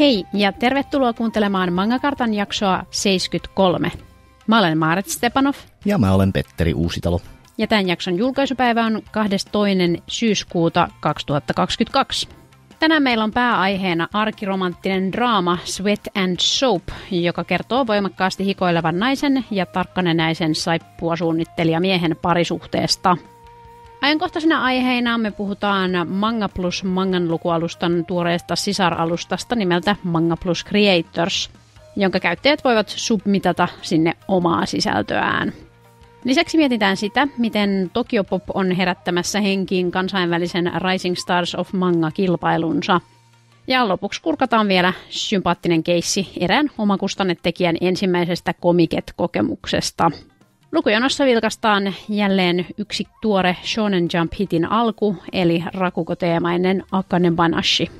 Hei ja tervetuloa kuuntelemaan Mangakartan jaksoa 73. Mä olen Maaret Stepanov. Ja mä olen Petteri Uusitalo. Ja tämän jakson julkaisupäivä on 22. syyskuuta 2022. Tänään meillä on pääaiheena arkiromanttinen draama Sweat and Soap, joka kertoo voimakkaasti hikoilevan naisen ja tarkkanenäisen suunnittelijamiehen parisuhteesta – Ajankohtaisena aiheena me puhutaan Manga Plus mangan lukualustan tuoreesta sisaralustasta nimeltä Manga Plus Creators, jonka käyttäjät voivat submitata sinne omaa sisältöään. Lisäksi mietitään sitä, miten Tokyo Pop on herättämässä henkiin kansainvälisen Rising Stars of Manga-kilpailunsa. Ja lopuksi kurkataan vielä sympaattinen keissi erään omakustannetekijän ensimmäisestä komiket-kokemuksesta. Lukujonossa vilkastaan jälleen yksi tuore Shonen Jump-hitin alku, eli rakukoteemainen Akane Banashi.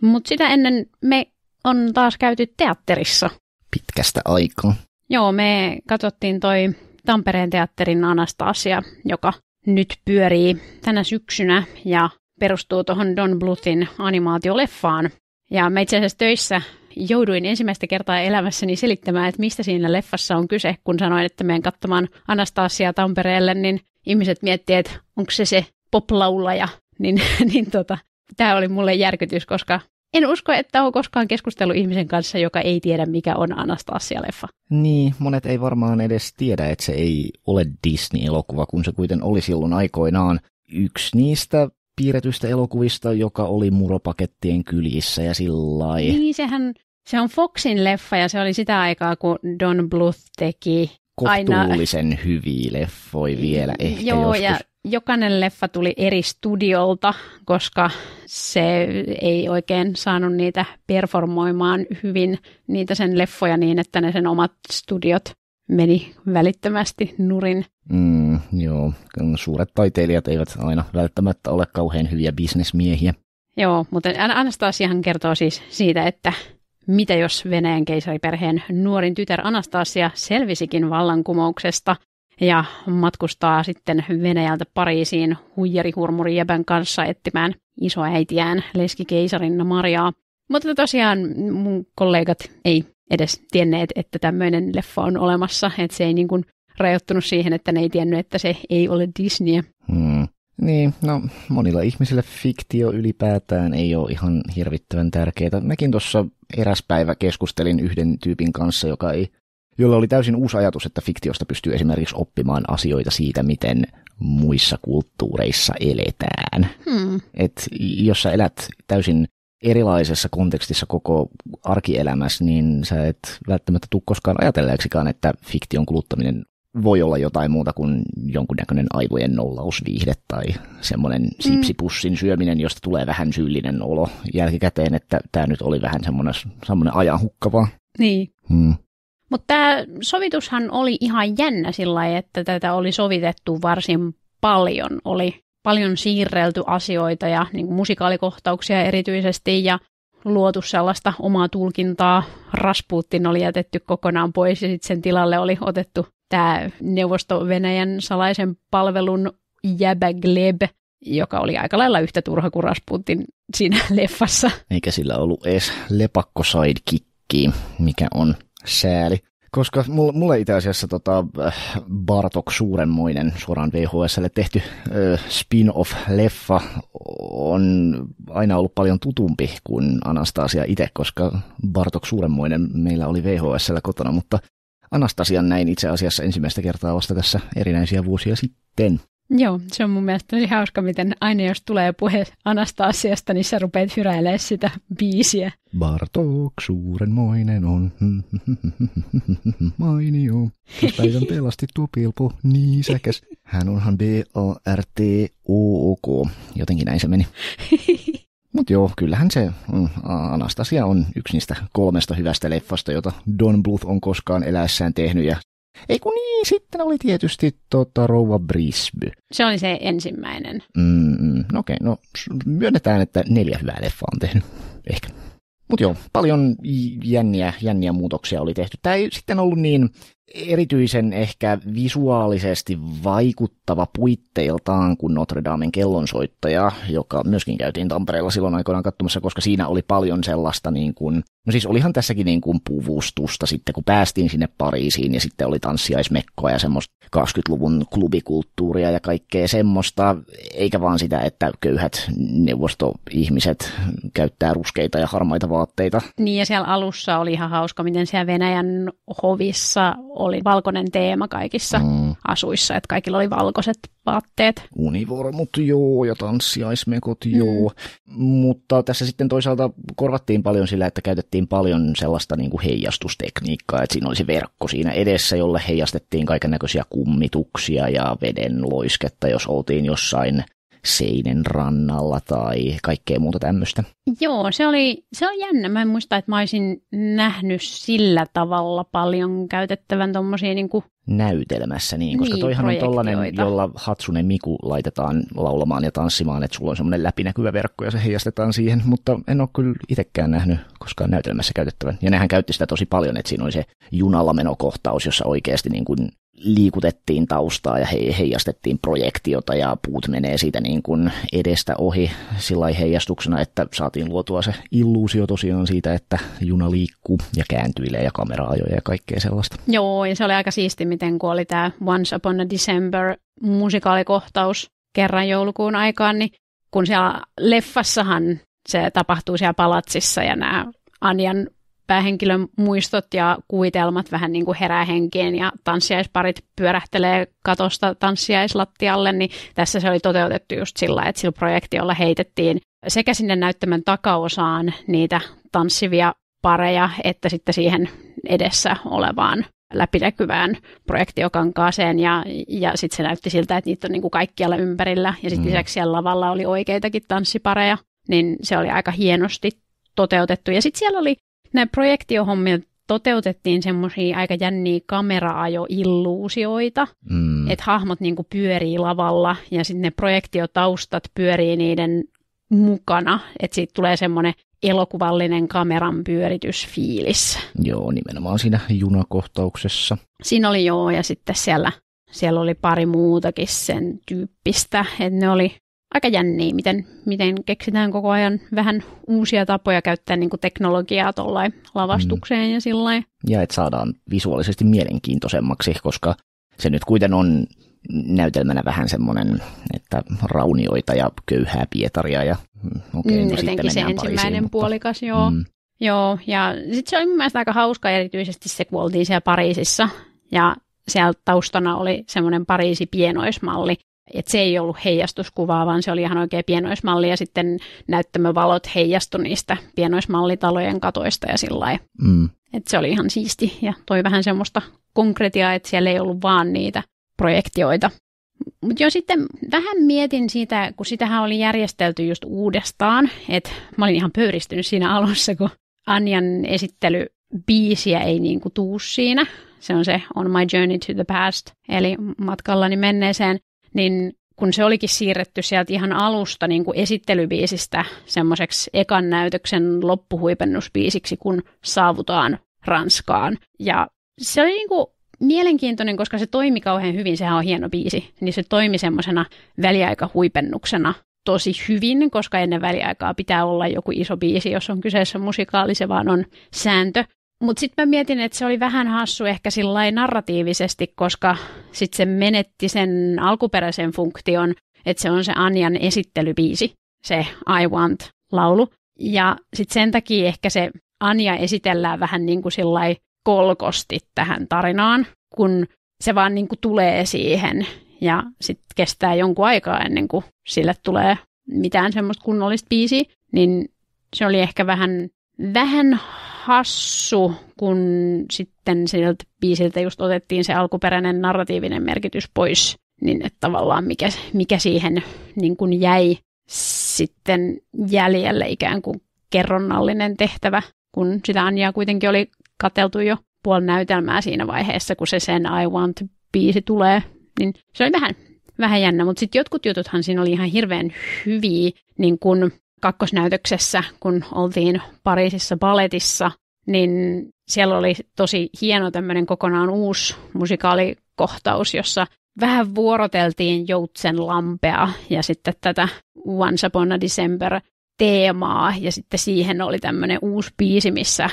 Mutta sitä ennen me on taas käyty teatterissa. Pitkästä aikaa. Joo, me katsottiin toi Tampereen teatterin Anastasia, joka nyt pyörii tänä syksynä ja perustuu tuohon Don Bluthin animaatioleffaan. Ja me itse asiassa töissä jouduin ensimmäistä kertaa elämässäni selittämään, että mistä siinä leffassa on kyse, kun sanoin, että menen katsomaan Anastasia Tampereelle, niin ihmiset miettii, että onko se se poplaulaja, niin, niin tota, tämä oli mulle järkytys, koska en usko, että on koskaan keskustellut ihmisen kanssa, joka ei tiedä, mikä on Anastasia-leffa. Niin, monet ei varmaan edes tiedä, että se ei ole Disney-elokuva, kun se kuitenkin oli silloin aikoinaan. Yksi niistä piirretystä elokuvista, joka oli muropakettien kyljissä ja sillä Niin, sehän se on Foxin leffa ja se oli sitä aikaa, kun Don Bluth teki kohtuullisen aina... hyviä leffoi vielä mm, ehkä Joo, joskus. ja jokainen leffa tuli eri studiolta, koska se ei oikein saanut niitä performoimaan hyvin niitä sen leffoja niin, että ne sen omat studiot meni välittömästi nurin. Mm, joo, suuret taiteilijat eivät aina välttämättä ole kauhean hyviä bisnesmiehiä. Joo, mutta Anastasiahan kertoo siis siitä, että mitä jos Venäjän keisariperheen nuorin tytär Anastasia selvisikin vallankumouksesta ja matkustaa sitten Venäjältä Pariisiin huijarihurmuri Jebän kanssa etsimään isoäitiään leskikeisarin Mariaa. Mutta tosiaan mun kollegat ei edes tienneet, että tämmöinen leffa on olemassa, että se ei niin kuin rajoittunut siihen, että ne ei tiennyt, että se ei ole Disneyä. Hmm. Niin, no monilla ihmisillä fiktio ylipäätään ei ole ihan hirvittävän tärkeää. Mäkin tuossa eräs päivä keskustelin yhden tyypin kanssa, joka ei, jolla oli täysin uusi ajatus, että fiktiosta pystyy esimerkiksi oppimaan asioita siitä, miten muissa kulttuureissa eletään. Hmm. Et jos sä elät täysin erilaisessa kontekstissa koko arkielämässä, niin sä et välttämättä tule koskaan ajatelleeksikaan, että fiktion kuluttaminen voi olla jotain muuta kuin jonkunnäköinen aivojen nollausviihde tai semmoinen mm. sipsipussin syöminen, josta tulee vähän syyllinen olo jälkikäteen, että tämä nyt oli vähän semmoinen, semmoinen hukkava. Niin. Hmm. Mutta tämä sovitushan oli ihan jännä sillä että tätä oli sovitettu varsin paljon. Oli paljon siirrelty asioita ja niin kuin musikaalikohtauksia erityisesti ja luotu sellaista omaa tulkintaa. Rasputin oli jätetty kokonaan pois ja sitten sen tilalle oli otettu tämä Neuvosto-Venäjän salaisen palvelun Jäbä Gleb, joka oli aika lailla yhtä turha kuin Rasputin siinä leffassa. Eikä sillä ollut edes lepakko mikä on sääli koska mulle, mulle itse asiassa tota, äh, Bartok suuremmoinen suoraan VHSlle tehty ö, spin-off-leffa on aina ollut paljon tutumpi kuin Anastasia itse, koska Bartok suuremmoinen meillä oli VHSllä kotona, mutta Anastasian näin itse asiassa ensimmäistä kertaa vasta tässä erinäisiä vuosia sitten. Joo, se on mun mielestä tosi hauska, miten aina jos tulee puhe Anastasiasta, niin sä rupeat hyräilemään sitä biisiä. Bartok suurenmoinen on, mainio. Jos päivän pelasti tuo pilpo, niin säkäs. Hän onhan b a r t o k Jotenkin näin se meni. Mutta joo, kyllähän se mm, Anastasia on yksi niistä kolmesta hyvästä leffasta, jota Don Bluth on koskaan eläessään tehnyt, ja ei kun niin, sitten oli tietysti tota, rouva Brisby. Se oli se ensimmäinen. Mm, okei, okay, no myönnetään, että neljä hyvää leffa on tehnyt, ehkä. Mutta joo, paljon jänniä, jänniä muutoksia oli tehty. Tämä ei sitten ollut niin erityisen ehkä visuaalisesti vaikuttava puitteiltaan kuin Notre Damen kellonsoittaja, joka myöskin käytiin Tampereella silloin aikoinaan katsomassa, koska siinä oli paljon sellaista, niin kuin, no siis olihan tässäkin niin kuin puvustusta sitten, kun päästiin sinne Pariisiin ja sitten oli tanssiaismekkoa ja semmoista 20-luvun klubikulttuuria ja kaikkea semmoista, eikä vaan sitä, että köyhät neuvostoihmiset käyttää ruskeita ja harmaita vaatteita. Niin ja siellä alussa oli ihan hauska, miten siellä Venäjän hovissa oli valkoinen teema kaikissa mm. asuissa, että kaikilla oli valkoiset vaatteet. Univormut joo ja tanssiaismekot mm. joo, mm. mutta tässä sitten toisaalta korvattiin paljon sillä, että käytettiin paljon sellaista niin kuin heijastustekniikkaa, että siinä oli se verkko siinä edessä, jolle heijastettiin kaiken näköisiä kummituksia ja veden loisketta, jos oltiin jossain seinen rannalla tai kaikkea muuta tämmöistä. Joo, se oli, se on jännä. Mä en muista, että mä olisin nähnyt sillä tavalla paljon käytettävän tuommoisia niin kuin... näytelmässä, niin, koska niin, toihan on tollainen, jolla Hatsune Miku laitetaan laulamaan ja tanssimaan, että sulla on semmoinen läpinäkyvä verkko ja se heijastetaan siihen, mutta en ole kyllä itsekään nähnyt koskaan näytelmässä käytettävän. Ja nehän käytti sitä tosi paljon, että siinä oli se junalla menokohtaus, jossa oikeasti niin kuin liikutettiin taustaa ja he, heijastettiin projektiota ja puut menee siitä niin kuin edestä ohi sillä heijastuksena, että saatiin luotua se illuusio tosiaan siitä, että juna liikkuu ja kääntyilee ja kameraajoja ja kaikkea sellaista. Joo, ja se oli aika siisti, miten kun oli tämä Once Upon a December musikaalikohtaus kerran joulukuun aikaan, niin kun siellä leffassahan se tapahtuu siellä palatsissa ja nämä Anjan päähenkilön muistot ja kuvitelmat vähän niin kuin herää henkeen ja tanssiaisparit pyörähtelee katosta tanssiaislattialle, niin tässä se oli toteutettu just sillä, että sillä projektiolla heitettiin sekä sinne näyttämän takaosaan niitä tanssivia pareja, että sitten siihen edessä olevaan läpinäkyvään projektiokankaaseen ja, ja sitten se näytti siltä, että niitä on niin kuin kaikkialla ympärillä ja sitten mm. lisäksi siellä lavalla oli oikeitakin tanssipareja, niin se oli aika hienosti toteutettu. Ja sitten siellä oli nämä projektiohommia toteutettiin semmoisia aika jänniä kameraajoilluusioita, mm. että hahmot niinku pyörii lavalla ja sitten ne projektiotaustat pyörii niiden mukana, että siitä tulee semmoinen elokuvallinen kameran pyöritysfiilis. Joo, nimenomaan siinä junakohtauksessa. Siinä oli joo, ja sitten siellä, siellä oli pari muutakin sen tyyppistä, että ne oli aika jänniä, miten, miten keksitään koko ajan vähän uusia tapoja käyttää niin kuin teknologiaa tuollain lavastukseen mm. ja sillä Ja että saadaan visuaalisesti mielenkiintoisemmaksi, koska se nyt kuitenkin on näytelmänä vähän semmoinen, että raunioita ja köyhää Pietaria ja mm, okay, mm, no etenkin se ensimmäinen mutta, puolikas, joo. Mm. Joo, ja sitten se oli mun mielestä aika hauska erityisesti se, kun oltiin siellä Pariisissa ja siellä taustana oli semmoinen Pariisi pienoismalli, että se ei ollut heijastuskuvaa, vaan se oli ihan oikea pienoismalli ja sitten näyttämövalot heijastu niistä pienoismallitalojen katoista ja sillä lailla. Mm. Että se oli ihan siisti ja toi vähän semmoista konkretiaa, että siellä ei ollut vaan niitä projektioita. Mutta jo sitten vähän mietin siitä, kun sitähän oli järjestelty just uudestaan, että mä olin ihan pöyristynyt siinä alussa, kun Anjan esittely biisiä ei niinku tuu siinä. Se on se On My Journey to the Past, eli matkallani menneeseen niin kun se olikin siirretty sieltä ihan alusta niin kuin esittelybiisistä semmoiseksi ekan näytöksen loppuhuipennusbiisiksi, kun saavutaan Ranskaan. Ja se oli niin kuin mielenkiintoinen, koska se toimi kauhean hyvin, sehän on hieno biisi, niin se toimi semmoisena väliaikahuipennuksena tosi hyvin, koska ennen väliaikaa pitää olla joku iso biisi, jos on kyseessä musikaali, se vaan on sääntö. Mutta sitten mä mietin, että se oli vähän hassu ehkä sillä narratiivisesti, koska sitten se menetti sen alkuperäisen funktion, että se on se Anjan esittelybiisi, se I Want-laulu. Ja sitten sen takia ehkä se Anja esitellään vähän niin kuin sillä kolkosti tähän tarinaan, kun se vaan niin kuin tulee siihen ja sitten kestää jonkun aikaa ennen kuin sille tulee mitään semmoista kunnollista biisiä, niin se oli ehkä vähän, vähän hassu, kun sitten sieltä biisiltä just otettiin se alkuperäinen narratiivinen merkitys pois, niin että tavallaan mikä, mikä siihen niin kuin jäi sitten jäljelle ikään kuin kerronnallinen tehtävä, kun sitä Anjaa kuitenkin oli kateltu jo puoli näytelmää siinä vaiheessa, kun se sen I want biisi tulee, niin se oli vähän, vähän jännä, mutta sitten jotkut jututhan siinä oli ihan hirveän hyviä, niin kun kakkosnäytöksessä, kun oltiin Pariisissa baletissa, niin siellä oli tosi hieno tämmöinen kokonaan uusi musikaalikohtaus, jossa vähän vuoroteltiin Joutsen lampea ja sitten tätä Once Upon a December teemaa ja sitten siihen oli tämmöinen uusi biisi, missä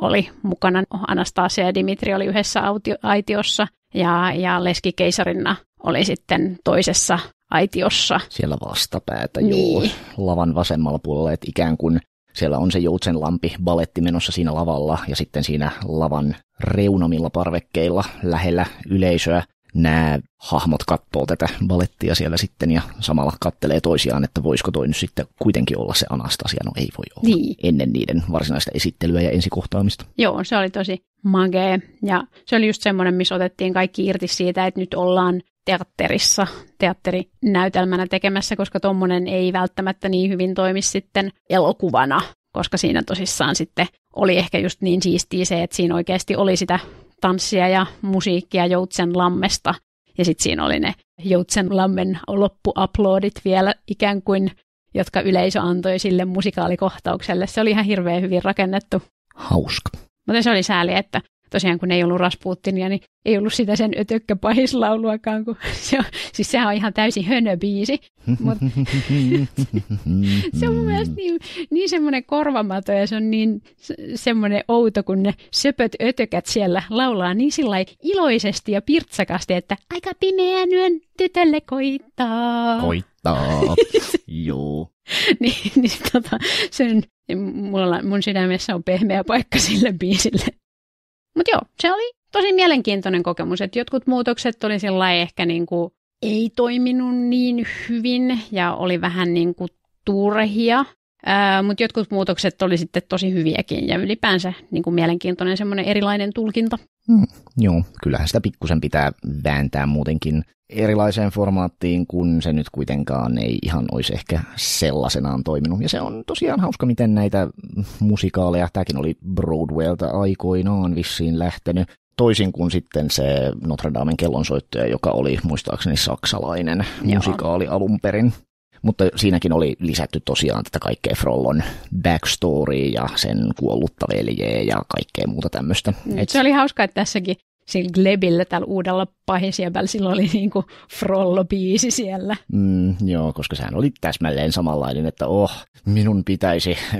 oli mukana Anastasia ja Dimitri oli yhdessä aitiossa ja, ja Leski Keisarinna oli sitten toisessa aitiossa. Siellä vastapäätä, niin. joo, lavan vasemmalla puolella, että ikään kuin siellä on se joutsenlampi baletti menossa siinä lavalla ja sitten siinä lavan reunamilla parvekkeilla lähellä yleisöä nämä hahmot katsoo tätä balettia siellä sitten ja samalla kattelee toisiaan, että voisiko toi nyt sitten kuitenkin olla se Anastasia. No ei voi olla. Niin. Ennen niiden varsinaista esittelyä ja ensikohtaamista. Joo, se oli tosi magee. Ja se oli just semmoinen, missä otettiin kaikki irti siitä, että nyt ollaan teatterissa teatterinäytelmänä tekemässä, koska tuommoinen ei välttämättä niin hyvin toimi sitten elokuvana, koska siinä tosissaan sitten oli ehkä just niin siistiä se, että siinä oikeasti oli sitä tanssia ja musiikkia Joutsen lammesta. Ja sitten siinä oli ne Joutsen lammen loppuaplodit vielä ikään kuin, jotka yleisö antoi sille musikaalikohtaukselle. Se oli ihan hirveän hyvin rakennettu. Hauska. Mutta se oli sääli, että tosiaan kun ei ollut Rasputinia, niin ei ollut sitä sen ötökkäpahislauluakaan, kun se on, siis sehän on ihan täysin hönöbiisi, mutta se on mun mielestä niin, niin semmoinen korvamato ja se on niin semmoinen outo, kun ne söpöt ötökät siellä laulaa niin sillä iloisesti ja pirtsakasti, että aika pimeä nyön tytölle koittaa. Koittaa, joo. niin, niin tota, sen, mulla, mun sydämessä on pehmeä paikka sille biisille. Mutta joo, se oli tosi mielenkiintoinen kokemus, että jotkut muutokset oli sillä ehkä niin kuin ei toiminut niin hyvin ja oli vähän niin kuin turhia, Ää, mutta jotkut muutokset oli sitten tosi hyviäkin ja ylipäänsä niin kuin mielenkiintoinen semmoinen erilainen tulkinta. Mm, joo, kyllähän sitä pikkusen pitää vääntää muutenkin erilaiseen formaattiin, kun se nyt kuitenkaan ei ihan olisi ehkä sellaisenaan toiminut. Ja se on tosiaan hauska, miten näitä musikaaleja, tämäkin oli Broadwaylta aikoinaan vissiin lähtenyt, toisin kuin sitten se Notre Damen kellonsoittaja, joka oli muistaakseni saksalainen Joo. musikaali alun perin. Mutta siinäkin oli lisätty tosiaan tätä kaikkea Frollon backstorya ja sen kuollutta veljeä ja kaikkea muuta tämmöistä. Mm, Et... Se oli hauska, että tässäkin sillä Glebillä tällä uudella pahisievällä sillä oli niin kuin Frollo-biisi siellä. Mm, joo, koska sehän oli täsmälleen samanlainen, että oh, minun pitäisi äh,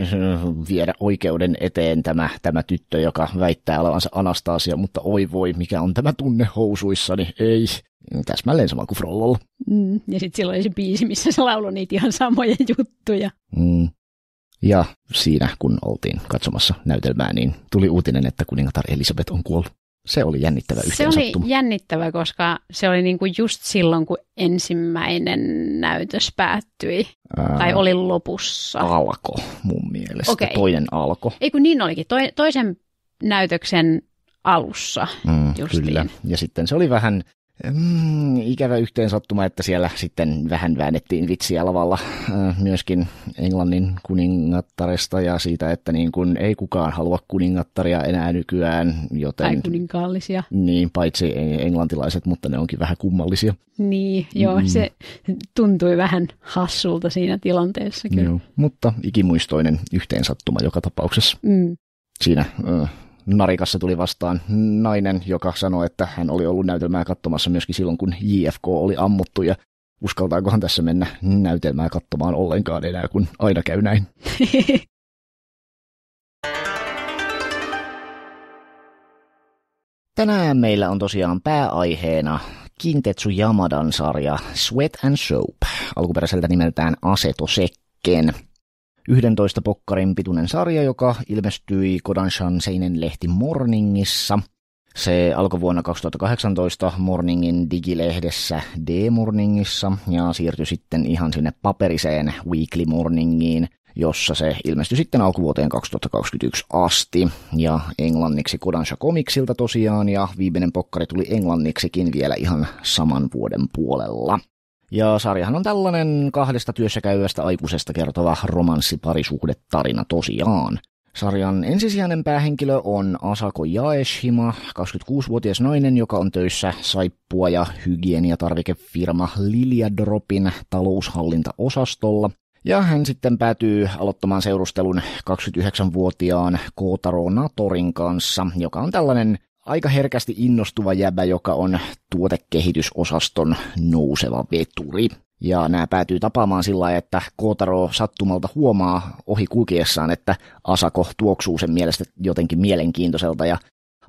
viedä oikeuden eteen tämä, tämä tyttö, joka väittää olevansa Anastasia, mutta oi voi, mikä on tämä tunne housuissani, ei. Täsmälleen sama kuin Frollolla. Mm, ja sitten silloin oli se biisi, missä se lauloi niitä ihan samoja juttuja. Mm. Ja siinä, kun oltiin katsomassa näytelmää, niin tuli uutinen, että kuningatar Elisabeth on kuollut. Se oli jännittävä Se oli jännittävä, koska se oli niinku just silloin, kun ensimmäinen näytös päättyi. Ää, tai oli lopussa. Alko mun mielestä. Okay. Toinen alko. Ei kun niin olikin. Toi, toisen näytöksen alussa mm, Kyllä. Ja sitten se oli vähän Mm, ikävä yhteen sattuma, että siellä sitten vähän väännettiin vitsiä lavalla äh, myöskin Englannin kuningattaresta ja siitä, että niin kun ei kukaan halua kuningattaria enää nykyään. Joten, tai kuninkaallisia. Niin, paitsi e- englantilaiset, mutta ne onkin vähän kummallisia. Niin, joo, mm. se tuntui vähän hassulta siinä tilanteessa kyllä. Joo, mutta ikimuistoinen yhteen sattuma joka tapauksessa. Mm. Siinä äh, narikassa tuli vastaan nainen, joka sanoi, että hän oli ollut näytelmää katsomassa myöskin silloin, kun JFK oli ammuttu ja uskaltaakohan tässä mennä näytelmää katsomaan ollenkaan enää, kun aina käy näin. Tänään meillä on tosiaan pääaiheena Kintetsu Yamadan sarja Sweat and Soap, alkuperäiseltä nimeltään Asetosekken. 11 pokkarin pituinen sarja, joka ilmestyi Kodanshan seinen lehti Morningissa. Se alkoi vuonna 2018 Morningin digilehdessä D-Morningissa ja siirtyi sitten ihan sinne paperiseen Weekly Morningiin, jossa se ilmestyi sitten alkuvuoteen 2021 asti. Ja englanniksi Kodansha komiksilta tosiaan ja viimeinen pokkari tuli englanniksikin vielä ihan saman vuoden puolella. Ja sarjahan on tällainen kahdesta työssä käyvästä aikuisesta kertova romanssiparisuhdetarina tosiaan. Sarjan ensisijainen päähenkilö on Asako Jaeshima, 26-vuotias nainen, joka on töissä saippua- ja hygieniatarvikefirma Liliadropin taloushallintaosastolla. Ja hän sitten päätyy aloittamaan seurustelun 29-vuotiaan Kotaro Natorin kanssa, joka on tällainen aika herkästi innostuva jäbä, joka on tuotekehitysosaston nouseva veturi. Ja nämä päätyy tapaamaan sillä lailla, että Kootaro sattumalta huomaa ohi kulkiessaan, että Asako tuoksuu sen mielestä jotenkin mielenkiintoiselta ja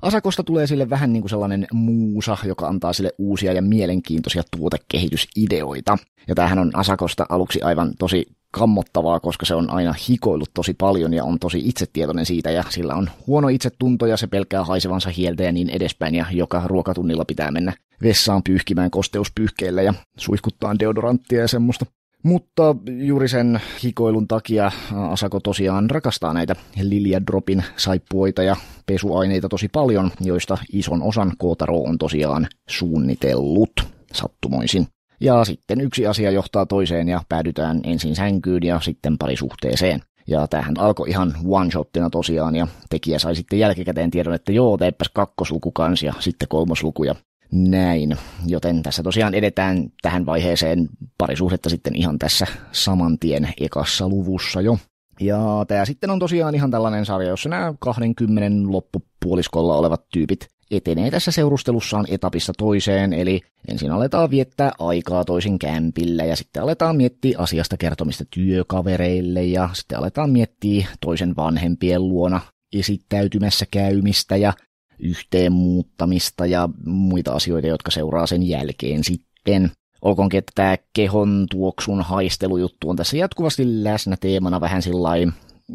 Asakosta tulee sille vähän niin kuin sellainen muusa, joka antaa sille uusia ja mielenkiintoisia tuotekehitysideoita. Ja tämähän on Asakosta aluksi aivan tosi kammottavaa, koska se on aina hikoillut tosi paljon ja on tosi itsetietoinen siitä ja sillä on huono itsetunto ja se pelkää haisevansa hieltä ja niin edespäin ja joka ruokatunnilla pitää mennä vessaan pyyhkimään kosteuspyyhkeellä ja suihkuttaa deodoranttia ja semmoista. Mutta juuri sen hikoilun takia Asako tosiaan rakastaa näitä Lilia Dropin saippuoita ja pesuaineita tosi paljon, joista ison osan Kootaro on tosiaan suunnitellut sattumoisin. Ja sitten yksi asia johtaa toiseen ja päädytään ensin sänkyyn ja sitten parisuhteeseen. Ja tämähän alkoi ihan one-shottina tosiaan ja tekijä sai sitten jälkikäteen tiedon, että joo, teepäs kakkosluku kans ja sitten kolmosluku ja näin. Joten tässä tosiaan edetään tähän vaiheeseen parisuhdetta sitten ihan tässä saman tien ekassa luvussa jo. Ja tämä sitten on tosiaan ihan tällainen sarja, jossa nämä 20 loppupuoliskolla olevat tyypit etenee tässä seurustelussaan etapissa toiseen, eli ensin aletaan viettää aikaa toisen kämpillä ja sitten aletaan miettiä asiasta kertomista työkavereille ja sitten aletaan miettiä toisen vanhempien luona esittäytymässä käymistä ja yhteen muuttamista ja muita asioita, jotka seuraa sen jälkeen sitten. Olkoonkin, että tämä kehon tuoksun haistelujuttu on tässä jatkuvasti läsnä teemana vähän sillain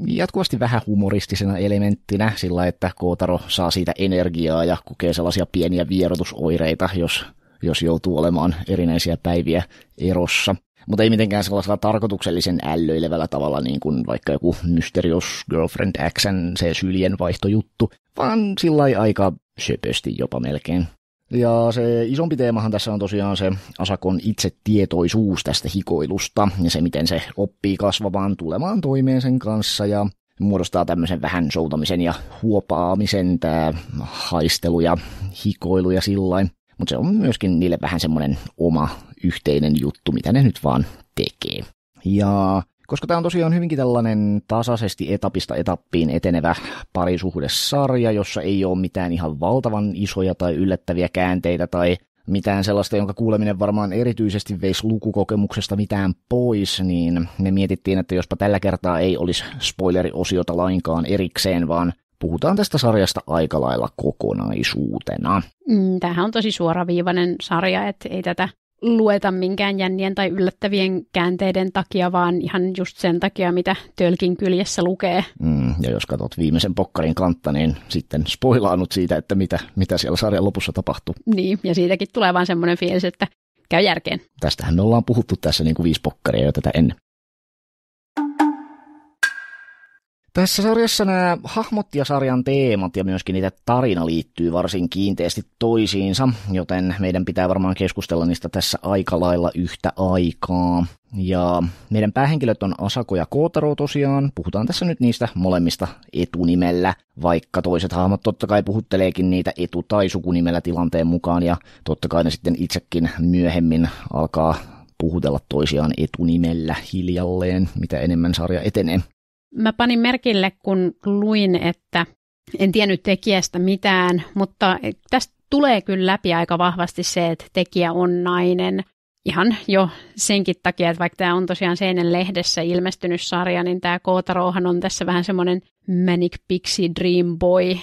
jatkuvasti vähän humoristisena elementtinä sillä, että Kootaro saa siitä energiaa ja kokee sellaisia pieniä vierotusoireita, jos, jos joutuu olemaan erinäisiä päiviä erossa. Mutta ei mitenkään sellaisella tarkoituksellisen ällöilevällä tavalla, niin kuin vaikka joku Mysterious Girlfriend Xn se syljen vaihtojuttu, vaan sillä aika söpösti jopa melkein. Ja se isompi teemahan tässä on tosiaan se Asakon itsetietoisuus tästä hikoilusta ja se, miten se oppii kasvamaan tulemaan toimeen sen kanssa ja muodostaa tämmöisen vähän soutamisen ja huopaamisen, tämä haistelu ja hikoilu ja sillain. Mutta se on myöskin niille vähän semmoinen oma yhteinen juttu, mitä ne nyt vaan tekee. Ja koska tämä on tosiaan hyvinkin tällainen tasaisesti etapista etappiin etenevä parisuhdesarja, jossa ei ole mitään ihan valtavan isoja tai yllättäviä käänteitä tai mitään sellaista, jonka kuuleminen varmaan erityisesti veisi lukukokemuksesta mitään pois, niin me mietittiin, että jospa tällä kertaa ei olisi spoileri lainkaan erikseen, vaan puhutaan tästä sarjasta aika lailla kokonaisuutena. Mm, tämähän on tosi suoraviivainen sarja, että ei tätä lueta minkään jännien tai yllättävien käänteiden takia, vaan ihan just sen takia, mitä Tölkin kyljessä lukee. Mm, ja jos katsot viimeisen pokkarin kantta, niin sitten spoilaanut siitä, että mitä, mitä siellä sarjan lopussa tapahtuu. Niin, ja siitäkin tulee vaan semmoinen fiilis, että käy järkeen. Tästähän me ollaan puhuttu tässä niin kuin viisi pokkaria jo tätä ennen. Tässä sarjassa nämä hahmot ja sarjan teemat ja myöskin niitä tarina liittyy varsin kiinteästi toisiinsa, joten meidän pitää varmaan keskustella niistä tässä aika lailla yhtä aikaa. Ja meidän päähenkilöt on Asako ja Kootaro tosiaan, puhutaan tässä nyt niistä molemmista etunimellä, vaikka toiset hahmot totta kai puhutteleekin niitä etu- tai sukunimellä tilanteen mukaan, ja totta kai ne sitten itsekin myöhemmin alkaa puhutella toisiaan etunimellä hiljalleen, mitä enemmän sarja etenee. Mä panin merkille, kun luin, että en tiennyt tekijästä mitään, mutta tästä tulee kyllä läpi aika vahvasti se, että tekijä on nainen. Ihan jo senkin takia, että vaikka tämä on tosiaan Seinen lehdessä ilmestynyt sarja, niin tämä Kootarohan on tässä vähän semmoinen Manic Pixie Dream Boy,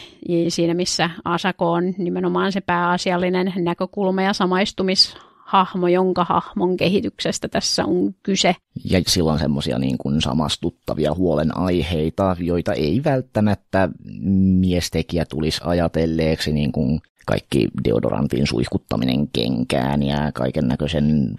siinä missä Asako on nimenomaan se pääasiallinen näkökulma ja samaistumis hahmo, jonka hahmon kehityksestä tässä on kyse. Ja silloin semmoisia niin samastuttavia huolenaiheita, joita ei välttämättä miestekijä tulisi ajatelleeksi, niin kuin kaikki deodorantin suihkuttaminen kenkään ja kaiken näköisen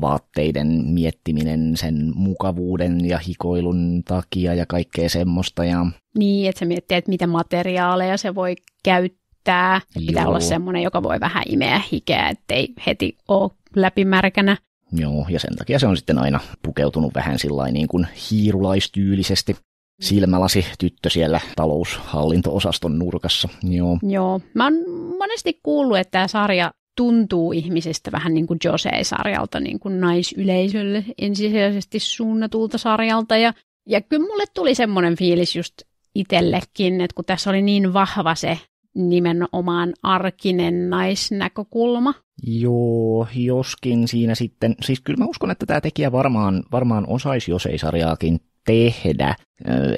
vaatteiden miettiminen sen mukavuuden ja hikoilun takia ja kaikkea semmoista. Ja... Niin, että se miettii, että mitä materiaaleja se voi käyttää riittää. Joo. Pitää olla semmoinen, joka voi vähän imeä hikeä, ettei heti ole läpimärkänä. Joo, ja sen takia se on sitten aina pukeutunut vähän sillain niin kuin hiirulaistyylisesti. Silmälasi tyttö siellä taloushallinto-osaston nurkassa. Joo. Joo. Mä oon monesti kuullut, että tämä sarja tuntuu ihmisistä vähän niin kuin Jose-sarjalta, niin kuin naisyleisölle ensisijaisesti suunnatulta sarjalta. Ja, ja kyllä mulle tuli semmoinen fiilis just itsellekin, että kun tässä oli niin vahva se nimenomaan arkinen naisnäkökulma. Joo, joskin siinä sitten, siis kyllä mä uskon, että tämä tekijä varmaan, varmaan osaisi, jos ei sarjaakin tehdä.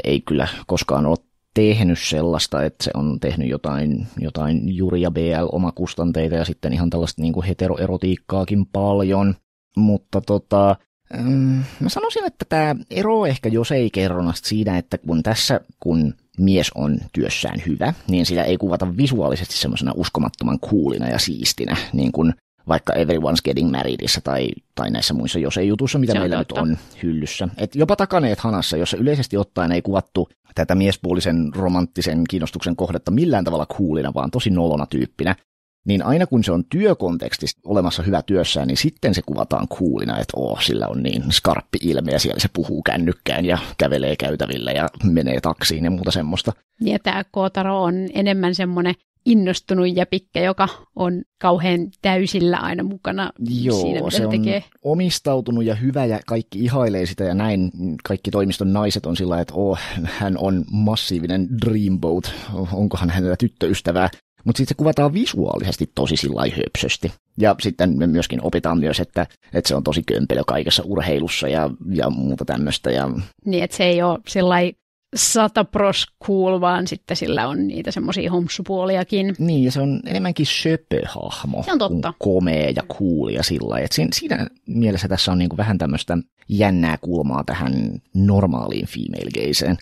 Ei kyllä koskaan ole tehnyt sellaista, että se on tehnyt jotain, jotain Juri ja BL-omakustanteita ja sitten ihan tällaista niin kuin heteroerotiikkaakin paljon. Mutta tota, mm, mä sanoisin, että tämä ero ehkä jos ei kerronasta siinä, että kun tässä, kun mies on työssään hyvä, niin sitä ei kuvata visuaalisesti semmoisena uskomattoman kuulina ja siistinä, niin kuin vaikka Everyone's Getting Marriedissa tai, tai näissä muissa jos ei jutussa, mitä se meillä nyt on hyllyssä. Et jopa takaneet hanassa, jossa yleisesti ottaen ei kuvattu tätä miespuolisen romanttisen kiinnostuksen kohdetta millään tavalla kuulina, vaan tosi nolona tyyppinä, niin aina kun se on työkontekstista olemassa hyvä työssään, niin sitten se kuvataan kuulina, että oh, sillä on niin skarppi ilme ja siellä se puhuu kännykkään ja kävelee käytävillä ja menee taksiin ja muuta semmoista. Ja tämä Kootaro on enemmän semmoinen innostunut ja pikkä, joka on kauhean täysillä aina mukana Joo, siinä, mitä se on tekee. omistautunut ja hyvä ja kaikki ihailee sitä ja näin. Kaikki toimiston naiset on sillä että oh, hän on massiivinen dreamboat, onkohan hänellä tyttöystävää mutta sitten se kuvataan visuaalisesti tosi sillä höpsösti. Ja sitten me myöskin opitaan myös, että, että se on tosi kömpelö kaikessa urheilussa ja, ja muuta tämmöistä. Ja... Niin, että se ei ole sata pros cool, vaan sitten sillä on niitä semmoisia homsupuoliakin. Niin, ja se on enemmänkin söpöhahmo. Se on totta. komea ja kuulia sillä lailla. Siinä, siinä mielessä tässä on niinku vähän tämmöistä jännää kulmaa tähän normaaliin female gazeen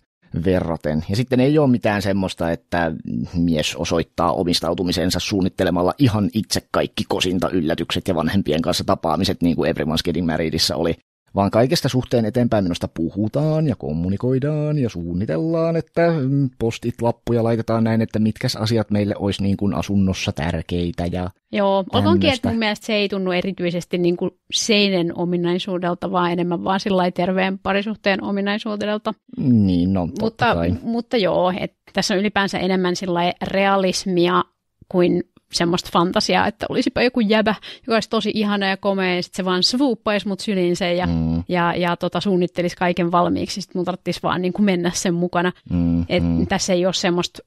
verraten. Ja sitten ei ole mitään semmoista, että mies osoittaa omistautumisensa suunnittelemalla ihan itse kaikki kosinta yllätykset ja vanhempien kanssa tapaamiset, niin kuin Everyone's Getting Marriedissa oli vaan kaikesta suhteen eteenpäin minusta puhutaan ja kommunikoidaan ja suunnitellaan, että mm, postit-lappuja laitetaan näin, että mitkä asiat meille olisi niin kuin asunnossa tärkeitä ja Joo, olkoonkin, että mun mielestä se ei tunnu erityisesti niin kuin seinen ominaisuudelta, vaan enemmän vaan sillä terveen parisuhteen ominaisuudelta. Niin, no mutta, kai. mutta joo, että tässä on ylipäänsä enemmän sillä realismia kuin semmoista fantasiaa, että olisipa joku jäbä, joka olisi tosi ihana ja komea, ja sitten se vaan svuuppaisi mut syliinsä ja, mm. ja, ja tota, suunnittelisi kaiken valmiiksi, sitten mun tarvitsisi vaan niin kuin mennä sen mukana. Mm, Et mm. Tässä ei ole semmoista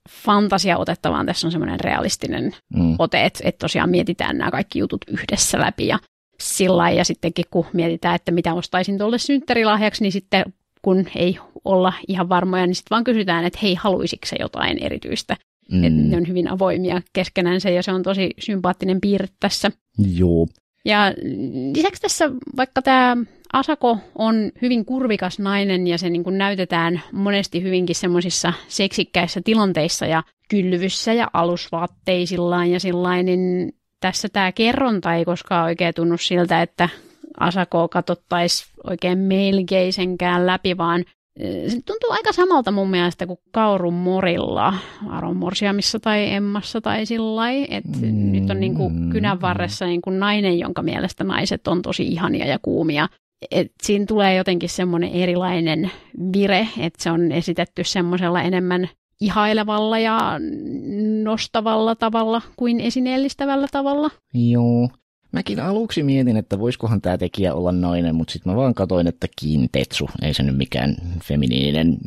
otetta, vaan tässä on semmoinen realistinen mm. ote, että et tosiaan mietitään nämä kaikki jutut yhdessä läpi ja sillä ja sittenkin kun mietitään, että mitä ostaisin tuolle synttärilahjaksi, niin sitten kun ei olla ihan varmoja, niin sitten vaan kysytään, että hei, haluisitko jotain erityistä. Mm. Et ne on hyvin avoimia keskenänsä ja se on tosi sympaattinen piirre tässä. Joo. Ja lisäksi tässä vaikka tämä Asako on hyvin kurvikas nainen ja se niin kuin näytetään monesti hyvinkin semmoisissa seksikkäissä tilanteissa ja kylvyssä ja alusvaatteisillaan ja sillain, niin tässä tämä kerronta ei koskaan oikein tunnu siltä, että Asako katsottaisi oikein melkeisenkään läpi, vaan se tuntuu aika samalta mun mielestä kuin Kaurun morilla, Aron Morsiamissa tai Emmassa tai sillä että mm. nyt on niin kuin mm. kynän varressa niin kuin nainen, jonka mielestä naiset on tosi ihania ja kuumia. Et siinä tulee jotenkin semmoinen erilainen vire, että se on esitetty semmoisella enemmän ihailevalla ja nostavalla tavalla kuin esineellistävällä tavalla. Joo, Mäkin aluksi mietin, että voisikohan tämä tekijä olla nainen, mutta sitten mä vaan katoin, että Kintetsu, ei se nyt mikään feminiininen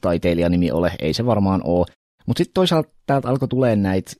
taiteilijanimi ole, ei se varmaan ole. Mutta sitten toisaalta täältä alkoi tulee näitä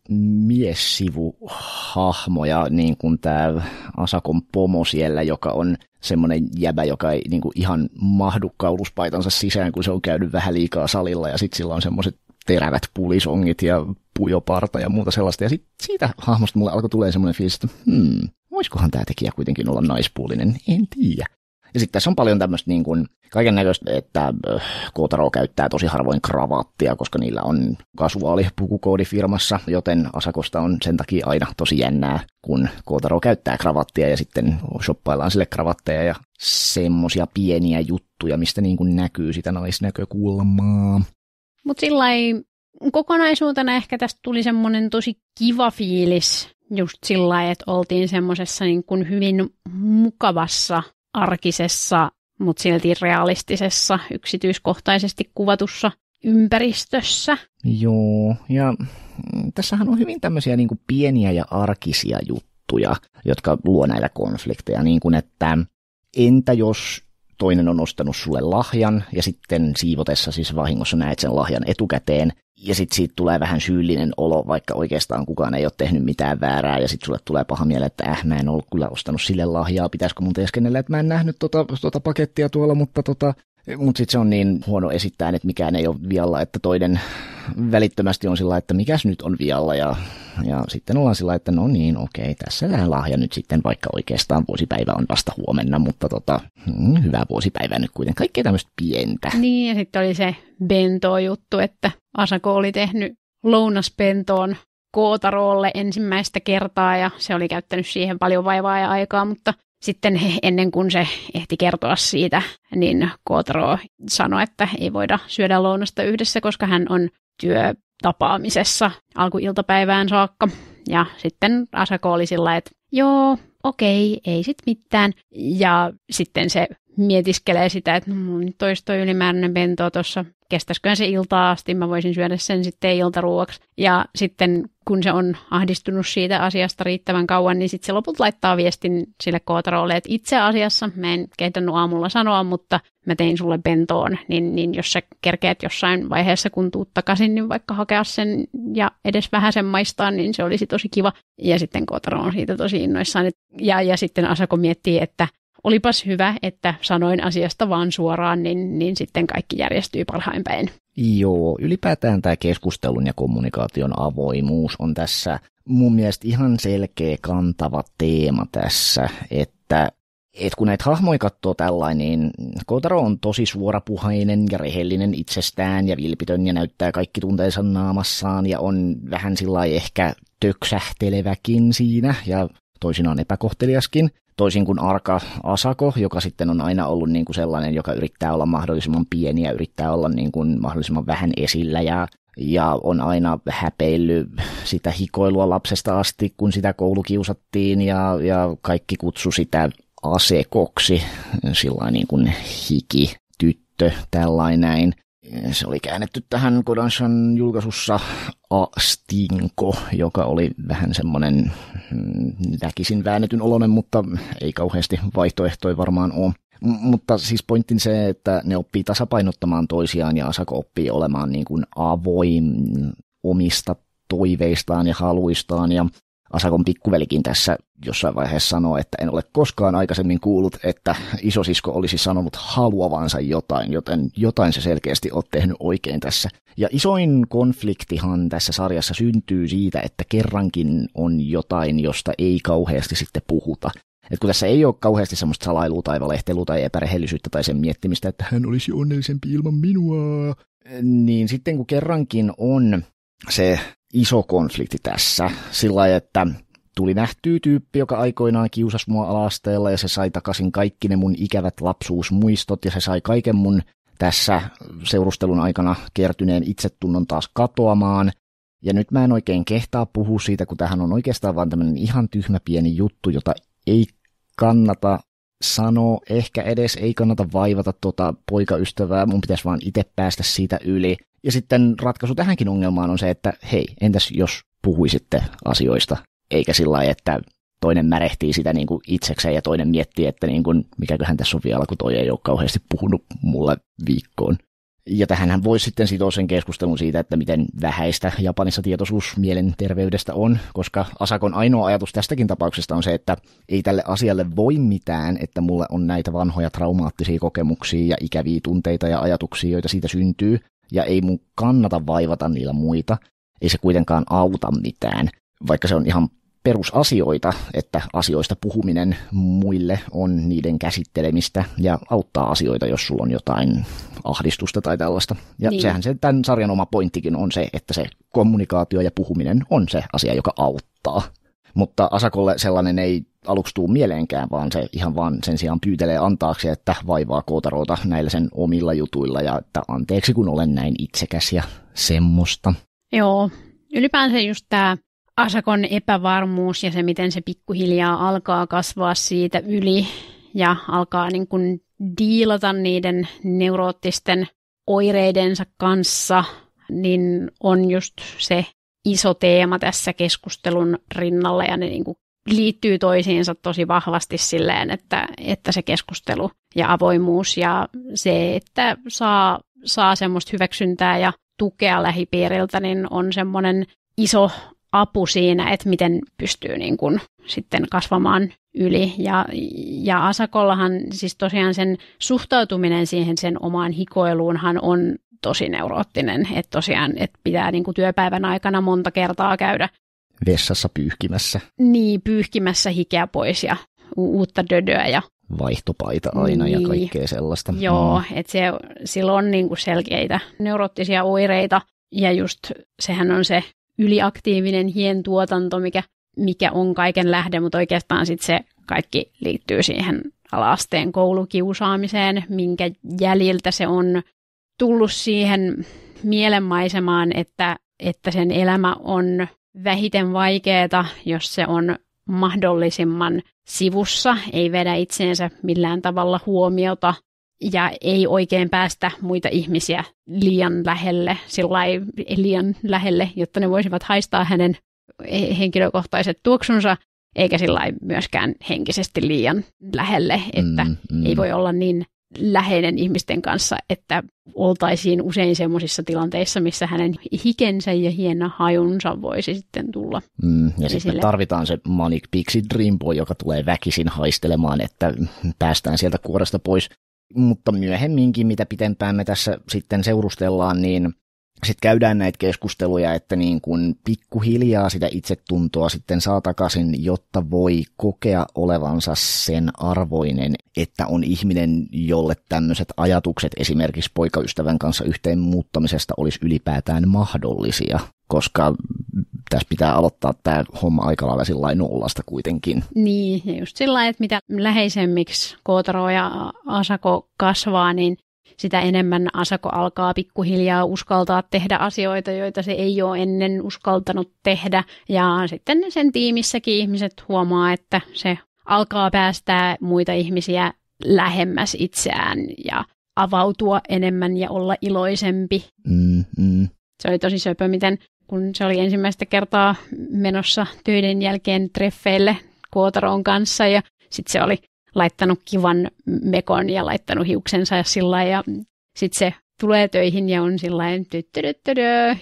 miessivuhahmoja, niin kuin tämä Asakon pomo siellä, joka on semmoinen jäbä, joka ei niinku ihan mahdu kauluspaitansa sisään, kun se on käynyt vähän liikaa salilla, ja sitten sillä on semmoiset terävät pulisongit ja pujoparta ja muuta sellaista. Ja sit siitä hahmosta mulle alkoi tulee semmoinen fiilis, että hmm, voisikohan tämä tekijä kuitenkin olla naispuolinen, en tiedä. Ja sitten tässä on paljon tämmöistä niin kuin kaiken näköistä, että äh, Kotaro käyttää tosi harvoin kravaattia, koska niillä on kasuaali pukukoodi firmassa, joten Asakosta on sen takia aina tosi jännää, kun Kotaro käyttää kravattia ja sitten shoppaillaan sille kravatteja ja semmosia pieniä juttuja, mistä niin kuin näkyy sitä naisnäkökulmaa. Mutta sillä kokonaisuutena ehkä tästä tuli semmoinen tosi kiva fiilis just sillä lailla, että oltiin semmoisessa niin kuin hyvin mukavassa, arkisessa, mutta silti realistisessa, yksityiskohtaisesti kuvatussa ympäristössä. Joo, ja tässähän on hyvin tämmöisiä niin kuin pieniä ja arkisia juttuja, jotka luo näitä konflikteja, niin kuin että entä jos toinen on ostanut sulle lahjan ja sitten siivotessa siis vahingossa näet sen lahjan etukäteen ja sitten siitä tulee vähän syyllinen olo, vaikka oikeastaan kukaan ei ole tehnyt mitään väärää ja sitten sulle tulee paha mieleen, että äh, mä en ollut kyllä ostanut sille lahjaa, pitäisikö mun teeskennellä, että mä en nähnyt tota, tota pakettia tuolla, mutta tota, mutta sitten se on niin huono esittää, että mikään ei ole vialla, että toinen välittömästi on sillä että mikäs nyt on vialla ja, ja sitten ollaan sillä että no niin, okei, tässä tämä lahja nyt sitten, vaikka oikeastaan vuosipäivä on vasta huomenna, mutta tota, mm, hyvää vuosipäivää nyt kuitenkin, kaikkea tämmöistä pientä. Niin, ja sitten oli se bento-juttu, että Asako oli tehnyt lounaspentoon Kootaroolle ensimmäistä kertaa ja se oli käyttänyt siihen paljon vaivaa ja aikaa, mutta sitten ennen kuin se ehti kertoa siitä, niin Kotro sanoi, että ei voida syödä lounasta yhdessä, koska hän on työtapaamisessa alkuiltapäivään saakka. Ja sitten Asako oli sillä että joo, okei, ei sit mitään. Ja sitten se mietiskelee sitä, että no, nyt ylimääräinen bento tuossa kestäisikö se iltaa asti, mä voisin syödä sen sitten iltaruoksi. Ja sitten kun se on ahdistunut siitä asiasta riittävän kauan, niin sitten se loput laittaa viestin sille kootarolle, että itse asiassa, mä en kehtänyt aamulla sanoa, mutta mä tein sulle bentoon, niin, niin jos sä kerkeät jossain vaiheessa, kun tuut takaisin, niin vaikka hakea sen ja edes vähän sen maistaa, niin se olisi tosi kiva. Ja sitten kootaro on siitä tosi innoissaan. Ja, ja sitten Asako miettii, että olipas hyvä, että sanoin asiasta vaan suoraan, niin, niin sitten kaikki järjestyy parhain päin. Joo, ylipäätään tämä keskustelun ja kommunikaation avoimuus on tässä mun mielestä ihan selkeä kantava teema tässä, että et kun näitä hahmoja katsoo tällainen, niin Kotaro on tosi suorapuhainen ja rehellinen itsestään ja vilpitön ja näyttää kaikki tunteensa naamassaan ja on vähän sillä ehkä töksähteleväkin siinä ja toisinaan epäkohteliaskin toisin kuin Arka Asako, joka sitten on aina ollut niin kuin sellainen, joka yrittää olla mahdollisimman pieni ja yrittää olla niin kuin mahdollisimman vähän esillä ja ja on aina häpeillyt sitä hikoilua lapsesta asti, kun sitä koulukiusattiin ja, ja kaikki kutsu sitä asekoksi, sillä niin kuin hiki tyttö, tällainen näin se oli käännetty tähän Kodanshan julkaisussa Astinko, joka oli vähän semmoinen väkisin mm, väännetyn olonen, mutta ei kauheasti vaihtoehtoja varmaan ole. M- mutta siis pointtin se, että ne oppii tasapainottamaan toisiaan ja Asako oppii olemaan niin kuin avoin omista toiveistaan ja haluistaan ja Asakon pikkuvelikin tässä jossain vaiheessa sanoo, että en ole koskaan aikaisemmin kuullut, että isosisko olisi sanonut haluavansa jotain, joten jotain se selkeästi on tehnyt oikein tässä. Ja isoin konfliktihan tässä sarjassa syntyy siitä, että kerrankin on jotain, josta ei kauheasti sitten puhuta. Et kun tässä ei ole kauheasti semmoista salailua tai valehtelua tai epärehellisyyttä tai sen miettimistä, että hän olisi onnellisempi ilman minua, niin sitten kun kerrankin on se iso konflikti tässä. Sillä lailla, että tuli nähty tyyppi, joka aikoinaan kiusasi mua alasteella ja se sai takaisin kaikki ne mun ikävät lapsuusmuistot ja se sai kaiken mun tässä seurustelun aikana kertyneen itsetunnon taas katoamaan. Ja nyt mä en oikein kehtaa puhua siitä, kun tähän on oikeastaan vaan tämmöinen ihan tyhmä pieni juttu, jota ei kannata sanoa, ehkä edes ei kannata vaivata tuota poikaystävää, mun pitäisi vaan itse päästä siitä yli. Ja sitten ratkaisu tähänkin ongelmaan on se, että hei, entäs jos puhuisitte asioista, eikä sillä lailla, että toinen märehtii sitä niin kuin itsekseen ja toinen miettii, että niin kuin, mikäköhän tässä on vielä, kun toi ei ole kauheasti puhunut mulle viikkoon. Ja tähänhän voisi sitten sitoa sen keskustelun siitä, että miten vähäistä Japanissa tietoisuus mielenterveydestä on, koska Asakon ainoa ajatus tästäkin tapauksesta on se, että ei tälle asialle voi mitään, että mulle on näitä vanhoja traumaattisia kokemuksia ja ikäviä tunteita ja ajatuksia, joita siitä syntyy, ja ei mun kannata vaivata niillä muita. Ei se kuitenkaan auta mitään, vaikka se on ihan perusasioita, että asioista puhuminen muille on niiden käsittelemistä ja auttaa asioita, jos sulla on jotain ahdistusta tai tällaista. Ja niin. sehän se tämän sarjan oma pointtikin on se, että se kommunikaatio ja puhuminen on se asia, joka auttaa. Mutta Asakolle sellainen ei aluksi tuu mieleenkään, vaan se ihan vaan sen sijaan pyytelee antaaksi, että vaivaa Kootaroota näillä sen omilla jutuilla ja että anteeksi kun olen näin itsekäs ja semmoista. Joo, ylipäänsä just tämä Asakon epävarmuus ja se, miten se pikkuhiljaa alkaa kasvaa siitä yli ja alkaa niin kuin diilata niiden neuroottisten oireidensa kanssa, niin on just se iso teema tässä keskustelun rinnalla ja ne niin kuin liittyy toisiinsa tosi vahvasti silleen, että, että se keskustelu ja avoimuus ja se, että saa, saa semmoista hyväksyntää ja tukea lähipiiriltä, niin on semmoinen iso apu siinä, että miten pystyy niin kuin sitten kasvamaan yli. Ja, ja Asakollahan siis tosiaan sen suhtautuminen siihen sen omaan hikoiluunhan on tosi neuroottinen, että tosiaan että pitää niin kuin työpäivän aikana monta kertaa käydä vessassa pyyhkimässä. Niin, pyyhkimässä hikeä pois ja u- uutta dödöä ja vaihtopaita aina niin. ja kaikkea sellaista. Joo, mm. että se, sillä on niinku selkeitä neuroottisia oireita ja just sehän on se yliaktiivinen hien tuotanto, mikä, mikä on kaiken lähde, mutta oikeastaan sit se kaikki liittyy siihen alaasteen koulukiusaamiseen, minkä jäljiltä se on tullut siihen mielenmaisemaan, että, että sen elämä on vähiten vaikeeta, jos se on mahdollisimman sivussa, ei vedä itseensä millään tavalla huomiota ja ei oikein päästä muita ihmisiä liian lähelle, sillä liian lähelle, jotta ne voisivat haistaa hänen henkilökohtaiset tuoksunsa, eikä sillä myöskään henkisesti liian lähelle, että mm, mm. ei voi olla niin läheinen ihmisten kanssa, että oltaisiin usein semmoisissa tilanteissa, missä hänen hikensä ja hieno hajunsa voisi sitten tulla. Mm, ja esille. sitten tarvitaan se Manic Pixie Dream Boy, joka tulee väkisin haistelemaan, että päästään sieltä kuoresta pois. Mutta myöhemminkin, mitä pitempään me tässä sitten seurustellaan, niin sitten käydään näitä keskusteluja, että niin kuin pikkuhiljaa sitä itsetuntoa sitten saa takaisin, jotta voi kokea olevansa sen arvoinen, että on ihminen, jolle tämmöiset ajatukset esimerkiksi poikaystävän kanssa yhteen muuttamisesta olisi ylipäätään mahdollisia, koska tässä pitää aloittaa tämä homma aika lailla sillä nollasta kuitenkin. Niin, ja just sillä että mitä läheisemmiksi Kootaro ja Asako kasvaa, niin sitä enemmän Asako alkaa pikkuhiljaa uskaltaa tehdä asioita, joita se ei ole ennen uskaltanut tehdä. Ja sitten sen tiimissäkin ihmiset huomaa, että se alkaa päästää muita ihmisiä lähemmäs itseään ja avautua enemmän ja olla iloisempi. Mm, hmm Se oli tosi söpö, miten kun se oli ensimmäistä kertaa menossa töiden jälkeen treffeille Kuotaron kanssa ja sitten se oli laittanut kivan mekon ja laittanut hiuksensa ja sillä ja sitten se tulee töihin ja on sillä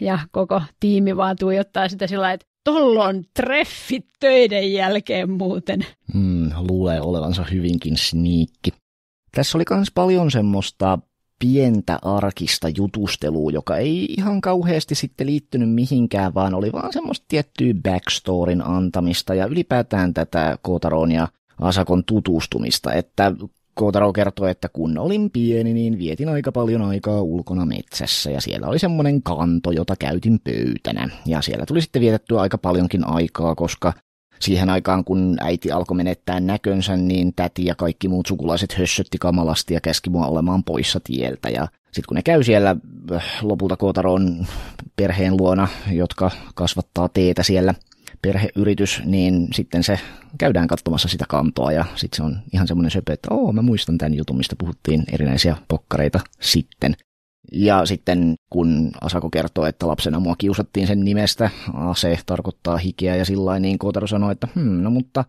ja koko tiimi vaan tuijottaa sitä sillä että tolla on treffit töiden jälkeen muuten. Mm, luulee olevansa hyvinkin sniikki. Tässä oli myös paljon semmoista pientä arkista jutustelua, joka ei ihan kauheasti sitten liittynyt mihinkään, vaan oli vaan semmoista tiettyä backstorin antamista ja ylipäätään tätä Kotaron ja Asakon tutustumista, että Kotaro kertoi, että kun olin pieni, niin vietin aika paljon aikaa ulkona metsässä ja siellä oli semmoinen kanto, jota käytin pöytänä. Ja siellä tuli sitten vietettyä aika paljonkin aikaa, koska siihen aikaan kun äiti alkoi menettää näkönsä, niin täti ja kaikki muut sukulaiset hössötti kamalasti ja käski mua olemaan poissa tieltä. Ja sitten kun ne käy siellä äh, lopulta Kotaron perheen luona, jotka kasvattaa teetä siellä – perheyritys, niin sitten se käydään katsomassa sitä kantoa ja sitten se on ihan semmoinen söpö, että oo, mä muistan tämän jutun, mistä puhuttiin erinäisiä pokkareita sitten. Ja sitten kun Asako kertoo, että lapsena mua kiusattiin sen nimestä, se tarkoittaa hikeä ja sillä niin Kotaro sanoi, että hmm, no mutta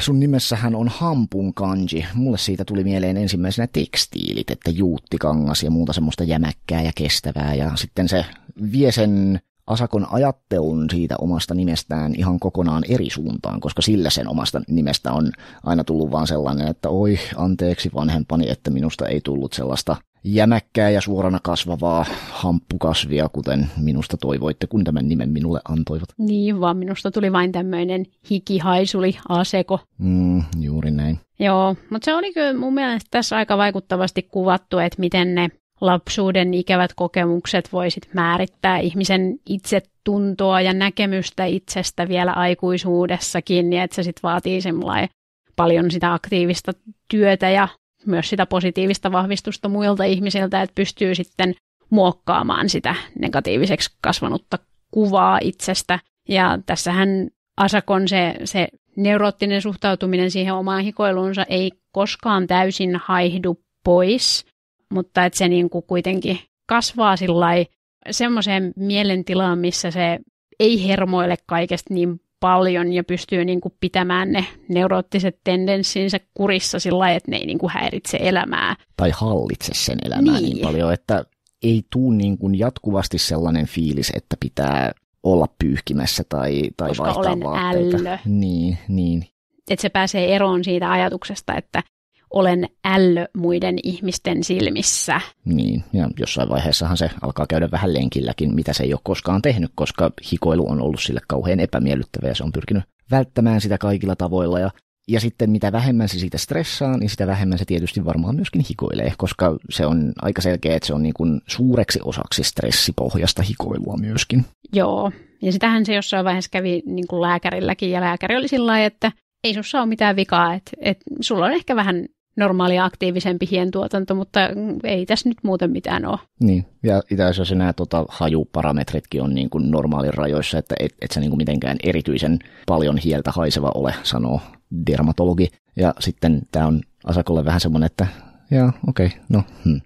sun nimessähän on hampun kanji. Mulle siitä tuli mieleen ensimmäisenä tekstiilit, että juuttikangas ja muuta semmoista jämäkkää ja kestävää. Ja sitten se vie sen Asakon ajattelun siitä omasta nimestään ihan kokonaan eri suuntaan, koska sillä sen omasta nimestä on aina tullut vaan sellainen, että oi, anteeksi vanhempani, että minusta ei tullut sellaista jämäkkää ja suorana kasvavaa hamppukasvia, kuten minusta toivoitte, kun tämän nimen minulle antoivat. Niin, vaan minusta tuli vain tämmöinen hikihaisuli aseko. Mm, juuri näin. Joo, mutta se oli kyllä mun mielestä tässä aika vaikuttavasti kuvattu, että miten ne lapsuuden ikävät kokemukset voisit määrittää ihmisen itsetuntoa ja näkemystä itsestä vielä aikuisuudessakin, niin että se sit vaatii semmoinen paljon sitä aktiivista työtä ja myös sitä positiivista vahvistusta muilta ihmisiltä, että pystyy sitten muokkaamaan sitä negatiiviseksi kasvanutta kuvaa itsestä. Ja tässähän Asakon se, se neuroottinen suhtautuminen siihen omaan hikoiluunsa ei koskaan täysin haihdu pois, mutta että se niin kuin kuitenkin kasvaa semmoiseen mielentilaan, missä se ei hermoile kaikesta niin paljon ja pystyy niin kuin pitämään ne neuroottiset tendenssinsä kurissa sillä lailla, että ne ei niin kuin häiritse elämää. Tai hallitse sen elämää niin, niin, niin paljon, että ei tule niin kuin jatkuvasti sellainen fiilis, että pitää olla pyyhkimässä tai, tai Koska vaihtaa olen vaatteita. Ällö. Niin, niin. Että se pääsee eroon siitä ajatuksesta, että olen ällö muiden ihmisten silmissä. Niin, ja jossain vaiheessahan se alkaa käydä vähän lenkilläkin, mitä se ei ole koskaan tehnyt, koska hikoilu on ollut sille kauhean epämiellyttävä ja se on pyrkinyt välttämään sitä kaikilla tavoilla ja ja sitten mitä vähemmän se siitä stressaa, niin sitä vähemmän se tietysti varmaan myöskin hikoilee, koska se on aika selkeä, että se on niin kuin suureksi osaksi stressipohjasta hikoilua myöskin. Joo, ja sitähän se jossain vaiheessa kävi niin kuin lääkärilläkin, ja lääkäri oli sillä lailla, että ei sussa ole mitään vikaa, että, että sulla on ehkä vähän normaali aktiivisempi hientuotanto, mutta ei tässä nyt muuten mitään ole. Niin, ja itse asiassa nämä tota, hajuparametritkin on niin kuin normaalin rajoissa, että et, et se niin kuin mitenkään erityisen paljon hieltä haiseva ole, sanoo dermatologi. Ja sitten tämä on Asakolle vähän semmoinen, että joo, okei, okay, no hmm.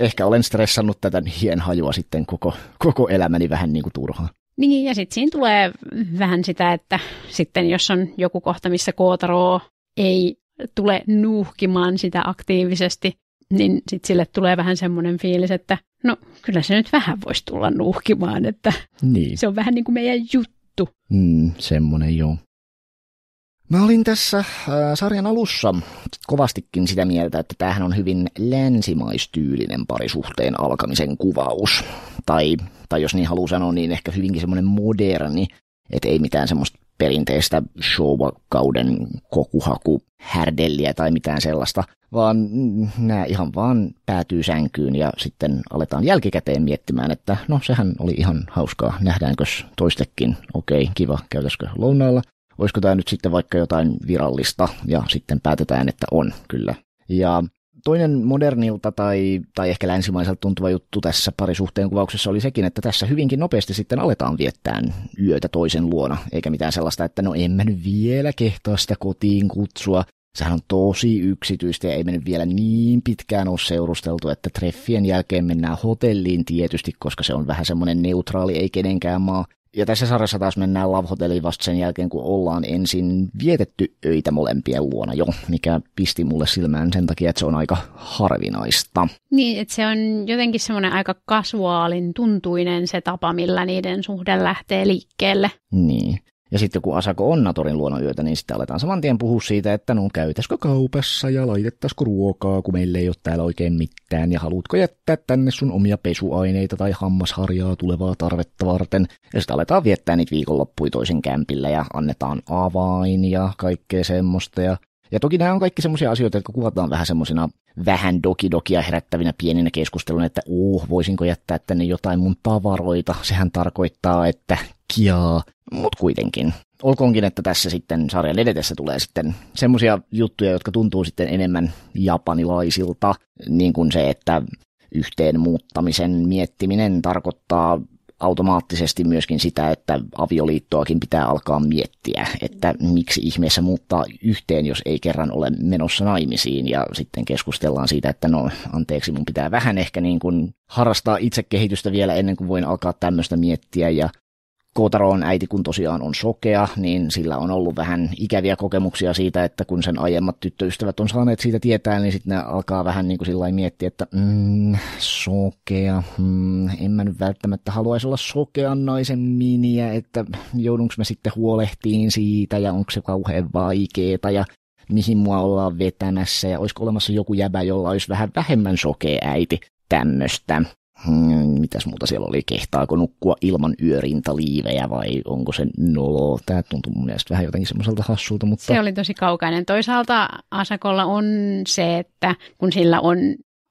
Ehkä olen stressannut tätä hien hajua sitten koko, koko elämäni vähän niin kuin turhaan. Niin, ja sitten siinä tulee vähän sitä, että sitten jos on joku kohta, missä kootaroo ei tule nuuhkimaan sitä aktiivisesti, niin sitten sille tulee vähän semmoinen fiilis, että no kyllä se nyt vähän voisi tulla nuuhkimaan, että niin. se on vähän niin kuin meidän juttu. Mm, semmoinen joo. Mä olin tässä äh, sarjan alussa kovastikin sitä mieltä, että tämähän on hyvin länsimaistyylinen parisuhteen alkamisen kuvaus. Tai, tai jos niin haluaa sanoa, niin ehkä hyvinkin semmoinen moderni, että ei mitään semmoista perinteistä Showa-kauden kokuhaku härdelliä tai mitään sellaista, vaan nämä ihan vaan päätyy sänkyyn ja sitten aletaan jälkikäteen miettimään, että no sehän oli ihan hauskaa, nähdäänkö toistekin, okei okay, kiva, käytäisikö lounaalla, olisiko tämä nyt sitten vaikka jotain virallista ja sitten päätetään, että on kyllä. Ja Toinen modernilta tai, tai ehkä länsimaiselta tuntuva juttu tässä parisuhteen kuvauksessa oli sekin, että tässä hyvinkin nopeasti sitten aletaan viettää yötä toisen luona, eikä mitään sellaista, että no en mä nyt vielä kehtaa sitä kotiin kutsua. Sehän on tosi yksityistä ja ei mennyt vielä niin pitkään ole seurusteltu, että treffien jälkeen mennään hotelliin tietysti, koska se on vähän semmoinen neutraali, ei kenenkään maa ja tässä sarjassa taas mennään Love Hoteliin vasta sen jälkeen, kun ollaan ensin vietetty öitä molempien luona jo, mikä pisti mulle silmään sen takia, että se on aika harvinaista. Niin, että se on jotenkin semmoinen aika kasuaalin tuntuinen se tapa, millä niiden suhde lähtee liikkeelle. Niin. Ja sitten kun Asako on Natorin luona yötä, niin sitten aletaan saman tien puhua siitä, että no käytäisikö kaupassa ja laitettaisiko ruokaa, kun meillä ei ole täällä oikein mitään ja haluatko jättää tänne sun omia pesuaineita tai hammasharjaa tulevaa tarvetta varten. Ja sitten aletaan viettää niitä viikonloppuja toisen kämpillä ja annetaan avain ja kaikkea semmoista ja ja toki nämä on kaikki semmoisia asioita, jotka kuvataan vähän semmoisina vähän dokidokia herättävinä pieninä keskusteluna, että uh, voisinko jättää tänne jotain mun tavaroita, sehän tarkoittaa, että kiaa, mut kuitenkin. Olkoonkin, että tässä sitten sarjan edetessä tulee sitten semmoisia juttuja, jotka tuntuu sitten enemmän japanilaisilta, niin kuin se, että yhteen muuttamisen miettiminen tarkoittaa automaattisesti myöskin sitä, että avioliittoakin pitää alkaa miettiä, että miksi ihmeessä muuttaa yhteen, jos ei kerran ole menossa naimisiin ja sitten keskustellaan siitä, että no anteeksi, mun pitää vähän ehkä niin kuin harrastaa itsekehitystä vielä ennen kuin voin alkaa tämmöistä miettiä ja Kootaroon äiti kun tosiaan on sokea, niin sillä on ollut vähän ikäviä kokemuksia siitä, että kun sen aiemmat tyttöystävät on saaneet siitä tietää, niin sitten ne alkaa vähän niin kuin sillä miettiä, että mm, sokea, mm, en mä nyt välttämättä haluaisi olla sokean naisen miniä, että joudunko me sitten huolehtiin siitä ja onko se kauhean vaikeeta ja mihin mua ollaan vetämässä ja olisiko olemassa joku jäbä, jolla olisi vähän vähemmän sokea äiti tämmöistä hmm, mitäs muuta siellä oli, kehtaako nukkua ilman yörintaliivejä vai onko se nolo. Tämä tuntuu mun mielestä vähän jotenkin semmoiselta hassulta. Mutta... Se oli tosi kaukainen. Toisaalta Asakolla on se, että kun sillä on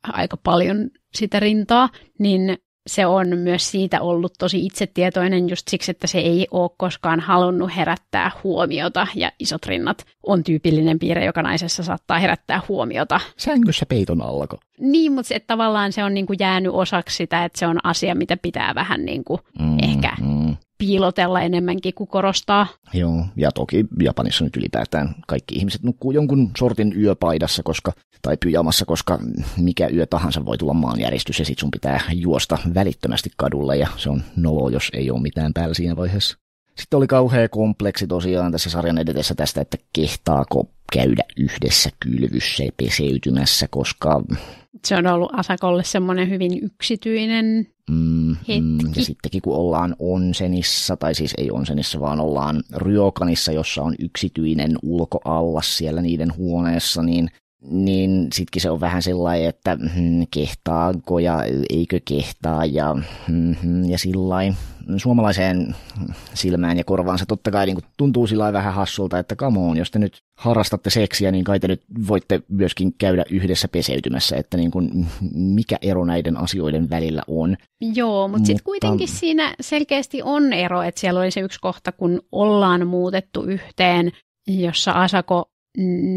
aika paljon sitä rintaa, niin se on myös siitä ollut tosi itsetietoinen just siksi, että se ei ole koskaan halunnut herättää huomiota ja isot rinnat on tyypillinen piirre, joka naisessa saattaa herättää huomiota. Sängyssä peiton allako. Niin, mutta se, tavallaan se on niin kuin jäänyt osaksi sitä, että se on asia, mitä pitää vähän niin kuin mm, ehkä mm piilotella enemmänkin kuin korostaa. Joo, ja toki Japanissa nyt ylipäätään kaikki ihmiset nukkuu jonkun sortin yöpaidassa koska, tai pyjamassa, koska mikä yö tahansa voi tulla maanjäristys ja sit sun pitää juosta välittömästi kadulle ja se on nolo, jos ei ole mitään päällä siinä vaiheessa. Sitten oli kauhea kompleksi tosiaan tässä sarjan edetessä tästä, että kehtaako käydä yhdessä kylvyssä ja peseytymässä, koska... Se on ollut Asakolle semmoinen hyvin yksityinen Mm, mm, ja sittenkin kun ollaan Onsenissa, tai siis ei Onsenissa, vaan ollaan Ryokanissa, jossa on yksityinen ulkoallas siellä niiden huoneessa, niin niin sittenkin se on vähän sellainen, että mm, kehtaanko ja eikö kehtaa ja, mm, ja sillain suomalaiseen silmään ja korvaansa se totta kai niin kuin tuntuu sillä vähän hassulta, että come on, jos te nyt harrastatte seksiä, niin kai te nyt voitte myöskin käydä yhdessä peseytymässä, että niin kuin, mikä ero näiden asioiden välillä on. Joo, mutta, mutta... sitten kuitenkin siinä selkeästi on ero, että siellä oli se yksi kohta, kun ollaan muutettu yhteen, jossa Asako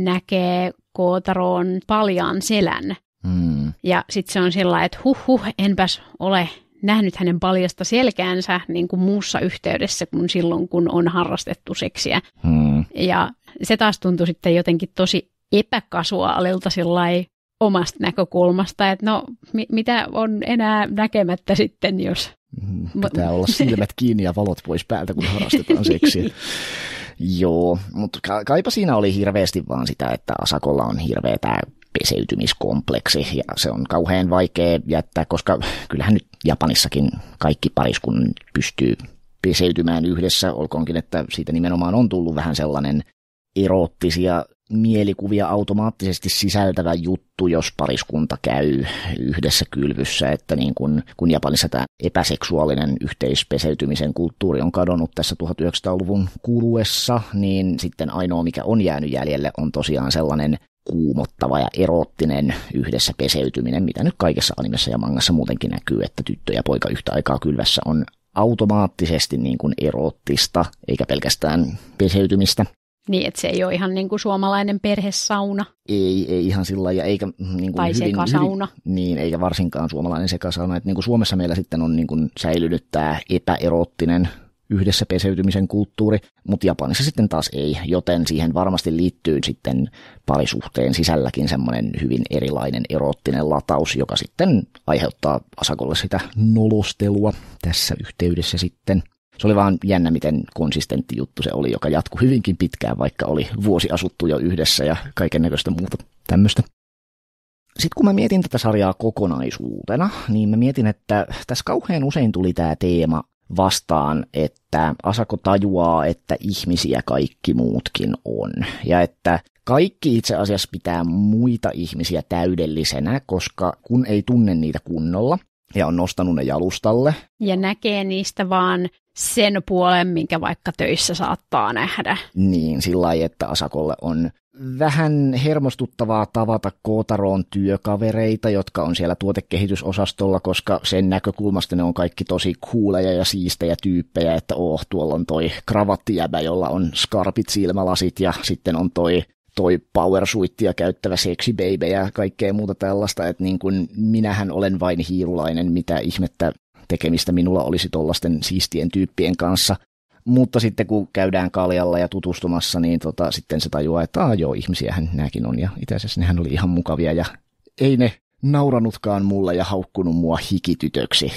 näkee Kootaroon paljaan selän. Mm. Ja sitten se on sillä että huh huh, enpäs ole nähnyt hänen paljasta selkäänsä niin kuin muussa yhteydessä kuin silloin, kun on harrastettu seksiä. Hmm. Ja se taas tuntui sitten jotenkin tosi epäkasuaalilta sillai omasta näkökulmasta, että no mi- mitä on enää näkemättä sitten, jos... Hmm. Pitää olla silmät kiinni ja valot pois päältä, kun harrastetaan seksiä. Joo, mutta kaipa siinä oli hirveästi vaan sitä, että Asakolla on hirveä tämä peseytymiskompleksi ja se on kauhean vaikea jättää, koska kyllähän nyt Japanissakin kaikki pariskunnan pystyy peseytymään yhdessä, olkoonkin, että siitä nimenomaan on tullut vähän sellainen eroottisia mielikuvia automaattisesti sisältävä juttu, jos pariskunta käy yhdessä kylvyssä, että niin kun, kun Japanissa tämä epäseksuaalinen yhteispeseytymisen kulttuuri on kadonnut tässä 1900-luvun kuluessa, niin sitten ainoa mikä on jäänyt jäljelle on tosiaan sellainen kuumottava ja erottinen yhdessä peseytyminen, mitä nyt kaikessa animessa ja mangassa muutenkin näkyy, että tyttö ja poika yhtä aikaa kylvässä on automaattisesti niin kuin erottista, eikä pelkästään peseytymistä. Niin, että se ei ole ihan niin kuin suomalainen perhesauna. Ei, ei ihan sillä ja eikä niin kuin tai hyvin, sekasauna. Hyvin, niin, eikä varsinkaan suomalainen sekasauna. Että niin kuin Suomessa meillä sitten on niin kuin säilynyt tämä epäerottinen yhdessä peseytymisen kulttuuri, mutta Japanissa sitten taas ei, joten siihen varmasti liittyy sitten parisuhteen sisälläkin semmoinen hyvin erilainen erottinen lataus, joka sitten aiheuttaa Asakolle sitä nolostelua tässä yhteydessä sitten. Se oli vaan jännä, miten konsistentti juttu se oli, joka jatku hyvinkin pitkään, vaikka oli vuosi asuttu jo yhdessä ja kaiken näköistä muuta tämmöistä. Sitten kun mä mietin tätä sarjaa kokonaisuutena, niin mä mietin, että tässä kauhean usein tuli tämä teema vastaan, että Asako tajuaa, että ihmisiä kaikki muutkin on. Ja että kaikki itse asiassa pitää muita ihmisiä täydellisenä, koska kun ei tunne niitä kunnolla ja on nostanut ne jalustalle. Ja näkee niistä vaan sen puolen, minkä vaikka töissä saattaa nähdä. Niin, sillä lailla, että Asakolle on vähän hermostuttavaa tavata kotaron työkavereita, jotka on siellä tuotekehitysosastolla, koska sen näkökulmasta ne on kaikki tosi kuuleja ja siistejä tyyppejä, että oh, tuolla on toi kravattijäbä, jolla on skarpit silmälasit ja sitten on toi toi powersuittia käyttävä seksi baby ja kaikkea muuta tällaista, että niin kuin minähän olen vain hiirulainen, mitä ihmettä tekemistä minulla olisi tuollaisten siistien tyyppien kanssa. Mutta sitten kun käydään kaljalla ja tutustumassa, niin tota, sitten se tajuaa, että Aa, joo, ihmisiähän nämäkin on. Ja itse asiassa nehän oli ihan mukavia ja ei ne nauranutkaan mulle ja haukkunut mua hikitytöksi,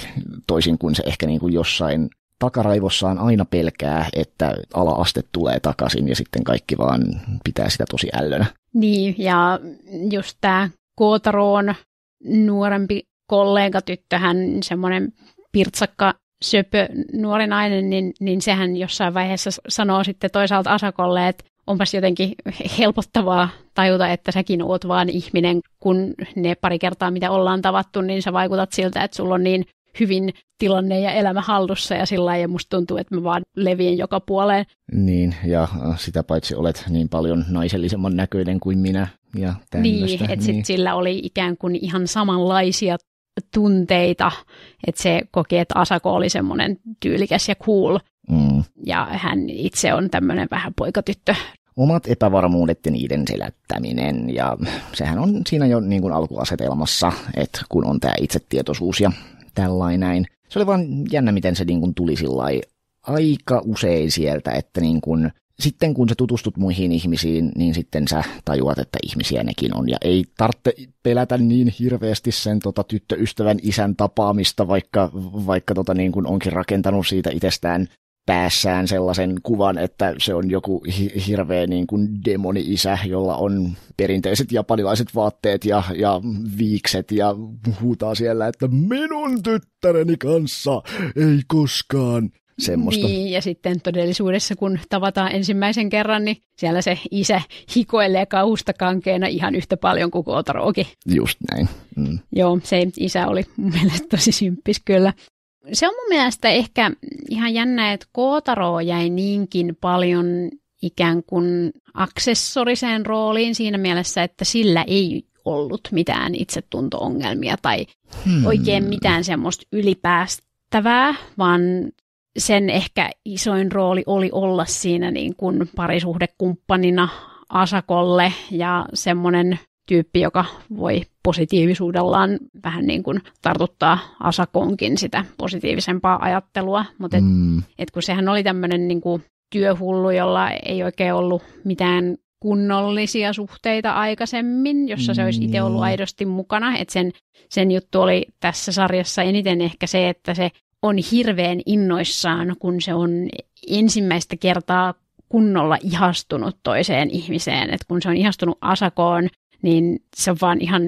toisin kuin se ehkä niin kuin jossain takaraivossaan aina pelkää, että ala-aste tulee takaisin ja sitten kaikki vaan pitää sitä tosi ällönä. Niin, ja just tämä Kootaroon nuorempi kollegatyttö, hän semmoinen pirtsakka söpö nuori nainen, niin, niin sehän jossain vaiheessa sanoo sitten toisaalta Asakolle, että onpas jotenkin helpottavaa tajuta, että säkin oot vaan ihminen, kun ne pari kertaa, mitä ollaan tavattu, niin sä vaikutat siltä, että sulla on niin hyvin tilanne ja elämä hallussa ja sillä ja musta tuntuu, että mä vaan levien joka puoleen. Niin, ja sitä paitsi olet niin paljon naisellisemman näköinen kuin minä ja tämmöistä. Niin, että niin. sillä oli ikään kuin ihan samanlaisia tunteita, että se koki, että Asako oli semmoinen tyylikäs ja cool. Mm. Ja hän itse on tämmöinen vähän poikatyttö. Omat epävarmuudet ja niiden selättäminen, ja sehän on siinä jo niin kuin alkuasetelmassa, että kun on tämä itsetietoisuus ja tällainen näin. Se oli vaan jännä, miten se niin kuin tuli sillä aika usein sieltä, että niin kuin sitten kun sä tutustut muihin ihmisiin, niin sitten sä tajuat, että ihmisiä nekin on. Ja ei tarvitse pelätä niin hirveästi sen tota, tyttöystävän isän tapaamista, vaikka, vaikka tota, niin kun onkin rakentanut siitä itsestään päässään sellaisen kuvan, että se on joku hirveä niin kuin demoni-isä, jolla on perinteiset japanilaiset vaatteet ja, ja viikset ja huutaa siellä, että minun tyttäreni kanssa ei koskaan semmoista. Niin, ja sitten todellisuudessa, kun tavataan ensimmäisen kerran, niin siellä se isä hikoilee kauhusta kankeena ihan yhtä paljon kuin Kotaroki. Just näin. Mm. Joo, se isä oli mun mielestä tosi symppis kyllä. Se on mun mielestä ehkä ihan jännä, että Kootaro jäi niinkin paljon ikään kuin aksessoriseen rooliin siinä mielessä, että sillä ei ollut mitään itsetunto-ongelmia tai hmm. oikein mitään semmoista ylipäästävää, vaan sen ehkä isoin rooli oli olla siinä niin kuin parisuhdekumppanina Asakolle ja semmoinen tyyppi, joka voi positiivisuudellaan vähän niin kuin tartuttaa Asakonkin sitä positiivisempaa ajattelua. Mutta et, mm. et kun sehän oli tämmöinen niin kuin työhullu, jolla ei oikein ollut mitään kunnollisia suhteita aikaisemmin, jossa se olisi itse ollut mm. aidosti mukana. Et sen, sen juttu oli tässä sarjassa eniten ehkä se, että se on hirveän innoissaan, kun se on ensimmäistä kertaa kunnolla ihastunut toiseen ihmiseen. Et kun se on ihastunut Asakoon, niin se on vaan ihan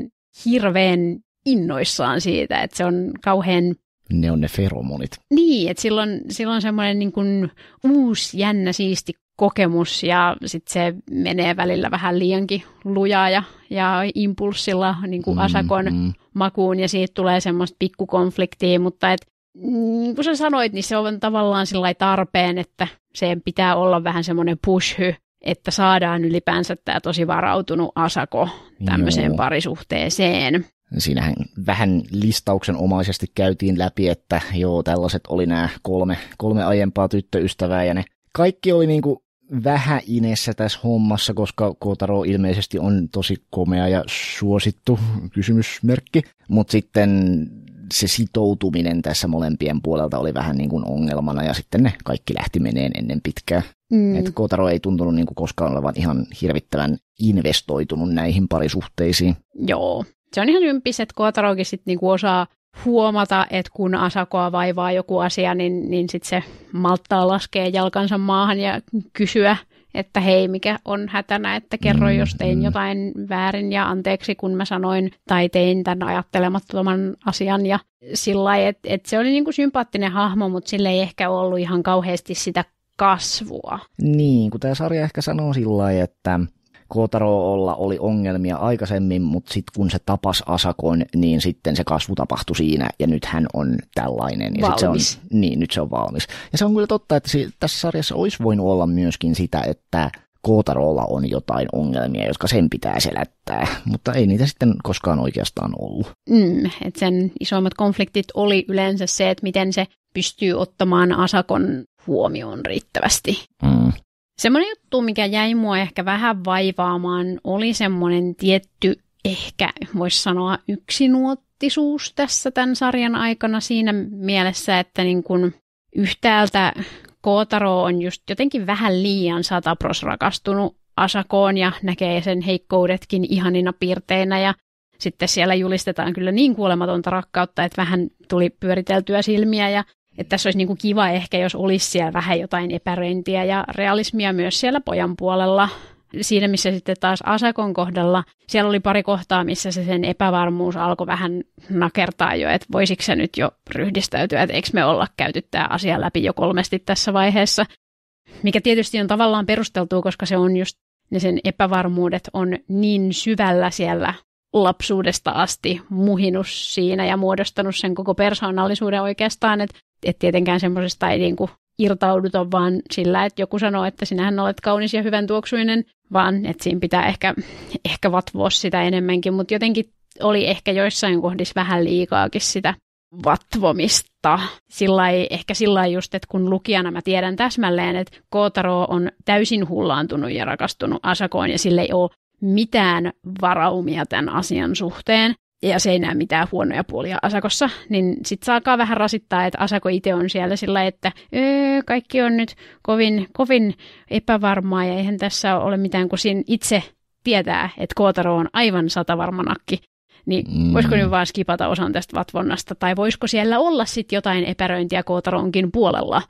hirveän innoissaan siitä, että se on kauhean ne on ne feromonit. Niin, että silloin, silloin semmoinen niin kuin uusi, jännä, siisti kokemus ja sitten se menee välillä vähän liiankin lujaa ja, ja impulssilla niin kuin mm-hmm. asakon mm. makuun ja siitä tulee semmoista pikkukonfliktia, mutta että mm, kun sä sanoit, niin se on tavallaan sillä tarpeen, että sen pitää olla vähän semmoinen pushy, että saadaan ylipäänsä tämä tosi varautunut asako tämmöiseen Joo. parisuhteeseen. Siinähän vähän listauksen omaisesti käytiin läpi, että joo, tällaiset oli nämä kolme, kolme aiempaa tyttöystävää ja ne kaikki oli niinku vähän inessä tässä hommassa, koska Kotaro ilmeisesti on tosi komea ja suosittu kysymysmerkki, mutta sitten se sitoutuminen tässä molempien puolelta oli vähän niin kuin ongelmana ja sitten ne kaikki lähti meneen ennen pitkään. Mm. Et Kotaro ei tuntunut niin kuin koskaan olevan ihan hirvittävän investoitunut näihin parisuhteisiin. Joo. Se on ihan ympis, että Kotarokin sitten niin osaa huomata, että kun Asakoa vaivaa joku asia, niin, niin sitten se malttaa laskea jalkansa maahan ja kysyä että hei, mikä on hätänä, että kerro, mm, jos tein mm. jotain väärin ja anteeksi, kun mä sanoin tai tein tämän ajattelemattoman asian ja sillä lailla, että, että se oli niin kuin sympaattinen hahmo, mutta sille ei ehkä ollut ihan kauheasti sitä kasvua. Niin, kun tämä sarja ehkä sanoo sillä lailla, että Kotaro olla oli ongelmia aikaisemmin, mutta sitten kun se tapas Asakon, niin sitten se kasvu tapahtui siinä ja nyt hän on tällainen. Ja valmis. se on, niin, nyt se on valmis. Ja se on kyllä totta, että tässä sarjassa olisi voinut olla myöskin sitä, että Kootarolla on jotain ongelmia, jotka sen pitää selättää, mutta ei niitä sitten koskaan oikeastaan ollut. Mm, et sen isoimmat konfliktit oli yleensä se, että miten se pystyy ottamaan Asakon huomioon riittävästi. Mm. Semmoinen juttu, mikä jäi mua ehkä vähän vaivaamaan, oli semmoinen tietty, ehkä voisi sanoa yksinuottisuus tässä tämän sarjan aikana siinä mielessä, että niin kun yhtäältä Kootaro on just jotenkin vähän liian satapros rakastunut Asakoon ja näkee sen heikkoudetkin ihanina piirteinä ja sitten siellä julistetaan kyllä niin kuolematonta rakkautta, että vähän tuli pyöriteltyä silmiä ja että tässä olisi niin kuin kiva ehkä, jos olisi siellä vähän jotain epäröintiä ja realismia myös siellä pojan puolella. Siinä, missä sitten taas Asakon kohdalla, siellä oli pari kohtaa, missä se sen epävarmuus alkoi vähän nakertaa jo, että voisiko se nyt jo ryhdistäytyä, että eikö me olla käyty tämä asia läpi jo kolmesti tässä vaiheessa. Mikä tietysti on tavallaan perusteltua, koska se on just ne sen epävarmuudet on niin syvällä siellä lapsuudesta asti muhinut siinä ja muodostanut sen koko persoonallisuuden oikeastaan, että et tietenkään semmoisesta ei niinku irtauduta vaan sillä, että joku sanoo, että sinähän olet kaunis ja hyvän tuoksuinen, vaan että siinä pitää ehkä, ehkä vatvoa sitä enemmänkin, mutta jotenkin oli ehkä joissain kohdissa vähän liikaakin sitä vatvomista. Sillai, ehkä sillä just, että kun lukijana mä tiedän täsmälleen, että Kootaro on täysin hullaantunut ja rakastunut Asakoon ja sillä ei ole mitään varaumia tämän asian suhteen ja se ei näe mitään huonoja puolia Asakossa, niin sitten se alkaa vähän rasittaa, että Asako itse on siellä sillä, että öö, kaikki on nyt kovin, kovin epävarmaa ja eihän tässä ole mitään, kun siinä itse tietää, että Kootaro on aivan satavarmanakki, Niin mm. voisiko nyt vaan skipata osan tästä vatvonnasta, tai voisiko siellä olla sitten jotain epäröintiä Kootaronkin puolella?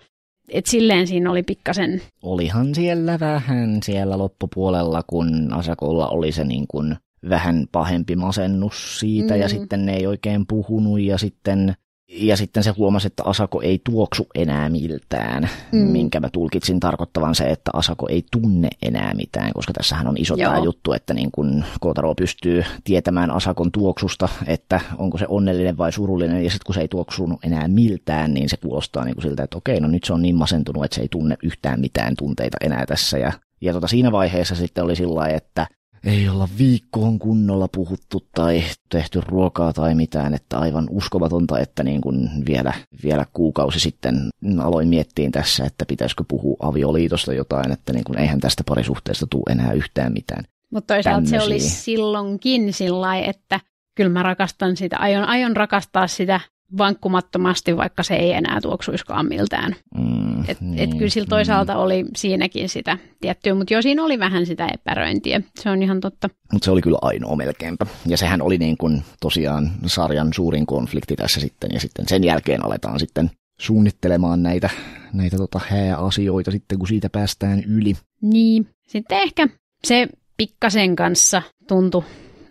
Et silleen siinä oli pikkasen... Olihan siellä vähän siellä loppupuolella, kun Asakolla oli se niin kuin vähän pahempi masennus siitä mm. ja sitten ne ei oikein puhunut ja sitten, ja sitten se huomasi, että Asako ei tuoksu enää miltään, mm. minkä mä tulkitsin tarkoittavan se, että Asako ei tunne enää mitään, koska tässähän on iso Joo. tämä juttu, että niin kun Kotaro pystyy tietämään Asakon tuoksusta, että onko se onnellinen vai surullinen ja sitten kun se ei tuoksunut enää miltään, niin se kuulostaa niin siltä, että okei, no nyt se on niin masentunut, että se ei tunne yhtään mitään tunteita enää tässä ja ja tuota, siinä vaiheessa sitten oli sillä että ei olla viikkoon kunnolla puhuttu tai tehty ruokaa tai mitään, että aivan uskomatonta, että niin kuin vielä, vielä kuukausi sitten aloin miettiin tässä, että pitäisikö puhua avioliitosta jotain, että niin kuin eihän tästä parisuhteesta tule enää yhtään mitään. Mutta toisaalta Tämmöisiä. se olisi silloinkin sillä että kyllä mä rakastan sitä, aion, aion rakastaa sitä vankkumattomasti, vaikka se ei enää tuoksuiskaan miltään. Mm, et, niin, et kyllä sillä mm. toisaalta mm. oli siinäkin sitä tiettyä, mutta jo siinä oli vähän sitä epäröintiä, se on ihan totta. Mutta se oli kyllä ainoa melkeinpä, ja sehän oli niin kuin tosiaan sarjan suurin konflikti tässä sitten, ja sitten sen jälkeen aletaan sitten suunnittelemaan näitä, näitä tota hääasioita sitten, kun siitä päästään yli. Niin, sitten ehkä se pikkasen kanssa tuntui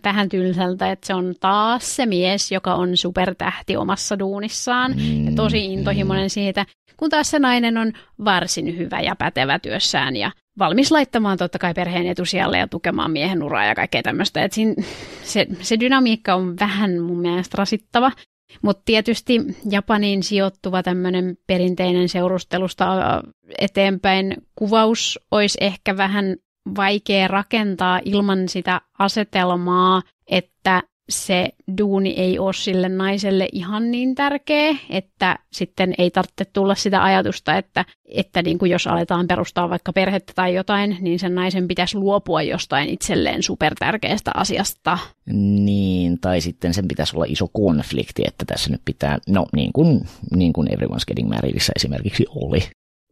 vähän tylsältä, että se on taas se mies, joka on supertähti omassa duunissaan mm. ja tosi mm. intohimoinen siitä, kun taas se nainen on varsin hyvä ja pätevä työssään ja valmis laittamaan totta kai perheen etusijalle ja tukemaan miehen uraa ja kaikkea tämmöistä. Et siinä, se, se dynamiikka on vähän mun mielestä rasittava. Mutta tietysti Japaniin sijoittuva tämmöinen perinteinen seurustelusta eteenpäin kuvaus olisi ehkä vähän vaikea rakentaa ilman sitä asetelmaa, että se duuni ei ole sille naiselle ihan niin tärkeä, että sitten ei tarvitse tulla sitä ajatusta, että, että niin kuin jos aletaan perustaa vaikka perhettä tai jotain, niin sen naisen pitäisi luopua jostain itselleen supertärkeästä asiasta. Niin, tai sitten sen pitäisi olla iso konflikti, että tässä nyt pitää, no niin kuin, niin kuin Everyone's Getting Marriedissa esimerkiksi oli.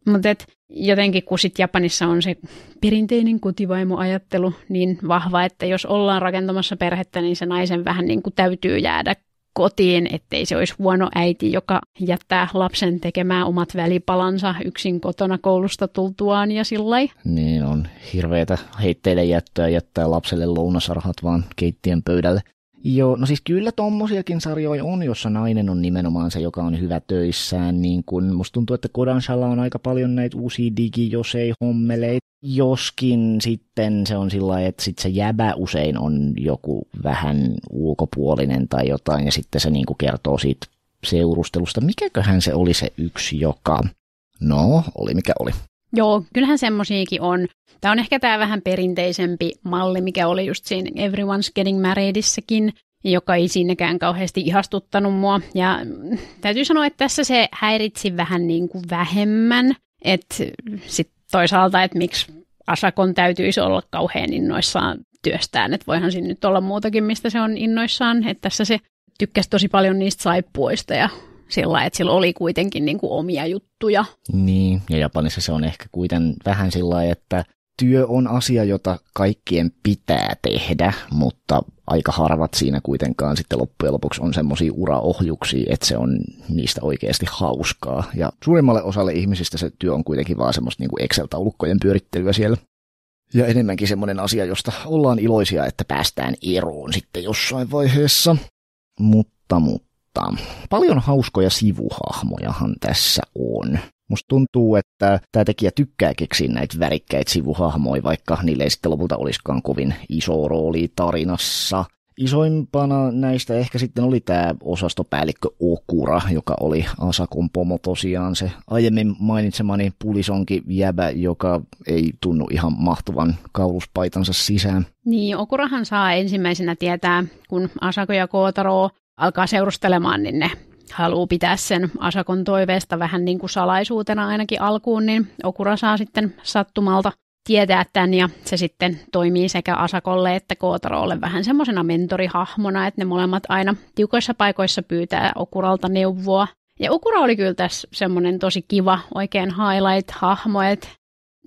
Mutta jotenkin kun sit Japanissa on se perinteinen kotivaimoajattelu niin vahva, että jos ollaan rakentamassa perhettä, niin se naisen vähän niin kuin täytyy jäädä kotiin, ettei se olisi huono äiti, joka jättää lapsen tekemään omat välipalansa yksin kotona koulusta tultuaan ja sillä Niin on hirveätä heitteille jättöä jättää lapselle lounasarhat vaan keittiön pöydälle. Joo, no siis kyllä tommosiakin sarjoja on, jossa nainen on nimenomaan se, joka on hyvä töissään. Niin kun musta tuntuu, että Kodanshalla on aika paljon näitä uusia digi, jos ei hommeleita. Joskin sitten se on sillä että sit se jäbä usein on joku vähän ulkopuolinen tai jotain, ja sitten se niin kertoo siitä seurustelusta. Mikäköhän se oli se yksi, joka... No, oli mikä oli. Joo, kyllähän semmoisiakin on. Tämä on ehkä tämä vähän perinteisempi malli, mikä oli just siinä Everyone's Getting Marriedissäkin, joka ei siinäkään kauheasti ihastuttanut mua. Ja mm, täytyy sanoa, että tässä se häiritsi vähän niin kuin vähemmän, että mm, sitten toisaalta, että miksi Asakon täytyisi olla kauhean innoissaan työstään, että voihan siinä nyt olla muutakin, mistä se on innoissaan, että tässä se tykkäsi tosi paljon niistä saippuista ja sillä että sillä oli kuitenkin niin kuin omia juttuja. Niin, ja Japanissa se on ehkä kuitenkin vähän sillä että työ on asia, jota kaikkien pitää tehdä, mutta aika harvat siinä kuitenkaan sitten loppujen lopuksi on semmoisia uraohjuksia, että se on niistä oikeasti hauskaa. Ja suurimmalle osalle ihmisistä se työ on kuitenkin vaan semmoista niin kuin Excel-taulukkojen pyörittelyä siellä. Ja enemmänkin semmoinen asia, josta ollaan iloisia, että päästään eroon sitten jossain vaiheessa. Mutta, mutta tota, paljon hauskoja sivuhahmojahan tässä on. Musta tuntuu, että tämä tekijä tykkää keksiä näitä värikkäitä sivuhahmoja, vaikka niille ei sitten lopulta olisikaan kovin iso rooli tarinassa. Isoimpana näistä ehkä sitten oli tämä osastopäällikkö Okura, joka oli Asakon pomo tosiaan se aiemmin mainitsemani pulisonki jäbä, joka ei tunnu ihan mahtuvan kauluspaitansa sisään. Niin, Okurahan saa ensimmäisenä tietää, kun Asako ja Kootaro alkaa seurustelemaan, niin ne haluaa pitää sen Asakon toiveesta vähän niin kuin salaisuutena ainakin alkuun, niin Okura saa sitten sattumalta tietää tämän ja se sitten toimii sekä Asakolle että Kootarolle vähän semmoisena mentorihahmona, että ne molemmat aina tiukoissa paikoissa pyytää Okuralta neuvoa. Ja Okura oli kyllä tässä semmoinen tosi kiva, oikein highlight-hahmo, että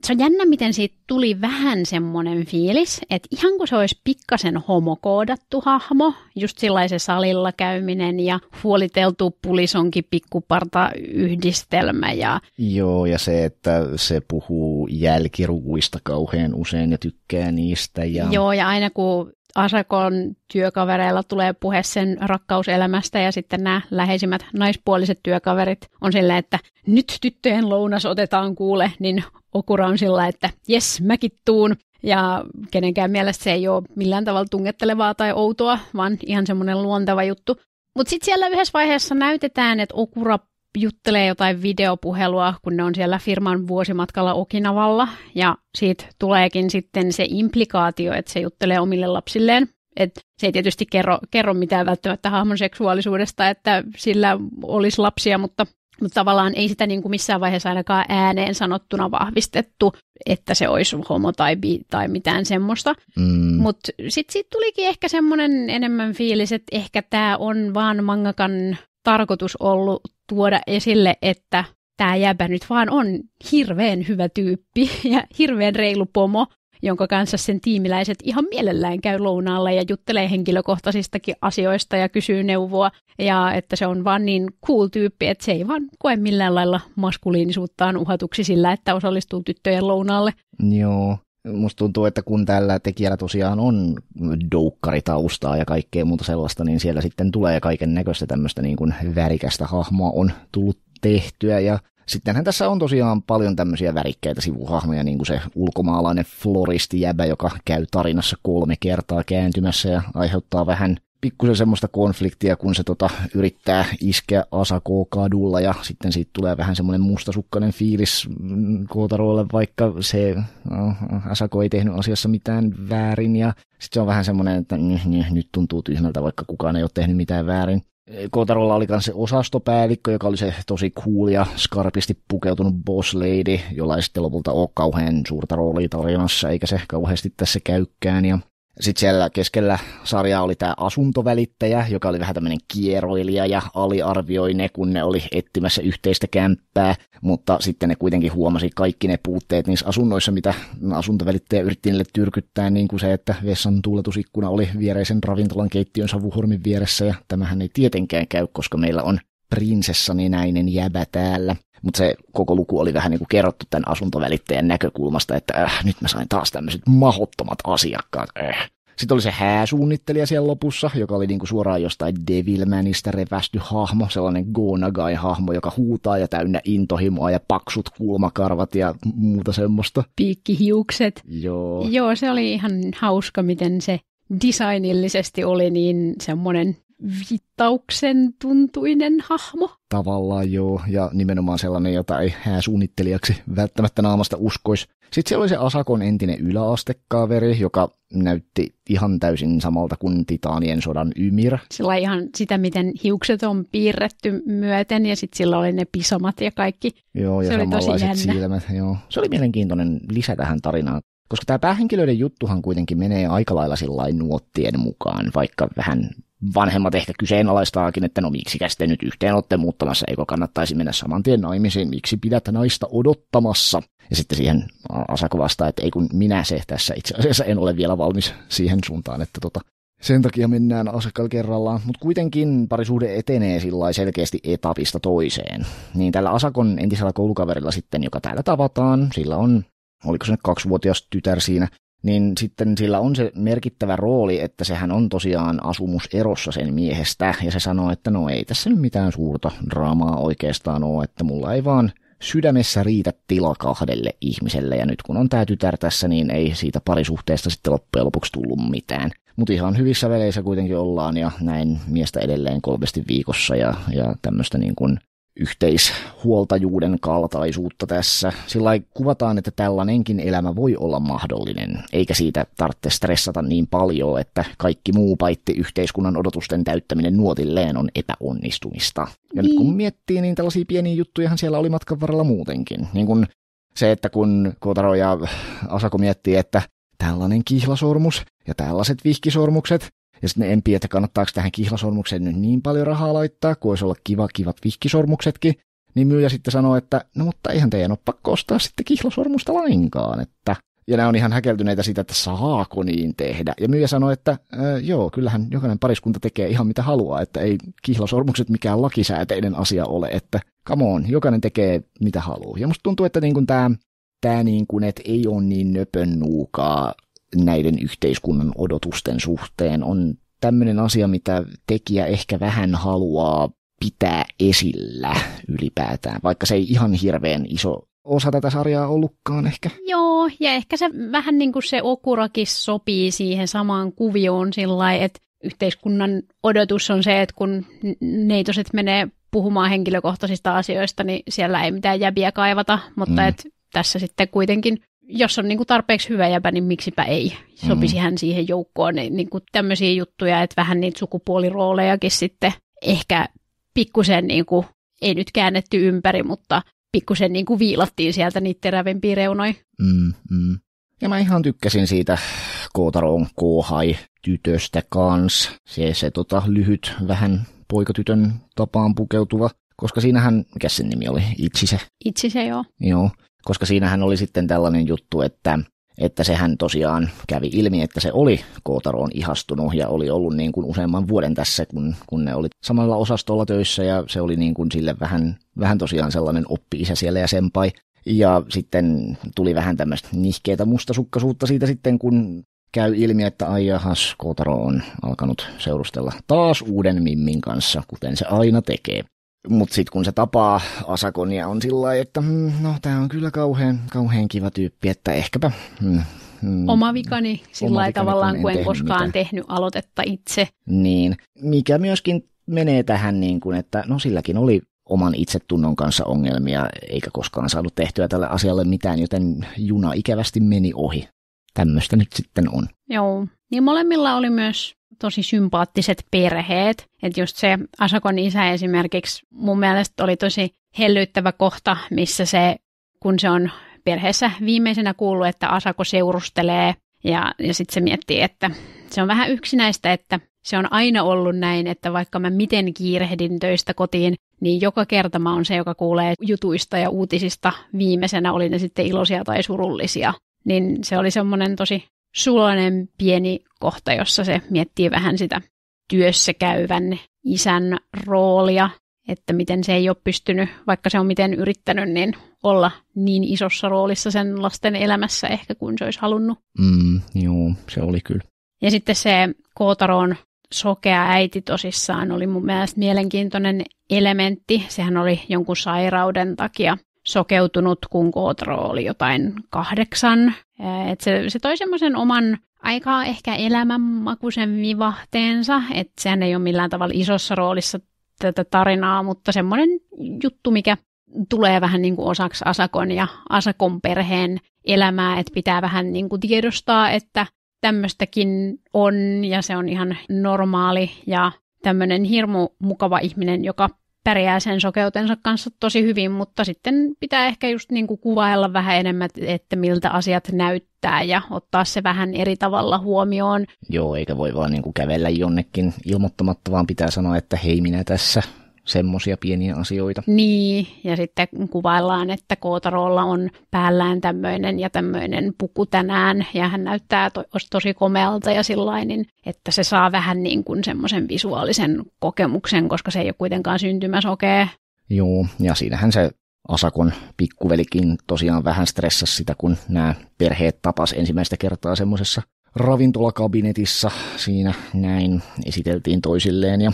se on jännä, miten siitä tuli vähän semmoinen fiilis, että ihan kuin se olisi pikkasen homokoodattu hahmo, just sellaisen salilla käyminen ja huoliteltu pulisonkin pikkuparta yhdistelmä. Ja... Joo, ja se, että se puhuu jälkiruuista kauhean usein ja tykkää niistä. Ja... Joo, ja aina kun Asakon työkavereilla tulee puhe sen rakkauselämästä ja sitten nämä läheisimmät naispuoliset työkaverit on sillä, että nyt tyttöjen lounas otetaan kuule, niin Okura on sillä, että jes, mäkin tuun. Ja kenenkään mielestä se ei ole millään tavalla tungettelevaa tai outoa, vaan ihan semmoinen luontava juttu. Mutta sitten siellä yhdessä vaiheessa näytetään, että Okura juttelee jotain videopuhelua, kun ne on siellä firman vuosimatkalla Okinavalla. Ja siitä tuleekin sitten se implikaatio, että se juttelee omille lapsilleen. Et se ei tietysti kerro, kerro mitään välttämättä hahmon seksuaalisuudesta, että sillä olisi lapsia, mutta, mutta tavallaan ei sitä niin kuin missään vaiheessa ainakaan ääneen sanottuna vahvistettu, että se olisi homo tai bi tai mitään semmoista. Mm. Mutta sitten siitä tulikin ehkä semmoinen enemmän fiilis, että ehkä tämä on vaan mangakan tarkoitus ollut tuoda esille, että tämä jäbä nyt vaan on hirveän hyvä tyyppi ja hirveän reilu pomo, jonka kanssa sen tiimiläiset ihan mielellään käy lounaalla ja juttelee henkilökohtaisistakin asioista ja kysyy neuvoa. Ja että se on vaan niin cool tyyppi, että se ei vaan koe millään lailla maskuliinisuuttaan uhatuksi sillä, että osallistuu tyttöjen lounaalle. Joo, musta tuntuu, että kun tällä tekijällä tosiaan on doukkaritaustaa ja kaikkea muuta sellaista, niin siellä sitten tulee kaiken näköistä tämmöistä niin kuin värikästä hahmoa on tullut tehtyä ja Sittenhän tässä on tosiaan paljon tämmöisiä värikkäitä sivuhahmoja, niin kuin se ulkomaalainen floristijäbä, joka käy tarinassa kolme kertaa kääntymässä ja aiheuttaa vähän pikkusen semmoista konfliktia, kun se tota, yrittää iskeä asako kadulla ja sitten siitä tulee vähän semmoinen mustasukkainen fiilis mm, Kootarolle, vaikka se no, Asako ei tehnyt asiassa mitään väärin ja sitten se on vähän semmoinen, että nyt tuntuu tyhmältä, vaikka kukaan ei ole tehnyt mitään väärin. Kotarolla oli myös se osastopäällikkö, joka oli se tosi cool ja skarpisti pukeutunut boss lady, jolla ei sitten lopulta ole kauhean suurta roolia tarinassa, eikä se kauheasti tässä käykään. Ja sitten siellä keskellä sarjaa oli tämä asuntovälittäjä, joka oli vähän tämmöinen kieroilija ja aliarvioi ne, kun ne oli etsimässä yhteistä kämppää, mutta sitten ne kuitenkin huomasi kaikki ne puutteet niissä asunnoissa, mitä asuntovälittäjä yritti niille tyrkyttää, niin kuin se, että vessan tuuletusikkuna oli viereisen ravintolan keittiön savuhormin vieressä ja tämähän ei tietenkään käy, koska meillä on prinsessani näinen jäbä täällä. Mutta se koko luku oli vähän niin kuin kerrottu tämän asuntovälittäjän näkökulmasta, että äh, nyt mä sain taas tämmöiset mahottomat asiakkaat. Äh. Sitten oli se hääsuunnittelija siellä lopussa, joka oli kuin niinku suoraan jostain Devilmanista revästy hahmo, sellainen Gonagai-hahmo, joka huutaa ja täynnä intohimoa ja paksut kulmakarvat ja muuta semmoista. Piikkihiukset. Joo. Joo, se oli ihan hauska, miten se designillisesti oli niin semmoinen vittauksen tuntuinen hahmo. Tavallaan joo, ja nimenomaan sellainen, jota ei hää suunnittelijaksi välttämättä naamasta uskoisi. Sitten siellä oli se Asakon entinen yläastekaveri, joka näytti ihan täysin samalta kuin Titaanien sodan Ymir. Sillä ihan sitä, miten hiukset on piirretty myöten ja sitten sillä oli ne pisomat ja kaikki. Joo, ja se samanlaiset silmät. Joo. Se oli mielenkiintoinen lisä tähän tarinaan. Koska tämä päähenkilöiden juttuhan kuitenkin menee aika lailla sillain nuottien mukaan, vaikka vähän vanhemmat ehkä kyseenalaistaakin, että no miksi te nyt yhteen olette muuttamassa, eikö kannattaisi mennä saman tien naimisiin, miksi pidät naista odottamassa. Ja sitten siihen Asako vastaa, että ei kun minä se tässä itse asiassa en ole vielä valmis siihen suuntaan, että tota, sen takia mennään askel kerrallaan, mutta kuitenkin parisuhde etenee sillä selkeästi etapista toiseen. Niin tällä Asakon entisellä koulukaverilla sitten, joka täällä tavataan, sillä on, oliko se nyt kaksivuotias tytär siinä, niin sitten sillä on se merkittävä rooli, että sehän on tosiaan asumuserossa sen miehestä, ja se sanoo, että no ei tässä nyt mitään suurta draamaa oikeastaan ole, että mulla ei vaan sydämessä riitä tila kahdelle ihmiselle, ja nyt kun on tämä tytär tässä, niin ei siitä parisuhteesta sitten loppujen lopuksi tullut mitään. Mutta ihan hyvissä väleissä kuitenkin ollaan, ja näin miestä edelleen kolmesti viikossa, ja, ja tämmöistä niin kuin yhteishuoltajuuden kaltaisuutta tässä. Sillä kuvataan, että tällainenkin elämä voi olla mahdollinen, eikä siitä tarvitse stressata niin paljon, että kaikki muu paitsi yhteiskunnan odotusten täyttäminen nuotilleen on epäonnistumista. Ja niin. kun miettii, niin tällaisia pieniä juttujahan siellä oli matkan varrella muutenkin. Niin kun se, että kun Kotaro ja Asako miettii, että tällainen kihlasormus ja tällaiset vihkisormukset ja sitten ne tiedä, että kannattaako tähän kihlasormukseen nyt niin paljon rahaa laittaa, kun olisi olla kiva kivat vihkisormuksetkin. Niin myyjä sitten sanoo, että no mutta eihän teidän ole pakko ostaa sitten kihlasormusta lainkaan, että ja nämä on ihan häkeltyneitä siitä, että saako niin tehdä. Ja myyjä sanoi, että joo, kyllähän jokainen pariskunta tekee ihan mitä haluaa, että ei kihlasormukset mikään lakisääteinen asia ole, että come on, jokainen tekee mitä haluaa. Ja musta tuntuu, että niin kuin tämä, tämä niin kuin, että ei ole niin nöpön nuukaa näiden yhteiskunnan odotusten suhteen on tämmöinen asia, mitä tekijä ehkä vähän haluaa pitää esillä ylipäätään, vaikka se ei ihan hirveän iso osa tätä sarjaa ollutkaan ehkä. Joo, ja ehkä se vähän niin kuin se Okurakin sopii siihen samaan kuvioon sillä että yhteiskunnan odotus on se, että kun neitoset menee puhumaan henkilökohtaisista asioista, niin siellä ei mitään jäbiä kaivata, mutta mm. et tässä sitten kuitenkin jos on niin kuin tarpeeksi hyvä jäbä, niin miksipä ei. Sopisi mm. hän siihen joukkoon. Niin, niin kuin tämmöisiä juttuja, että vähän niitä sukupuoliroolejakin sitten ehkä pikkusen, niin kuin, ei nyt käännetty ympäri, mutta pikkusen niin kuin viilattiin sieltä niitä terävimpiä reunoja. Mm, mm. Ja mä ihan tykkäsin siitä Kootaron kohai tytöstä kans. Se, se tota, lyhyt, vähän poikatytön tapaan pukeutuva koska siinähän, mikä sen nimi oli, Itsise? Itsise, joo. Joo, koska siinähän oli sitten tällainen juttu, että että sehän tosiaan kävi ilmi, että se oli Kootaroon ihastunut ja oli ollut niin kuin useamman vuoden tässä, kun, kun ne oli samalla osastolla töissä ja se oli niin kuin sille vähän, vähän tosiaan sellainen oppi-isä siellä ja senpai. Ja sitten tuli vähän tämmöistä nihkeitä mustasukkaisuutta siitä sitten, kun käy ilmi, että aijahas jahas, Kotaro on alkanut seurustella taas uuden Mimmin kanssa, kuten se aina tekee. Mutta sitten kun se tapaa Asakonia on sillä lailla, että hmm, no tämä on kyllä kauhean, kauhean kiva tyyppi, että ehkäpä. Mm, mm, oma vikani sillä lailla tavallaan, kun en, tehnyt koskaan mitään. tehnyt aloitetta itse. Niin, mikä myöskin menee tähän, niin kuin, että no silläkin oli oman itsetunnon kanssa ongelmia, eikä koskaan saanut tehtyä tälle asialle mitään, joten juna ikävästi meni ohi. Tämmöistä nyt sitten on. Joo. Niin molemmilla oli myös tosi sympaattiset perheet. Että just se Asakon isä esimerkiksi mun mielestä oli tosi hellyttävä kohta, missä se, kun se on perheessä viimeisenä kuullut, että Asako seurustelee ja, ja sitten se miettii, että se on vähän yksinäistä, että se on aina ollut näin, että vaikka mä miten kiirehdin töistä kotiin, niin joka kerta mä on se, joka kuulee jutuista ja uutisista viimeisenä, oli ne sitten iloisia tai surullisia. Niin se oli semmoinen tosi sulonen pieni kohta, jossa se miettii vähän sitä työssä käyvän isän roolia, että miten se ei ole pystynyt, vaikka se on miten yrittänyt, niin olla niin isossa roolissa sen lasten elämässä ehkä kuin se olisi halunnut. Mm, joo, se oli kyllä. Ja sitten se Kootaroon sokea äiti tosissaan oli mun mielestä mielenkiintoinen elementti. Sehän oli jonkun sairauden takia sokeutunut, kun Kootro oli jotain kahdeksan. Et se, se toi semmoisen oman aika ehkä elämänmakuisen vivahteensa, että sehän ei ole millään tavalla isossa roolissa tätä tarinaa, mutta semmoinen juttu, mikä tulee vähän niin kuin osaksi Asakon ja Asakon perheen elämää, että pitää vähän niin kuin tiedostaa, että tämmöistäkin on ja se on ihan normaali ja tämmöinen hirmu mukava ihminen, joka pärjää sen sokeutensa kanssa tosi hyvin, mutta sitten pitää ehkä just niin kuin kuvailla vähän enemmän, että miltä asiat näyttää ja ottaa se vähän eri tavalla huomioon. Joo, eikä voi vaan niin kuin kävellä jonnekin ilmoittamatta, vaan pitää sanoa, että hei minä tässä semmoisia pieniä asioita. Niin, ja sitten kuvaillaan, että Kootarolla on päällään tämmöinen ja tämmöinen puku tänään, ja hän näyttää to- tosi komealta ja sillain, niin että se saa vähän niin kuin semmoisen visuaalisen kokemuksen, koska se ei ole kuitenkaan syntymäsokea. Joo, ja siinähän se Asakon pikkuvelikin tosiaan vähän stressasi sitä, kun nämä perheet tapas ensimmäistä kertaa semmoisessa ravintolakabinetissa. Siinä näin esiteltiin toisilleen ja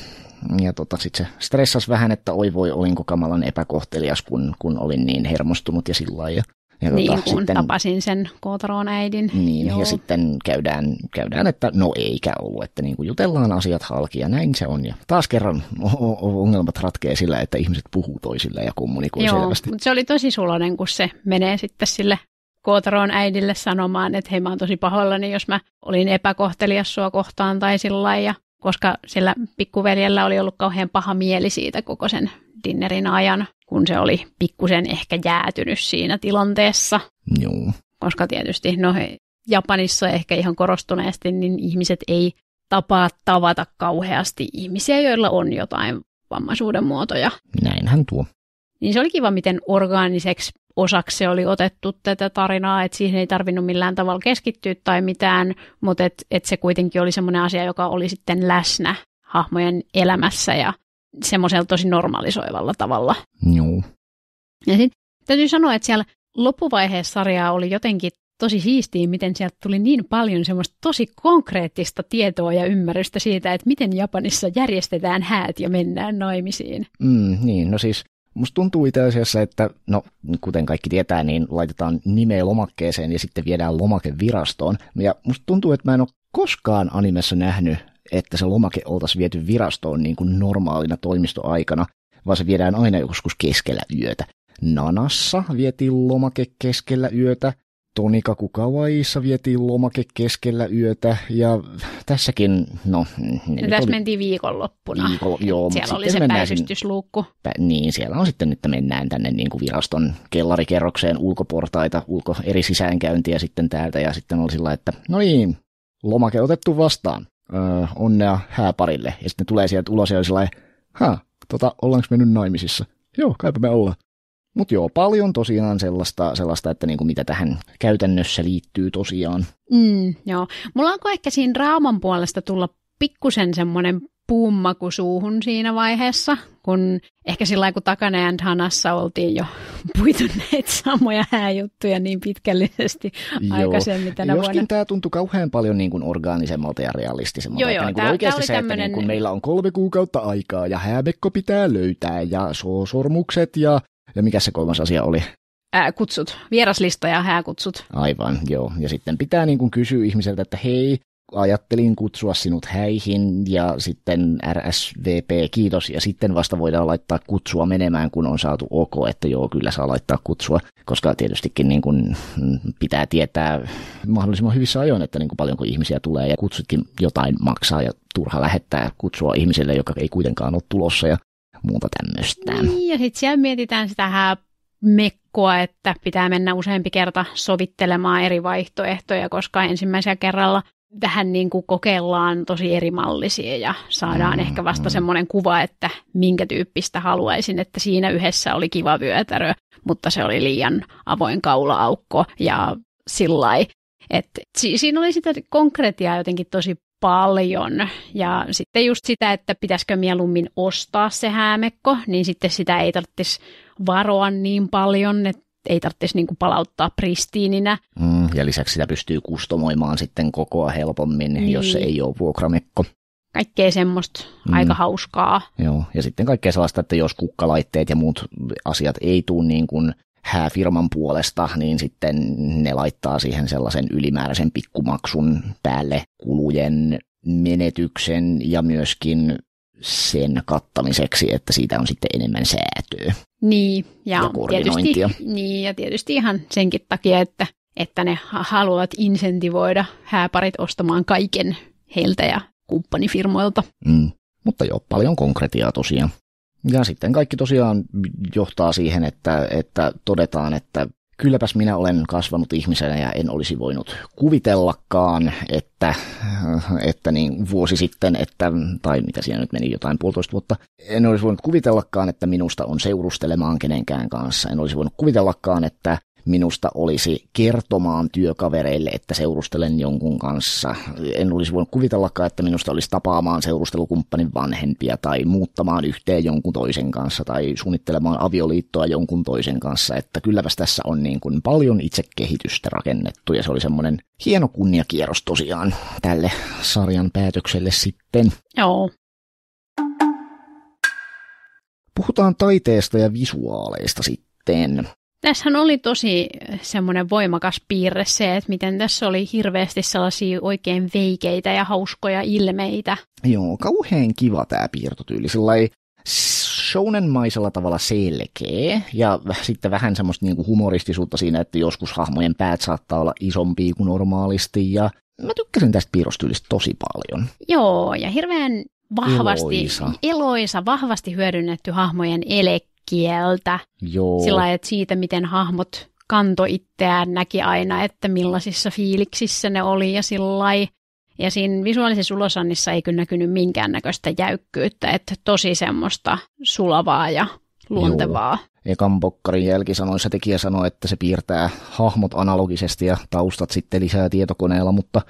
ja tota, sit se stressasi vähän, että oi voi olinko niin kamalan epäkohtelias, kun, kun olin niin hermostunut ja sillä lailla. Ja niin, tota, kun sitten, tapasin sen kootaroon äidin. Niin, Joo. ja sitten käydään, käydään, että no eikä ollut, että niin kuin jutellaan asiat halki ja näin se on. Ja taas kerran ongelmat ratkee sillä, että ihmiset puhuu toisille ja kommunikoi Joo, selvästi. mutta se oli tosi sulonen, kun se menee sitten sille kootaroon äidille sanomaan, että hei mä oon tosi pahoillani, jos mä olin epäkohtelias sua kohtaan tai sillä lailla koska sillä pikkuveljellä oli ollut kauhean paha mieli siitä koko sen dinnerin ajan, kun se oli pikkusen ehkä jäätynyt siinä tilanteessa. Joo. Koska tietysti, no Japanissa ehkä ihan korostuneesti, niin ihmiset ei tapaa tavata kauheasti ihmisiä, joilla on jotain vammaisuuden muotoja. Näinhän tuo. Niin se oli kiva, miten orgaaniseksi osaksi se oli otettu tätä tarinaa, että siihen ei tarvinnut millään tavalla keskittyä tai mitään, mutta et, et se kuitenkin oli semmoinen asia, joka oli sitten läsnä hahmojen elämässä ja semmoisella tosi normalisoivalla tavalla. Joo. Ja sitten täytyy sanoa, että siellä loppuvaiheessa sarjaa oli jotenkin tosi siistiä, miten sieltä tuli niin paljon semmoista tosi konkreettista tietoa ja ymmärrystä siitä, että miten Japanissa järjestetään häät ja mennään naimisiin. Mm, niin, no siis Musta tuntuu itse asiassa, että no kuten kaikki tietää, niin laitetaan nimeä lomakkeeseen ja sitten viedään lomake virastoon. Ja musta tuntuu, että mä en ole koskaan animessa nähnyt, että se lomake oltaisiin viety virastoon niin kuin normaalina toimistoaikana, vaan se viedään aina joskus keskellä yötä. Nanassa vietiin lomake keskellä yötä, Tonika Kukawaiissa vietiin lomake keskellä yötä ja tässäkin, no... Ne no tässä oli... mentiin viikonloppuna. Viikon, joo, siellä oli se pääsystysluukku. Pä, niin, siellä on sitten, että mennään tänne niin kuin viraston kellarikerrokseen ulkoportaita, ulko eri sisäänkäyntiä sitten täältä ja sitten oli sillä, että no niin, lomake otettu vastaan. Öö, onnea hääparille. Ja sitten tulee sieltä ulos ja oli sillä tota, ollaanko mennyt naimisissa? Joo, kaipa me ollaan. Mutta joo, paljon tosiaan sellaista, sellaista että niinku mitä tähän käytännössä liittyy tosiaan. Mm, joo. Mulla onko ehkä siinä draaman puolesta tulla pikkusen semmoinen puummaku suuhun siinä vaiheessa, kun ehkä sillä kun takana ja Hanassa oltiin jo puitu näitä samoja hääjuttuja niin pitkällisesti aikaisemmin tänä Joskin vuonna. tämä tuntui kauhean paljon niin kuin orgaanisemmalta ja realistisemmalta. Joo, joo, niin kuin oikeasti se, tämmönen... että niin kuin meillä on kolme kuukautta aikaa ja häämekko pitää löytää ja soosormukset sormukset ja ja mikä se kolmas asia oli? Ää, kutsut, vieraslista ja hääkutsut. Aivan, joo. Ja sitten pitää niin kuin kysyä ihmiseltä, että hei, ajattelin kutsua sinut häihin ja sitten RSVP, kiitos. Ja sitten vasta voidaan laittaa kutsua menemään, kun on saatu ok, että joo, kyllä saa laittaa kutsua. Koska tietystikin niin kuin mm, pitää tietää mahdollisimman hyvissä ajoin, että niin kuin paljonko ihmisiä tulee ja kutsutkin jotain maksaa ja turha lähettää kutsua ihmiselle, joka ei kuitenkaan ole tulossa. Ja muuta tämmöistä. Niin, ja sitten siellä mietitään sitä mekkoa, että pitää mennä useampi kerta sovittelemaan eri vaihtoehtoja, koska ensimmäisellä kerralla vähän niin kuin kokeillaan tosi eri mallisia ja saadaan mm, ehkä vasta mm. semmoinen kuva, että minkä tyyppistä haluaisin, että siinä yhdessä oli kiva vyötärö, mutta se oli liian avoin kaulaaukko ja sillä että siinä oli sitä konkretiaa jotenkin tosi paljon. Ja sitten just sitä, että pitäisikö mieluummin ostaa se häämekko, niin sitten sitä ei tarvitsisi varoa niin paljon, että ei tarvitsisi niin palauttaa pristiininä. Mm, ja lisäksi sitä pystyy kustomoimaan sitten kokoa helpommin, niin. jos se ei ole vuokramekko. Kaikkea semmoista mm. aika hauskaa. Joo, ja sitten kaikkea sellaista, että jos kukkalaitteet ja muut asiat ei tule niin kuin hääfirman puolesta, niin sitten ne laittaa siihen sellaisen ylimääräisen pikkumaksun päälle kulujen menetyksen ja myöskin sen kattamiseksi, että siitä on sitten enemmän säätöä. Niin, ja, ja tietysti, niin, ja tietysti ihan senkin takia, että, että ne haluavat insentivoida hääparit ostamaan kaiken heiltä ja kumppanifirmoilta. Mm. Mutta joo, paljon konkretiaa tosiaan. Ja sitten kaikki tosiaan johtaa siihen, että, että todetaan, että kylläpäs minä olen kasvanut ihmisenä ja en olisi voinut kuvitellakaan, että, että niin vuosi sitten, että, tai mitä siinä nyt meni, jotain puolitoista vuotta, en olisi voinut kuvitellakaan, että minusta on seurustelemaan kenenkään kanssa. En olisi voinut kuvitellakaan, että minusta olisi kertomaan työkavereille, että seurustelen jonkun kanssa. En olisi voinut kuvitellakaan, että minusta olisi tapaamaan seurustelukumppanin vanhempia tai muuttamaan yhteen jonkun toisen kanssa tai suunnittelemaan avioliittoa jonkun toisen kanssa. Että kylläpäs tässä on niin kuin paljon itsekehitystä rakennettu ja se oli semmoinen hieno kunniakierros tosiaan tälle sarjan päätökselle sitten. Joo, Puhutaan taiteesta ja visuaaleista sitten. Tässähän oli tosi eh, semmoinen voimakas piirre se, että miten tässä oli hirveästi sellaisia oikein veikeitä ja hauskoja ilmeitä. Joo, kauhean kiva tämä piirtotyyli. Sillai shounenmaisella tavalla selkeä ja sitten vähän semmoista niinku humoristisuutta siinä, että joskus hahmojen päät saattaa olla isompi kuin normaalisti ja mä tykkäsin tästä piirrostyylistä tosi paljon. Joo, ja hirveän vahvasti, eloisa, eloisa vahvasti hyödynnetty hahmojen elekki kieltä. Joo. Sillä että siitä, miten hahmot kanto itseään, näki aina, että millaisissa fiiliksissä ne oli ja sillä Ja siinä visuaalisessa ulosannissa ei kyllä näkynyt minkäännäköistä jäykkyyttä, että tosi semmoista sulavaa ja luontevaa. Joo. Ekan pokkarin jälkisanoissa tekijä sanoi, että se piirtää hahmot analogisesti ja taustat sitten lisää tietokoneella, mutta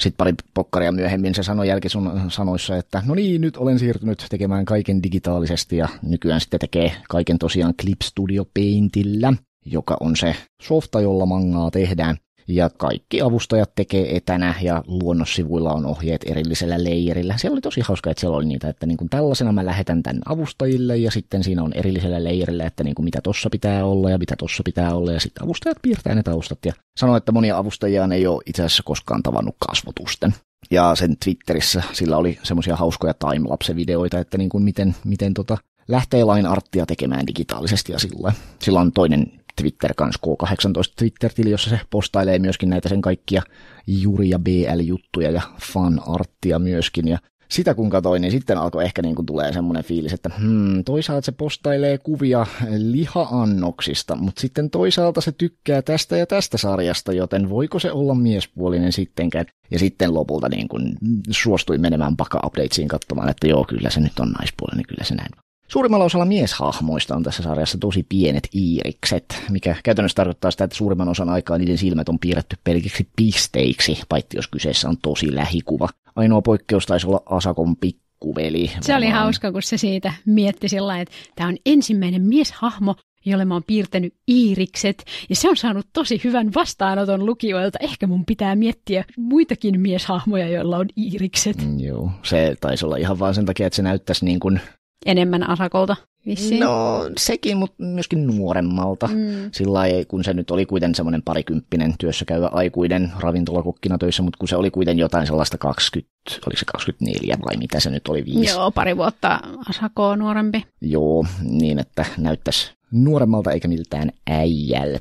sitten pari pokkaria myöhemmin se sanoi sun sanoissa, että no niin, nyt olen siirtynyt tekemään kaiken digitaalisesti ja nykyään sitten tekee kaiken tosiaan Clip Studio Paintillä, joka on se softa, jolla mangaa tehdään ja kaikki avustajat tekee etänä ja luonnossivuilla on ohjeet erillisellä leijerillä. Se oli tosi hauska, että siellä oli niitä, että niin kuin tällaisena mä lähetän tämän avustajille ja sitten siinä on erillisellä leijerillä, että niin kuin mitä tossa pitää olla ja mitä tossa pitää olla ja sitten avustajat piirtää ne taustat ja sanoo, että monia avustajia ei ole itse asiassa koskaan tavannut kasvotusten. Ja sen Twitterissä sillä oli semmoisia hauskoja timelapse-videoita, että niin kuin miten, miten tota, lähtee lain arttia tekemään digitaalisesti ja sillä, sillä on toinen Twitter kans K18 Twitter-tili, jossa se postailee myöskin näitä sen kaikkia juri- ja BL-juttuja ja fanarttia myöskin. Ja sitä kun katsoin, niin sitten alkoi ehkä niin kuin tulee semmoinen fiilis, että hmm, toisaalta se postailee kuvia lihaannoksista, mutta sitten toisaalta se tykkää tästä ja tästä sarjasta, joten voiko se olla miespuolinen sittenkään? Ja sitten lopulta niin kuin suostui menemään paka-updatesiin katsomaan, että joo, kyllä se nyt on naispuolinen, kyllä se näin Suurimmalla osalla mieshahmoista on tässä sarjassa tosi pienet iirikset, mikä käytännössä tarkoittaa sitä, että suurimman osan aikaa niiden silmät on piirretty pelkiksi pisteiksi, paitsi jos kyseessä on tosi lähikuva. Ainoa poikkeus taisi olla Asakon pikkuveli. Se oli hauska, kun se siitä mietti sillä että tämä on ensimmäinen mieshahmo, jolle mä oon piirtänyt iirikset, ja se on saanut tosi hyvän vastaanoton lukijoilta. Ehkä mun pitää miettiä muitakin mieshahmoja, joilla on iirikset. Mm, joo, se taisi olla ihan vaan sen takia, että se näyttäisi niin kuin enemmän Asakolta. Vissiin. No sekin, mutta myöskin nuoremmalta. Mm. Sillä lailla, kun se nyt oli kuitenkin semmoinen parikymppinen työssä käyvä aikuinen ravintolakokkina töissä, mutta kun se oli kuitenkin jotain sellaista 20, oliko se 24 vai mitä se nyt oli, viisi? Joo, pari vuotta Asakoa nuorempi. Joo, niin että näyttäisi nuoremmalta eikä miltään äijältä.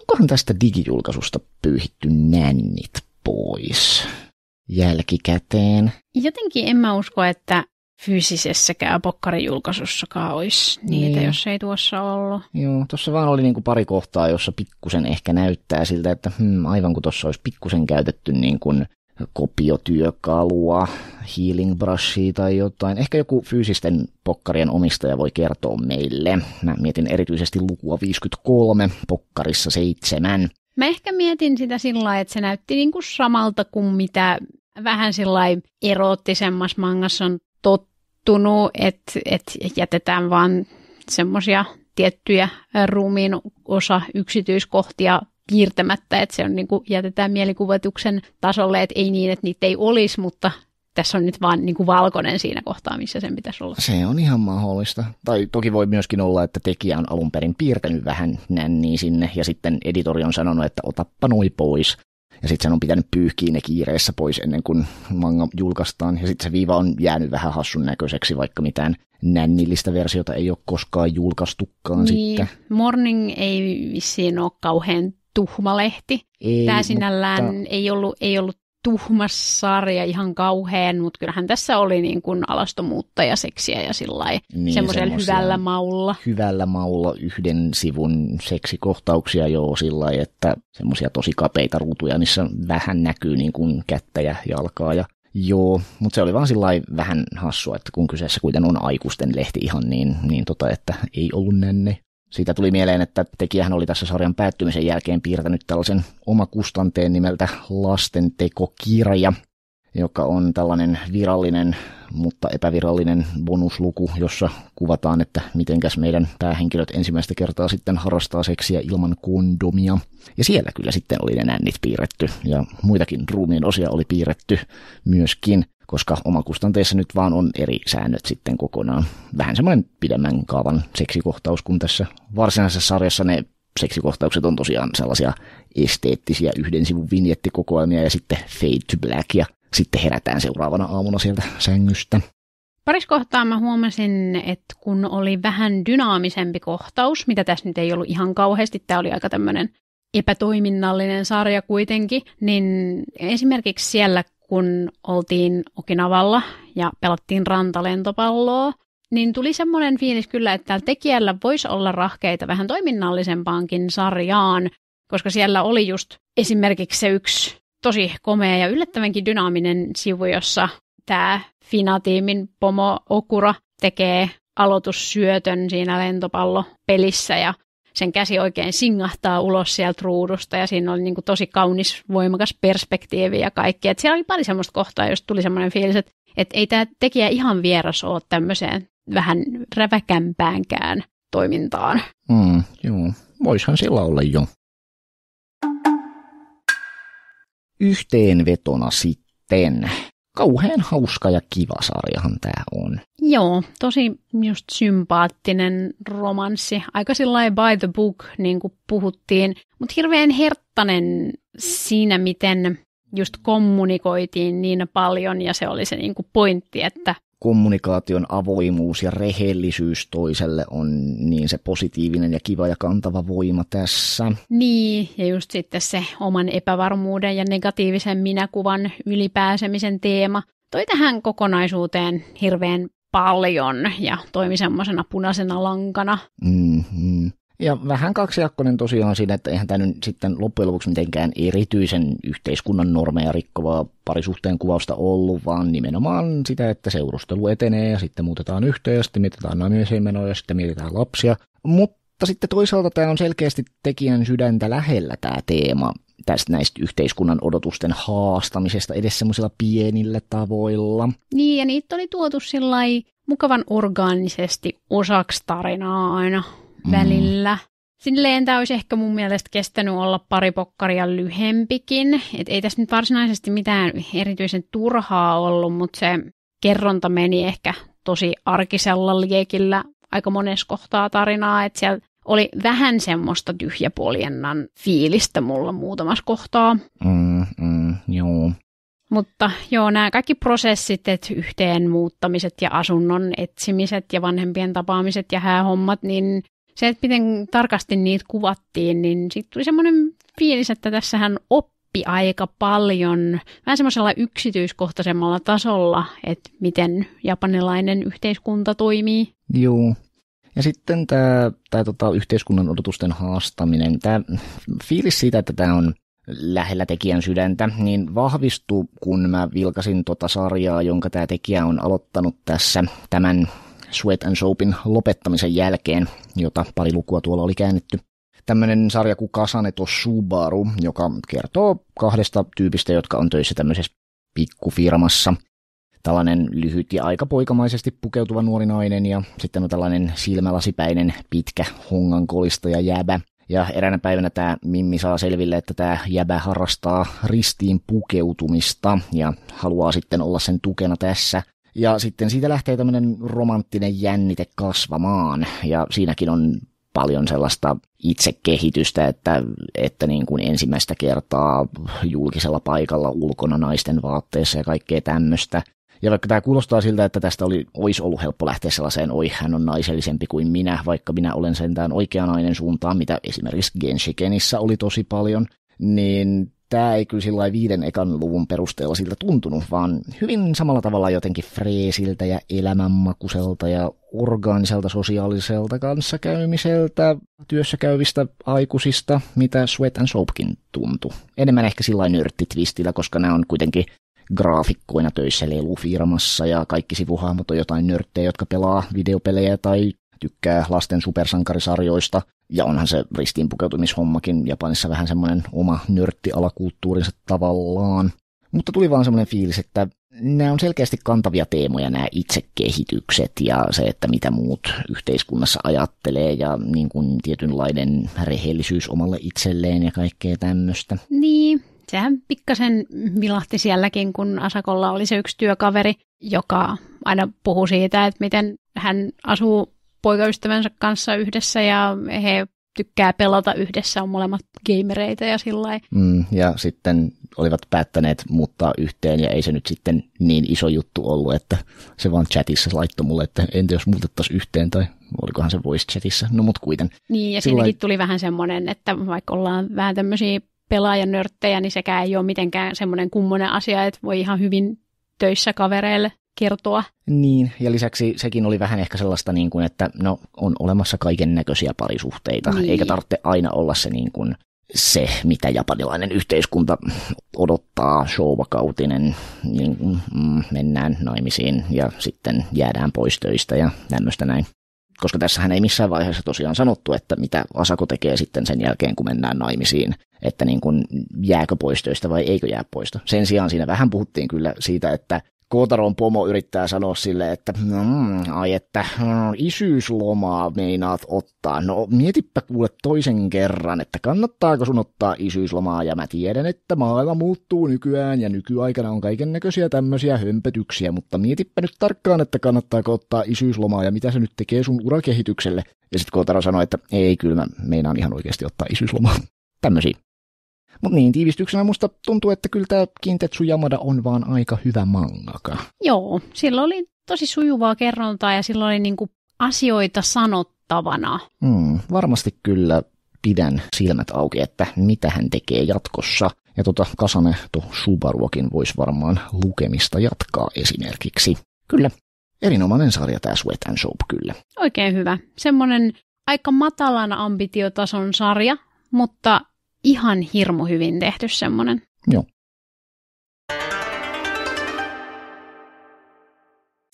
Onkohan tästä digijulkaisusta pyyhitty nännit pois jälkikäteen? Jotenkin en mä usko, että fyysisessäkään pokkarijulkaisussakaan olisi niitä, niin. jos ei tuossa ollut. Joo, tuossa vaan oli niinku pari kohtaa, jossa pikkusen ehkä näyttää siltä, että hmm, aivan kun tuossa olisi pikkusen käytetty niin kuin kopiotyökalua, healing brushia tai jotain. Ehkä joku fyysisten pokkarien omistaja voi kertoa meille. Mä mietin erityisesti lukua 53, pokkarissa 7. Mä ehkä mietin sitä sillä lailla, että se näytti niin kuin samalta kuin mitä vähän sillä eroottisemmassa mangassa on tottunut, että että jätetään vaan semmoisia tiettyjä ruumiin osa yksityiskohtia piirtämättä, että se on niin kuin, jätetään mielikuvituksen tasolle, että ei niin, että niitä ei olisi, mutta tässä on nyt vaan niin kuin valkoinen siinä kohtaa, missä sen pitäisi olla. Se on ihan mahdollista. Tai toki voi myöskin olla, että tekijä on alun perin piirtänyt vähän nänniä sinne ja sitten editori on sanonut, että otappa noi pois. Ja sitten sen on pitänyt pyyhkiä ne kiireessä pois ennen kuin manga julkaistaan. Ja sitten se viiva on jäänyt vähän hassun näköiseksi, vaikka mitään nännillistä versiota ei ole koskaan julkaistukaan niin, sitten. Morning ei vissiin ole kauhean tuhmalehti. Tämä sinällään mutta... ei, ollut, ei ollut tuhma sarja ihan kauheen, mutta kyllähän tässä oli niin kuin alastomuutta ja seksiä ja sillä niin, semmoisella hyvällä maulla. Hyvällä maulla yhden sivun seksikohtauksia joo sillä että semmoisia tosi kapeita ruutuja, missä vähän näkyy niin kuin kättä ja jalkaa ja Joo, mutta se oli vaan sillä vähän hassua, että kun kyseessä kuitenkin on aikuisten lehti ihan niin, niin tota, että ei ollut nänne. Siitä tuli mieleen, että tekijähän oli tässä sarjan päättymisen jälkeen piirtänyt tällaisen oma kustanteen nimeltä tekokirja, joka on tällainen virallinen, mutta epävirallinen bonusluku, jossa kuvataan, että mitenkäs meidän päähenkilöt ensimmäistä kertaa sitten harrastaa seksiä ilman kondomia. Ja siellä kyllä sitten oli ne nännit piirretty, ja muitakin ruumiin osia oli piirretty myöskin koska omakustanteessa nyt vaan on eri säännöt sitten kokonaan. Vähän semmoinen pidemmän kaavan seksikohtaus, kun tässä varsinaisessa sarjassa ne seksikohtaukset on tosiaan sellaisia esteettisiä yhden sivun vinjettikokoelmia ja sitten fade to black ja sitten herätään seuraavana aamuna sieltä sängystä. Paris kohtaa mä huomasin, että kun oli vähän dynaamisempi kohtaus, mitä tässä nyt ei ollut ihan kauheasti, tämä oli aika tämmöinen epätoiminnallinen sarja kuitenkin, niin esimerkiksi siellä kun oltiin Okinavalla ja pelattiin rantalentopalloa, niin tuli semmoinen fiilis kyllä, että täällä tekijällä voisi olla rahkeita vähän toiminnallisempaankin sarjaan, koska siellä oli just esimerkiksi se yksi tosi komea ja yllättävänkin dynaaminen sivu, jossa tämä fina pomo Okura tekee aloitussyötön siinä lentopallopelissä ja sen käsi oikein singahtaa ulos sieltä ruudusta ja siinä oli niin kuin tosi kaunis, voimakas perspektiivi ja kaikki. Et siellä oli paljon semmoista kohtaa, jos tuli semmoinen fiilis, että, että ei tämä tekijä ihan vieras ole tämmöiseen vähän räväkämpäänkään toimintaan. Mm, joo, voishan sillä olla jo. Yhteenvetona sitten kauhean hauska ja kiva sarjahan tämä on. Joo, tosi just sympaattinen romanssi. Aika sillä by the book, niin kuin puhuttiin, mutta hirveän herttainen siinä, miten just kommunikoitiin niin paljon ja se oli se niin kuin pointti, että kommunikaation avoimuus ja rehellisyys toiselle on niin se positiivinen ja kiva ja kantava voima tässä. Niin, ja just sitten se oman epävarmuuden ja negatiivisen minäkuvan ylipääsemisen teema toi tähän kokonaisuuteen hirveän paljon ja toimi semmoisena punaisena lankana. Mm-hmm. Ja vähän kaksijakkonen tosiaan siinä, että eihän tämä nyt sitten loppujen lopuksi mitenkään erityisen yhteiskunnan normeja rikkovaa parisuhteen kuvausta ollut, vaan nimenomaan sitä, että seurustelu etenee ja sitten muutetaan yhteen ja sitten mietitään naimisiin menoja ja sitten mietitään lapsia. Mutta sitten toisaalta tämä on selkeästi tekijän sydäntä lähellä tämä teema tästä näistä yhteiskunnan odotusten haastamisesta edes semmoisilla pienillä tavoilla. Niin, ja niitä oli tuotu sillä mukavan orgaanisesti osaksi tarinaa aina mm. välillä. Silleen tämä olisi ehkä mun mielestä kestänyt olla pari pokkaria lyhempikin. Et ei tässä nyt varsinaisesti mitään erityisen turhaa ollut, mutta se kerronta meni ehkä tosi arkisella liekillä aika monessa kohtaa tarinaa, että siellä oli vähän semmoista tyhjäpoljennan fiilistä mulla muutamassa kohtaa. Mm, mm, joo. Mutta joo, nämä kaikki prosessit, että yhteen muuttamiset ja asunnon etsimiset ja vanhempien tapaamiset ja häähommat, niin se, että miten tarkasti niitä kuvattiin, niin sitten tuli semmoinen fiilis, että tässähän oppi aika paljon, vähän semmoisella yksityiskohtaisemmalla tasolla, että miten japanilainen yhteiskunta toimii. Joo, ja sitten tämä, tämä tota, yhteiskunnan odotusten haastaminen, tämä fiilis siitä, että tämä on lähellä tekijän sydäntä, niin vahvistui, kun mä vilkasin tuota sarjaa, jonka tämä tekijä on aloittanut tässä tämän Sweat and Soapin lopettamisen jälkeen, jota pari lukua tuolla oli käännetty. Tämmöinen sarja kuin Kasaneto Subaru, joka kertoo kahdesta tyypistä, jotka on töissä tämmöisessä pikkufirmassa. Tällainen lyhyt ja aika poikamaisesti pukeutuva nuori nainen ja sitten on tällainen silmälasipäinen pitkä hongankolista ja jäbä. Ja eräänä päivänä tämä Mimmi saa selville, että tämä jäbä harrastaa ristiin pukeutumista ja haluaa sitten olla sen tukena tässä – ja sitten siitä lähtee tämmöinen romanttinen jännite kasvamaan, ja siinäkin on paljon sellaista itsekehitystä, että, että niin kuin ensimmäistä kertaa julkisella paikalla ulkona naisten vaatteissa ja kaikkea tämmöistä. Ja vaikka tämä kuulostaa siltä, että tästä oli, olisi ollut helppo lähteä sellaiseen, oi hän on naisellisempi kuin minä, vaikka minä olen sentään oikeanainen suuntaan, mitä esimerkiksi Genshikenissä oli tosi paljon, niin tämä ei kyllä sillä viiden ekan luvun perusteella siltä tuntunut, vaan hyvin samalla tavalla jotenkin freesiltä ja elämänmakuselta ja orgaaniselta sosiaaliselta kanssakäymiseltä, työssä käyvistä aikuisista, mitä Sweat and Soapkin tuntui. Enemmän ehkä sillä nörttitvistillä, koska nämä on kuitenkin graafikkoina töissä lelufirmassa ja kaikki sivuhahmot on jotain nörttejä, jotka pelaa videopelejä tai tykkää lasten supersankarisarjoista, ja onhan se ristiinpukeutumishommakin Japanissa vähän semmoinen oma nörttialakulttuurinsa tavallaan. Mutta tuli vaan semmoinen fiilis, että nämä on selkeästi kantavia teemoja, nämä itsekehitykset ja se, että mitä muut yhteiskunnassa ajattelee ja niin kuin tietynlainen rehellisyys omalle itselleen ja kaikkea tämmöistä. Niin, sehän pikkasen vilahti sielläkin, kun Asakolla oli se yksi työkaveri, joka aina puhuu siitä, että miten hän asuu poikaystävänsä kanssa yhdessä ja he tykkää pelata yhdessä, on molemmat gamereita ja sillä mm, Ja sitten olivat päättäneet muuttaa yhteen ja ei se nyt sitten niin iso juttu ollut, että se vaan chatissa laittoi mulle, että entä jos muutettaisiin yhteen tai olikohan se voice chatissa, no mut kuiten. Niin ja sillä... siinäkin tuli vähän semmoinen, että vaikka ollaan vähän tämmöisiä pelaajanörttejä, niin sekään ei ole mitenkään semmoinen kummonen asia, että voi ihan hyvin töissä kavereille kertoa. Niin, ja lisäksi sekin oli vähän ehkä sellaista, niin kuin, että no, on olemassa kaiken näköisiä parisuhteita, niin. eikä tarvitse aina olla se niin kuin, se, mitä japanilainen yhteiskunta odottaa, showvakautinen, niin kuin, mm, mennään naimisiin ja sitten jäädään pois töistä ja tämmöistä näin. Koska tässähän ei missään vaiheessa tosiaan sanottu, että mitä Asako tekee sitten sen jälkeen, kun mennään naimisiin, että niin kuin, jääkö pois töistä vai eikö jää poista. Sen sijaan siinä vähän puhuttiin kyllä siitä, että Kuotaron pomo yrittää sanoa sille, että mmm, ai että mm, isyyslomaa meinaat ottaa. No mietipä kuule toisen kerran, että kannattaako sun ottaa isyyslomaa ja mä tiedän, että maailma muuttuu nykyään ja nykyaikana on kaiken näköisiä tämmöisiä hömpötyksiä, mutta mietipä nyt tarkkaan, että kannattaako ottaa isyyslomaa ja mitä se nyt tekee sun urakehitykselle. Ja sitten Kuotaro sanoi, että ei kyllä mä meinaan ihan oikeasti ottaa isyyslomaa. Tämmöisiä. Mutta niin, tiivistyksenä musta tuntuu, että kyllä tämä Kintetsu Yamada on vaan aika hyvä mangaka. Joo, sillä oli tosi sujuvaa kerrontaa ja sillä oli niinku asioita sanottavana. Mm, varmasti kyllä pidän silmät auki, että mitä hän tekee jatkossa. Ja tota Kasane tuo Subaruokin voisi varmaan lukemista jatkaa esimerkiksi. Kyllä, erinomainen sarja tämä Sweat and Soap kyllä. Oikein hyvä. Semmoinen aika matalan ambitiotason sarja, mutta ihan hirmu hyvin tehty semmoinen. Joo.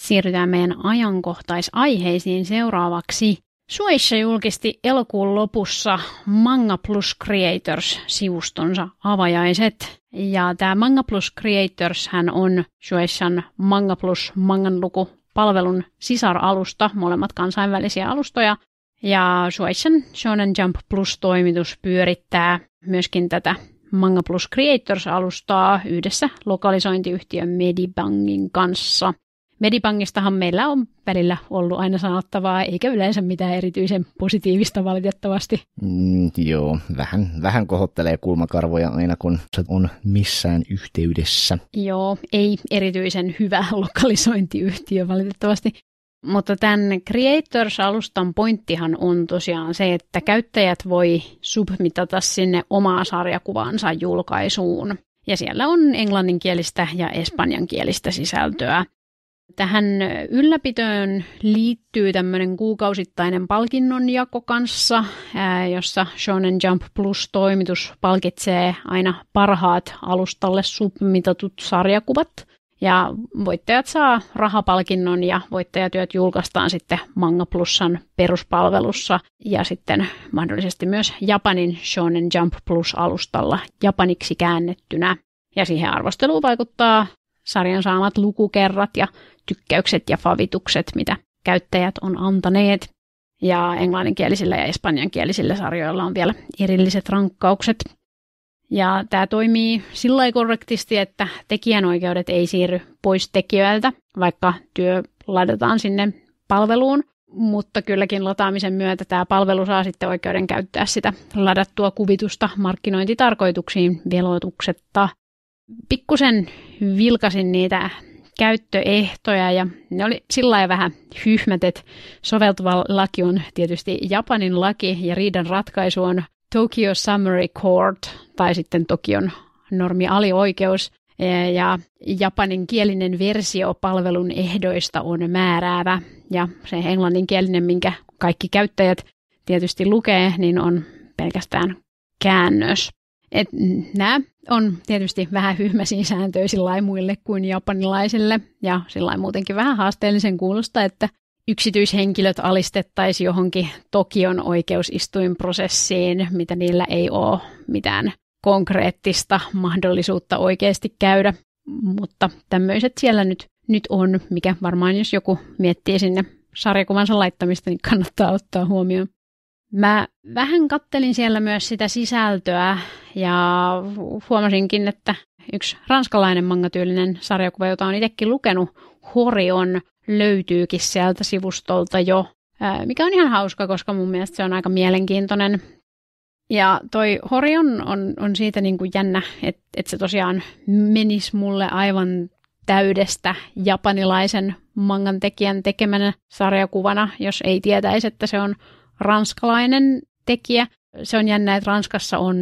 Siirrytään meidän ajankohtaisaiheisiin seuraavaksi. Suissa julkisti elokuun lopussa Manga Plus Creators-sivustonsa avajaiset. Ja tämä Manga Plus Creators hän on Suessan Manga Plus luku palvelun sisaralusta, molemmat kansainvälisiä alustoja. Ja Suessan Shonen Jump Plus-toimitus pyörittää myöskin tätä Manga Plus Creators-alustaa yhdessä lokalisointiyhtiön Medibangin kanssa. Medibangistahan meillä on välillä ollut aina sanottavaa, eikä yleensä mitään erityisen positiivista valitettavasti. Mm, joo, vähän, vähän kohottelee kulmakarvoja aina, kun se on missään yhteydessä. Joo, ei erityisen hyvä lokalisointiyhtiö valitettavasti. Mutta tämän Creators-alustan pointtihan on tosiaan se, että käyttäjät voi submitata sinne omaa sarjakuvansa julkaisuun. Ja siellä on englanninkielistä ja espanjankielistä sisältöä. Tähän ylläpitöön liittyy tämmöinen kuukausittainen palkinnonjako kanssa, jossa Shonen Jump Plus-toimitus palkitsee aina parhaat alustalle submitatut sarjakuvat – ja voittajat saa rahapalkinnon ja voittajatyöt julkaistaan sitten Manga Plusan peruspalvelussa ja sitten mahdollisesti myös Japanin Shonen Jump Plus-alustalla japaniksi käännettynä. Ja siihen arvosteluun vaikuttaa sarjan saamat lukukerrat ja tykkäykset ja favitukset, mitä käyttäjät on antaneet. Ja englanninkielisillä ja espanjankielisillä sarjoilla on vielä erilliset rankkaukset. Ja tämä toimii sillä korrektisti, että tekijänoikeudet ei siirry pois tekijöiltä, vaikka työ ladataan sinne palveluun, mutta kylläkin lataamisen myötä tämä palvelu saa sitten oikeuden käyttää sitä ladattua kuvitusta markkinointitarkoituksiin veloituksetta. Pikkusen vilkasin niitä käyttöehtoja ja ne oli sillä lailla vähän hyhmät, että soveltuva laki on tietysti Japanin laki ja riidan ratkaisu on Tokyo Summary Court tai sitten Tokion normialioikeus e, ja Japanin kielinen versio palvelun ehdoista on määräävä ja se englanninkielinen, minkä kaikki käyttäjät tietysti lukee, niin on pelkästään käännös. Et nämä on tietysti vähän hyhmäsiin sääntöisillä muille kuin japanilaisille ja sillä muutenkin vähän haasteellisen kuulosta, että yksityishenkilöt alistettaisiin johonkin Tokion oikeusistuinprosessiin, mitä niillä ei ole mitään konkreettista mahdollisuutta oikeasti käydä. Mutta tämmöiset siellä nyt, nyt on, mikä varmaan jos joku miettii sinne sarjakuvansa laittamista, niin kannattaa ottaa huomioon. Mä vähän kattelin siellä myös sitä sisältöä ja huomasinkin, että yksi ranskalainen mangatyylinen sarjakuva, jota on itsekin lukenut, Horion löytyykin sieltä sivustolta jo, mikä on ihan hauska, koska mun mielestä se on aika mielenkiintoinen. Ja toi Horion on, on siitä niin kuin jännä, että että se tosiaan menisi mulle aivan täydestä japanilaisen mangan tekijän tekemänä sarjakuvana, jos ei tietäisi, että se on ranskalainen tekijä. Se on jännä, että Ranskassa on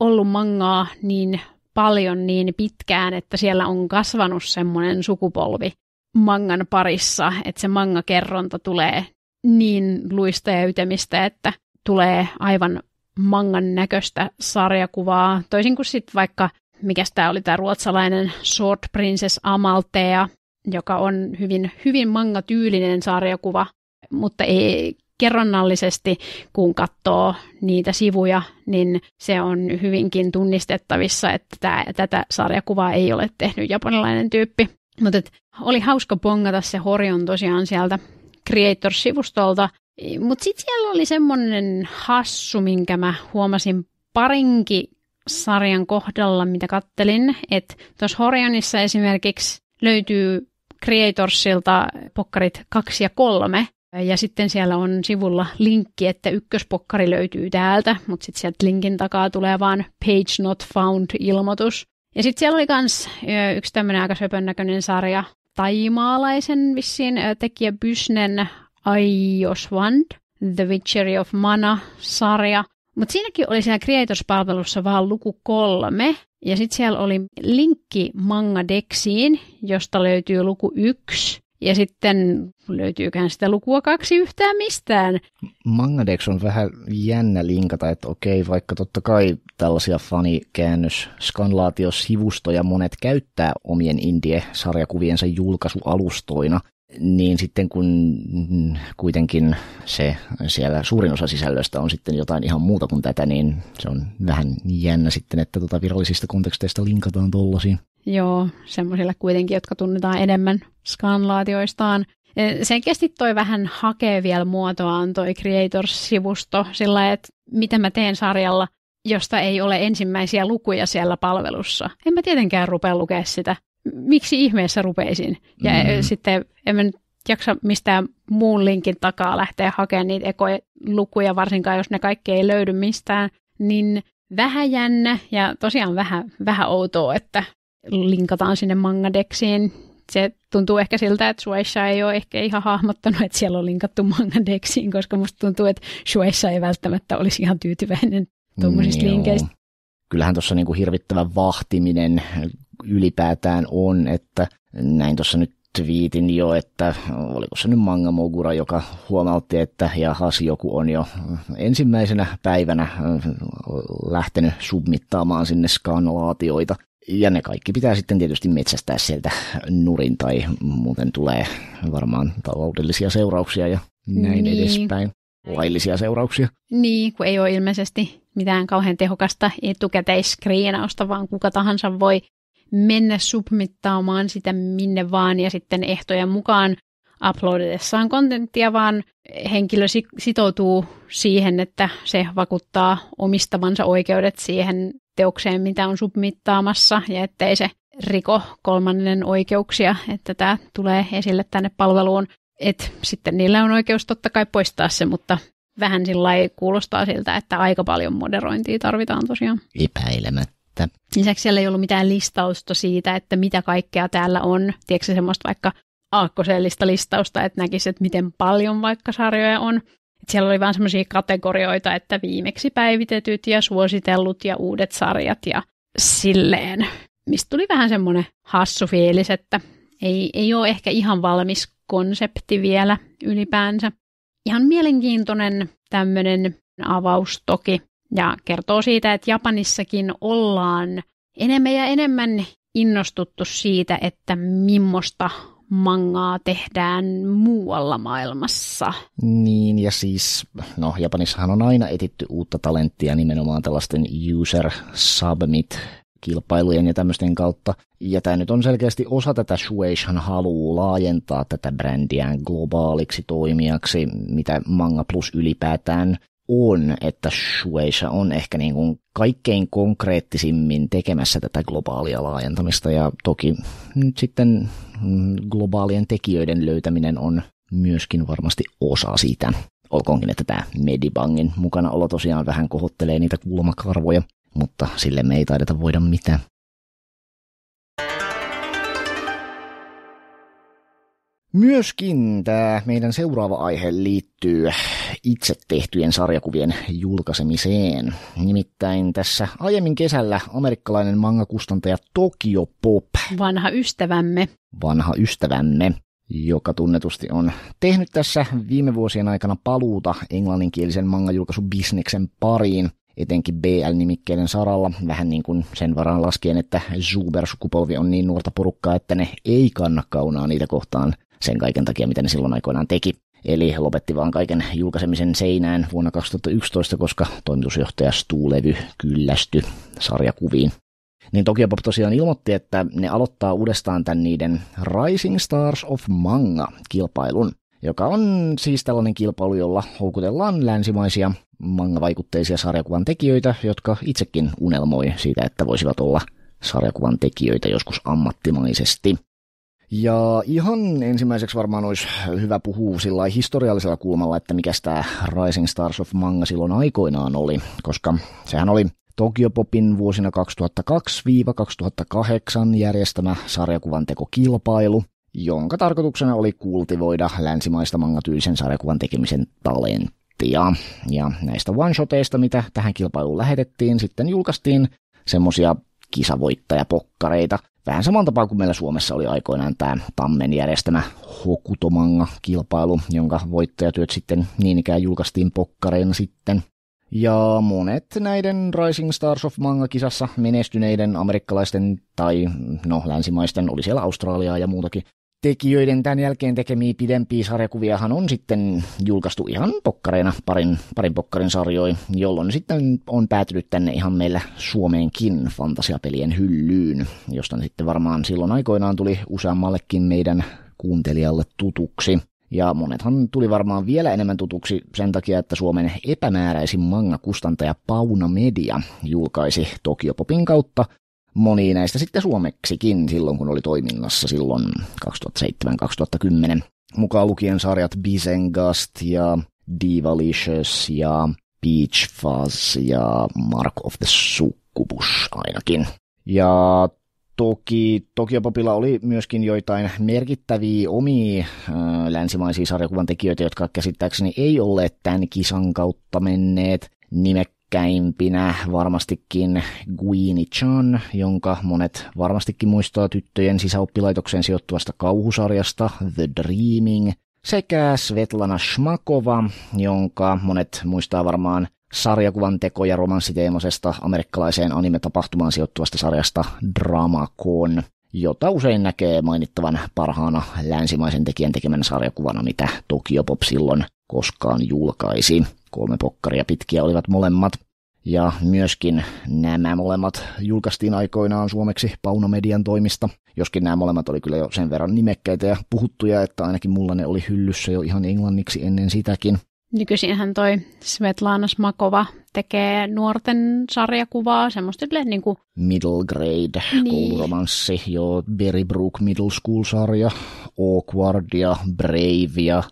ollut mangaa niin paljon niin pitkään, että siellä on kasvanut semmoinen sukupolvi, mangan parissa, että se mangakerronta tulee niin luista ja ytemistä, että tulee aivan mangan näköistä sarjakuvaa. Toisin kuin sitten vaikka, mikä tämä oli tämä ruotsalainen Sword Princess Amaltea, joka on hyvin, hyvin mangatyylinen sarjakuva, mutta ei kerronnallisesti, kun katsoo niitä sivuja, niin se on hyvinkin tunnistettavissa, että tää, tätä sarjakuvaa ei ole tehnyt japanilainen tyyppi. Mutta oli hauska pongata se Horion tosiaan sieltä Creator-sivustolta. Mutta sitten siellä oli semmoinen hassu, minkä mä huomasin parinkin sarjan kohdalla, mitä kattelin, että tuossa Horionissa esimerkiksi löytyy Creatorsilta pokkarit 2 ja 3, ja sitten siellä on sivulla linkki, että ykköspokkari löytyy täältä, mutta sitten sieltä linkin takaa tulee vaan page not found ilmoitus. Ja sitten siellä oli myös yksi tämmöinen aika söpönnäköinen sarja, taimaalaisen vissiin tekijä Bysnen Aiosvand, The Witchery of Mana-sarja. Mutta siinäkin oli siellä Creators-palvelussa vaan luku kolme, ja sitten siellä oli linkki Manga Dexiin, josta löytyy luku yksi, ja sitten löytyyköhän sitä lukua kaksi yhtään mistään. Mangadex on vähän jännä linkata, että okei, vaikka totta kai tällaisia fanikäännös skanlaatiosivustoja monet käyttää omien indie-sarjakuviensa julkaisualustoina, niin sitten kun mm, kuitenkin se siellä suurin osa sisällöstä on sitten jotain ihan muuta kuin tätä, niin se on vähän jännä sitten, että tuota virallisista konteksteista linkataan tollaisiin. Joo, semmoisilla kuitenkin, jotka tunnetaan enemmän skanlaatioistaan. E, Sen kesti toi vähän hakee vielä muotoaan toi Creators-sivusto sillä, että mitä mä teen sarjalla, josta ei ole ensimmäisiä lukuja siellä palvelussa. En mä tietenkään rupea lukea sitä miksi ihmeessä rupeisin? Ja mm. sitten en mä nyt jaksa mistään muun linkin takaa lähteä hakemaan niitä ekoja lukuja, varsinkaan jos ne kaikki ei löydy mistään, niin vähän jännä ja tosiaan vähän, vähän outoa, että linkataan sinne mangadeksiin. Se tuntuu ehkä siltä, että Suessa ei ole ehkä ihan hahmottanut, että siellä on linkattu mangadeksiin, koska musta tuntuu, että Suessa ei välttämättä olisi ihan tyytyväinen niin tuommoisista mm, linkeistä. Kyllähän tuossa niinku hirvittävä vahtiminen ylipäätään on, että näin tuossa nyt twiitin jo, että oliko se nyt Manga Mogura, joka huomautti, että ja joku on jo ensimmäisenä päivänä lähtenyt submittaamaan sinne skanlaatioita. Ja ne kaikki pitää sitten tietysti metsästää sieltä nurin tai muuten tulee varmaan taloudellisia seurauksia ja näin niin. edespäin. Laillisia seurauksia. Niin, kun ei ole ilmeisesti mitään kauhean tehokasta etukäteiskriinausta, vaan kuka tahansa voi mennä submittaamaan sitä minne vaan ja sitten ehtojen mukaan uploadatessaan kontenttia, vaan henkilö sitoutuu siihen, että se vakuuttaa omistavansa oikeudet siihen teokseen, mitä on submittaamassa, ja ettei se riko kolmannen oikeuksia, että tämä tulee esille tänne palveluun. Et sitten niillä on oikeus totta kai poistaa se, mutta vähän sillä kuulostaa siltä, että aika paljon moderointia tarvitaan tosiaan. Epäilemättä. Että lisäksi siellä ei ollut mitään listausta siitä, että mitä kaikkea täällä on. Tiedätkö semmoista vaikka aakkoseellista listausta, että näkisi, että miten paljon vaikka sarjoja on. Et siellä oli vain semmoisia kategorioita, että viimeksi päivitetyt ja suositellut ja uudet sarjat ja silleen. Mistä tuli vähän semmoinen hassu fiilis, että ei, ei ole ehkä ihan valmis konsepti vielä ylipäänsä. Ihan mielenkiintoinen tämmöinen avaus toki ja kertoo siitä, että Japanissakin ollaan enemmän ja enemmän innostuttu siitä, että mimmosta mangaa tehdään muualla maailmassa. Niin, ja siis, no Japanissahan on aina etitty uutta talenttia nimenomaan tällaisten user submit kilpailujen ja tämmöisten kautta. Ja tämä nyt on selkeästi osa tätä Shueishan haluaa laajentaa tätä brändiään globaaliksi toimijaksi, mitä Manga Plus ylipäätään on, että Shueisha on ehkä niin kuin kaikkein konkreettisimmin tekemässä tätä globaalia laajentamista ja toki nyt sitten mm, globaalien tekijöiden löytäminen on myöskin varmasti osa sitä. Olkoonkin, että tämä Medibangin mukanaolo tosiaan vähän kohottelee niitä kulmakarvoja, mutta sille me ei taideta voida mitään. Myöskin tämä meidän seuraava aihe liittyy itse tehtyjen sarjakuvien julkaisemiseen. Nimittäin tässä aiemmin kesällä amerikkalainen mangakustantaja Tokio Pop. Vanha ystävämme. Vanha ystävämme joka tunnetusti on tehnyt tässä viime vuosien aikana paluuta englanninkielisen mangajulkaisubisneksen pariin, etenkin BL-nimikkeiden saralla, vähän niin kuin sen varaan laskien, että Zuber-sukupolvi on niin nuorta porukkaa, että ne ei kanna kaunaa niitä kohtaan sen kaiken takia, mitä ne silloin aikoinaan teki. Eli lopetti vaan kaiken julkaisemisen seinään vuonna 2011, koska toimitusjohtaja Stuulevy kyllästy sarjakuviin. Niin Tokio Pop tosiaan ilmoitti, että ne aloittaa uudestaan tämän niiden Rising Stars of Manga-kilpailun, joka on siis tällainen kilpailu, jolla houkutellaan länsimaisia manga-vaikutteisia sarjakuvan tekijöitä, jotka itsekin unelmoi siitä, että voisivat olla sarjakuvan tekijöitä joskus ammattimaisesti. Ja ihan ensimmäiseksi varmaan olisi hyvä puhua sillä historiallisella kulmalla, että mikä tämä Rising Stars of Manga silloin aikoinaan oli, koska sehän oli Tokyo Popin vuosina 2002-2008 järjestämä sarjakuvan tekokilpailu, jonka tarkoituksena oli kultivoida länsimaista mangatyylisen sarjakuvan tekemisen talenttia. Ja näistä one-shoteista, mitä tähän kilpailuun lähetettiin, sitten julkaistiin semmoisia kisavoittajapokkareita – Vähän saman tapaan kuin meillä Suomessa oli aikoinaan tämä Tammen järjestämä Hokutomanga-kilpailu, jonka voittajatyöt sitten niin ikään julkaistiin pokkareina sitten. Ja monet näiden Rising Stars of Manga-kisassa menestyneiden amerikkalaisten tai no länsimaisten, oli siellä Australiaa ja muutakin, tekijöiden tämän jälkeen tekemiä pidempiä sarjakuviahan on sitten julkaistu ihan pokkareina, parin, parin pokkarin sarjoin, jolloin sitten on päätynyt tänne ihan meillä Suomeenkin fantasiapelien hyllyyn, josta sitten varmaan silloin aikoinaan tuli useammallekin meidän kuuntelijalle tutuksi. Ja monethan tuli varmaan vielä enemmän tutuksi sen takia, että Suomen epämääräisin manga-kustantaja Pauna Media julkaisi Popin kautta moni näistä sitten suomeksikin silloin, kun oli toiminnassa silloin 2007-2010. Mukaan lukien sarjat Bisengast ja Divalicious ja Beach Fuzz ja Mark of the Succubus ainakin. Ja Toki Tokio Popilla oli myöskin joitain merkittäviä omia äh, länsimaisia sarjakuvan tekijöitä, jotka käsittääkseni ei ole tämän kisan kautta menneet nimek tyylikkäimpinä varmastikin Gwini Chan, jonka monet varmastikin muistaa tyttöjen sisäoppilaitokseen sijoittuvasta kauhusarjasta The Dreaming, sekä Svetlana Shmakova, jonka monet muistaa varmaan sarjakuvan tekoja romanssiteemaisesta amerikkalaiseen anime-tapahtumaan sijoittuvasta sarjasta Dramacon, jota usein näkee mainittavan parhaana länsimaisen tekijän tekemän sarjakuvana, mitä Pop silloin koskaan julkaisi. Kolme pokkaria pitkiä olivat molemmat. Ja myöskin nämä molemmat julkaistiin aikoinaan suomeksi Paunomedian toimista, joskin nämä molemmat oli kyllä jo sen verran nimekkäitä ja puhuttuja, että ainakin mulla ne oli hyllyssä jo ihan englanniksi ennen sitäkin. Nykyisinhän toi Svetlana Smakova tekee nuorten sarjakuvaa, semmoista yleensä niin kuin... Middle grade, niin. kouluromanssi, joo, Berry Brook Middle School-sarja, Awkward ja Brave ja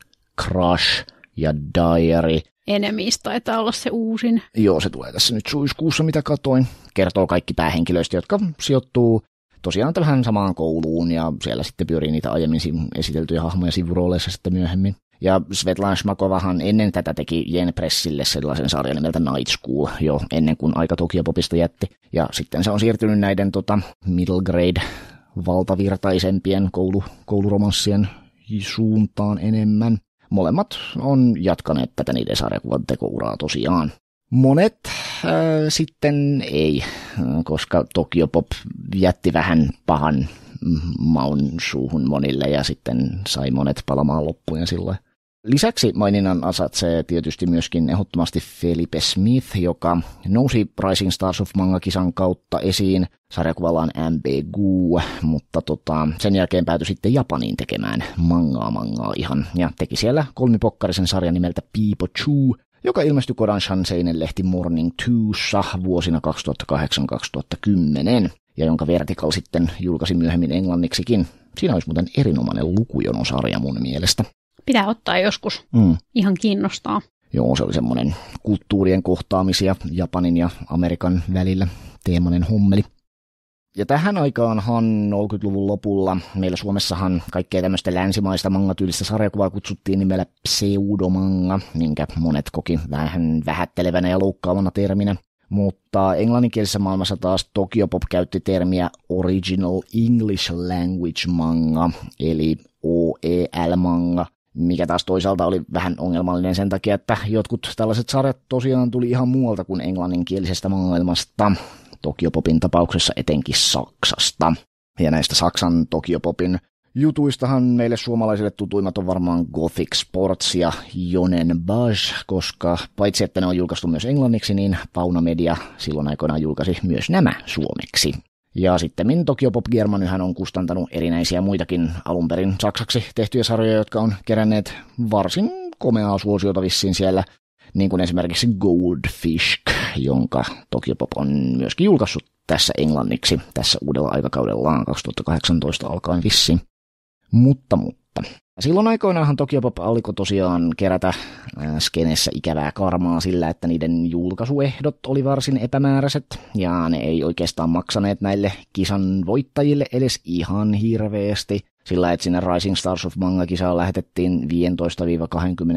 Crush ja Diary – Enemies taitaa olla se uusin. Joo, se tulee tässä nyt syyskuussa, mitä katoin. Kertoo kaikki päähenkilöistä, jotka sijoittuu tosiaan tähän samaan kouluun ja siellä sitten pyörii niitä aiemmin esiteltyjä hahmoja sivurooleissa sitten myöhemmin. Ja Svetlana Shmakovahan ennen tätä teki Jen Pressille sellaisen sarjan nimeltä Night School jo ennen kuin aika Tokio Popista jätti. Ja sitten se on siirtynyt näiden tota, middle grade valtavirtaisempien koulu, kouluromanssien suuntaan enemmän molemmat on jatkaneet tätä niiden sarjakuvan tekouraa tosiaan. Monet äh, sitten ei, äh, koska Tokio Pop jätti vähän pahan maun suuhun monille ja sitten sai monet palamaan loppuun ja silloin Lisäksi maininnan ansaitsee tietysti myöskin ehdottomasti Felipe Smith, joka nousi Rising Stars of Manga-kisan kautta esiin sarjakuvallaan MBG, mutta tota, sen jälkeen päätyi sitten Japaniin tekemään mangaa mangaa ihan, ja teki siellä kolmipokkarisen sarjan nimeltä Pipo Chu, joka ilmestyi Kodan Shanseinen lehti Morning Twossa vuosina 2008-2010, ja jonka Vertical sitten julkaisi myöhemmin englanniksikin. Siinä olisi muuten erinomainen lukujonosarja mun mielestä pitää ottaa joskus. Mm. Ihan kiinnostaa. Joo, se oli semmoinen kulttuurien kohtaamisia Japanin ja Amerikan välillä teemainen hommeli. Ja tähän aikaanhan 30 luvun lopulla meillä Suomessahan kaikkea tämmöistä länsimaista manga-tyylistä sarjakuvaa kutsuttiin nimellä pseudomanga, minkä monet koki vähän vähättelevänä ja loukkaavana terminä. Mutta englanninkielisessä maailmassa taas Tokyo Pop käytti termiä Original English Language Manga, eli OEL-manga, mikä taas toisaalta oli vähän ongelmallinen sen takia, että jotkut tällaiset sarjat tosiaan tuli ihan muualta kuin englanninkielisestä maailmasta, Tokiopopin tapauksessa etenkin Saksasta. Ja näistä Saksan Tokiopopin jutuistahan meille suomalaisille tutuimmat on varmaan Gothic Sports ja Jonen Bash, koska paitsi että ne on julkaistu myös englanniksi, niin Pauna Media silloin aikoinaan julkaisi myös nämä suomeksi. Ja sitten Tokio Pop yhän on kustantanut erinäisiä muitakin alun perin saksaksi tehtyjä sarjoja, jotka on keränneet varsin komeaa suosiota vissiin siellä, niin kuin esimerkiksi Goldfish, jonka Tokio Pop on myöskin julkaissut tässä englanniksi tässä uudella aikakaudellaan 2018 alkaen vissiin. Mutta, mutta. Silloin aikoinaanhan Tokio Pop alkoi tosiaan kerätä äh, skenessä ikävää karmaa sillä, että niiden julkaisuehdot oli varsin epämääräiset, ja ne ei oikeastaan maksaneet näille kisan voittajille edes ihan hirveästi, sillä että sinne Rising Stars of Manga-kisaan lähetettiin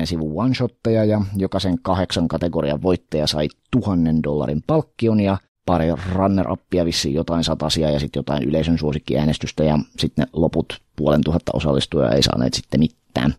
15-20 sivun one-shotteja, ja jokaisen kahdeksan kategorian voittaja sai tuhannen dollarin palkkion, ja pari runner-appia vissiin jotain satasia ja sitten jotain yleisön suosikkiäänestystä ja sitten ne loput puolen tuhatta osallistujaa ei saaneet sitten mitään.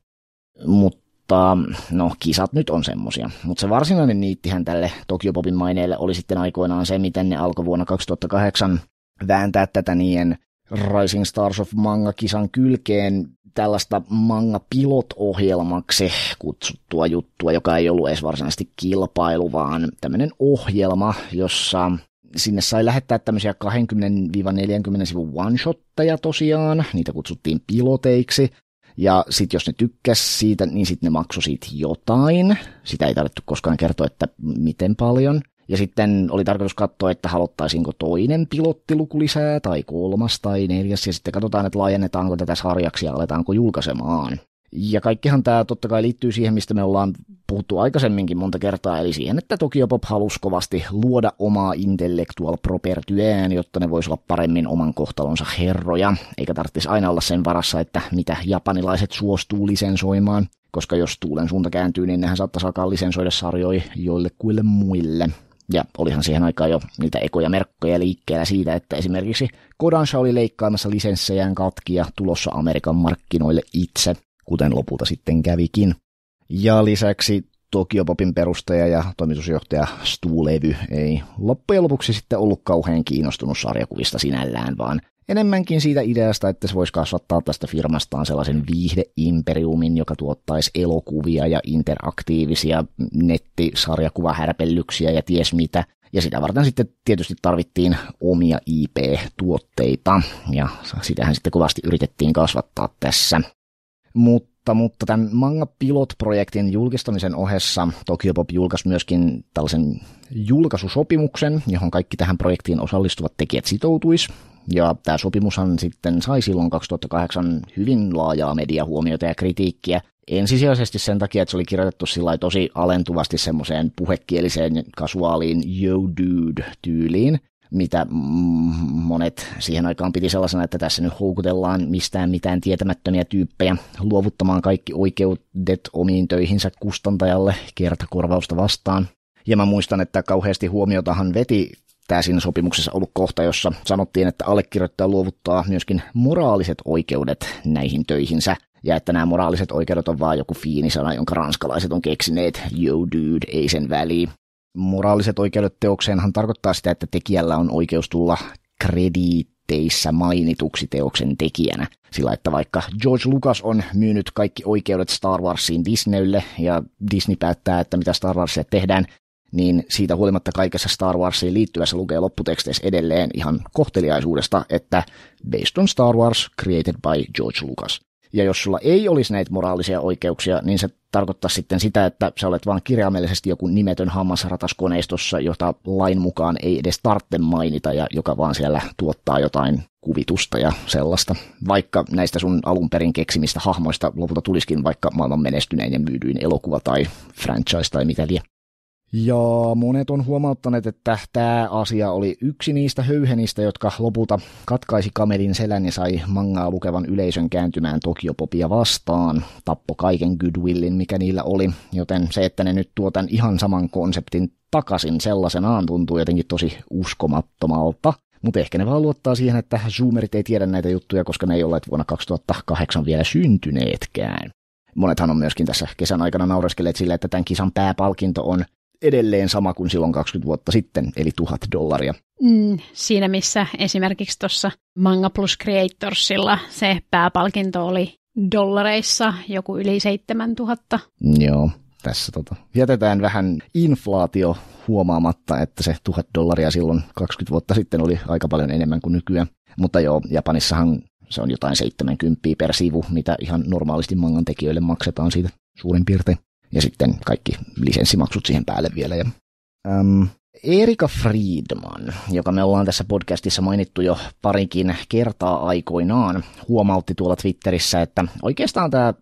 Mutta no kisat nyt on semmosia. Mutta se varsinainen niittihän tälle Tokyo Popin maineelle oli sitten aikoinaan se, miten ne alkoi vuonna 2008 vääntää tätä niiden Rising Stars of Manga-kisan kylkeen tällaista manga pilot-ohjelmaksi kutsuttua juttua, joka ei ollut edes varsinaisesti kilpailu, vaan tämmöinen ohjelma, jossa sinne sai lähettää tämmöisiä 20-40 sivun one-shotteja tosiaan, niitä kutsuttiin piloteiksi, ja sitten jos ne tykkäs siitä, niin sitten ne maksoi siitä jotain. Sitä ei tarvittu koskaan kertoa, että miten paljon. Ja sitten oli tarkoitus katsoa, että haluttaisiinko toinen pilottiluku lisää, tai kolmas, tai neljäs, ja sitten katsotaan, että laajennetaanko tätä sarjaksi ja aletaanko julkaisemaan. Ja kaikkihan tämä totta kai liittyy siihen, mistä me ollaan puhuttu aikaisemminkin monta kertaa, eli siihen, että Tokio Pop halusi kovasti luoda omaa intellectual propertyään, jotta ne voisivat olla paremmin oman kohtalonsa herroja, eikä tarvitsisi aina olla sen varassa, että mitä japanilaiset suostuu lisensoimaan, koska jos tuulen suunta kääntyy, niin nehän saattaisi alkaa lisensoida sarjoja kuille muille. Ja olihan siihen aikaan jo niitä ekoja merkkoja liikkeellä siitä, että esimerkiksi Kodansha oli leikkaamassa lisenssejään katkia tulossa Amerikan markkinoille itse kuten lopulta sitten kävikin. Ja lisäksi Tokio Popin perustaja ja toimitusjohtaja Stu Levy ei loppujen lopuksi sitten ollut kauhean kiinnostunut sarjakuvista sinällään, vaan enemmänkin siitä ideasta, että se voisi kasvattaa tästä firmastaan sellaisen viihdeimperiumin, joka tuottaisi elokuvia ja interaktiivisia nettisarjakuvahärpellyksiä ja ties mitä. Ja sitä varten sitten tietysti tarvittiin omia IP-tuotteita, ja sitähän sitten kovasti yritettiin kasvattaa tässä mutta, mutta tämän Manga Pilot-projektin julkistamisen ohessa Tokyo Pop julkaisi myöskin tällaisen julkaisusopimuksen, johon kaikki tähän projektiin osallistuvat tekijät sitoutuis. Ja tämä sopimushan sitten sai silloin 2008 hyvin laajaa mediahuomiota ja kritiikkiä. Ensisijaisesti sen takia, että se oli kirjoitettu sillä tosi alentuvasti semmoiseen puhekieliseen kasuaaliin yo dude tyyliin mitä monet siihen aikaan piti sellaisena, että tässä nyt houkutellaan mistään mitään tietämättömiä tyyppejä luovuttamaan kaikki oikeudet omiin töihinsä kustantajalle kertakorvausta vastaan. Ja mä muistan, että kauheasti huomiotahan veti tämä siinä sopimuksessa ollut kohta, jossa sanottiin, että allekirjoittaja luovuttaa myöskin moraaliset oikeudet näihin töihinsä, ja että nämä moraaliset oikeudet on vaan joku fiinisana, jonka ranskalaiset on keksineet, yo dude, ei sen väliä moraaliset oikeudet teokseenhan tarkoittaa sitä, että tekijällä on oikeus tulla krediitteissä mainituksi teoksen tekijänä. Sillä että vaikka George Lucas on myynyt kaikki oikeudet Star Warsiin Disneylle ja Disney päättää, että mitä Star Warsia tehdään, niin siitä huolimatta kaikessa Star Warsiin liittyvässä lukee lopputeksteissä edelleen ihan kohteliaisuudesta, että based on Star Wars, created by George Lucas. Ja jos sulla ei olisi näitä moraalisia oikeuksia, niin se tarkoittaa sitten sitä, että sä olet vain kirjaimellisesti joku nimetön hammasrataskoneistossa, jota lain mukaan ei edes tarvitse mainita ja joka vaan siellä tuottaa jotain kuvitusta ja sellaista. Vaikka näistä sun alun perin keksimistä hahmoista lopulta tulisikin vaikka maailman menestyneen ja myydyin elokuva tai franchise tai mitä liian. Ja monet on huomauttaneet, että tämä asia oli yksi niistä höyhenistä, jotka lopulta katkaisi kamelin selän ja sai mangaa lukevan yleisön kääntymään Tokiopopia vastaan. Tappo kaiken goodwillin, mikä niillä oli, joten se, että ne nyt tuotan ihan saman konseptin takaisin sellaisenaan tuntuu jotenkin tosi uskomattomalta. Mutta ehkä ne vaan luottaa siihen, että zoomerit ei tiedä näitä juttuja, koska ne ei olleet vuonna 2008 vielä syntyneetkään. Monethan on myöskin tässä kesän aikana naureskelleet sille, että tämän kisan pääpalkinto on edelleen sama kuin silloin 20 vuotta sitten, eli tuhat dollaria. Mm, siinä missä esimerkiksi tuossa Manga Plus Creatorsilla se pääpalkinto oli dollareissa joku yli 7000. Joo, tässä tota, jätetään vähän inflaatio huomaamatta, että se tuhat dollaria silloin 20 vuotta sitten oli aika paljon enemmän kuin nykyään. Mutta joo, Japanissahan se on jotain 70 per sivu, mitä ihan normaalisti mangan tekijöille maksetaan siitä suurin piirtein. Ja sitten kaikki lisenssimaksut siihen päälle vielä. Ja, äm, Erika Friedman, joka me ollaan tässä podcastissa mainittu jo parikin kertaa aikoinaan, huomautti tuolla Twitterissä, että oikeastaan tämä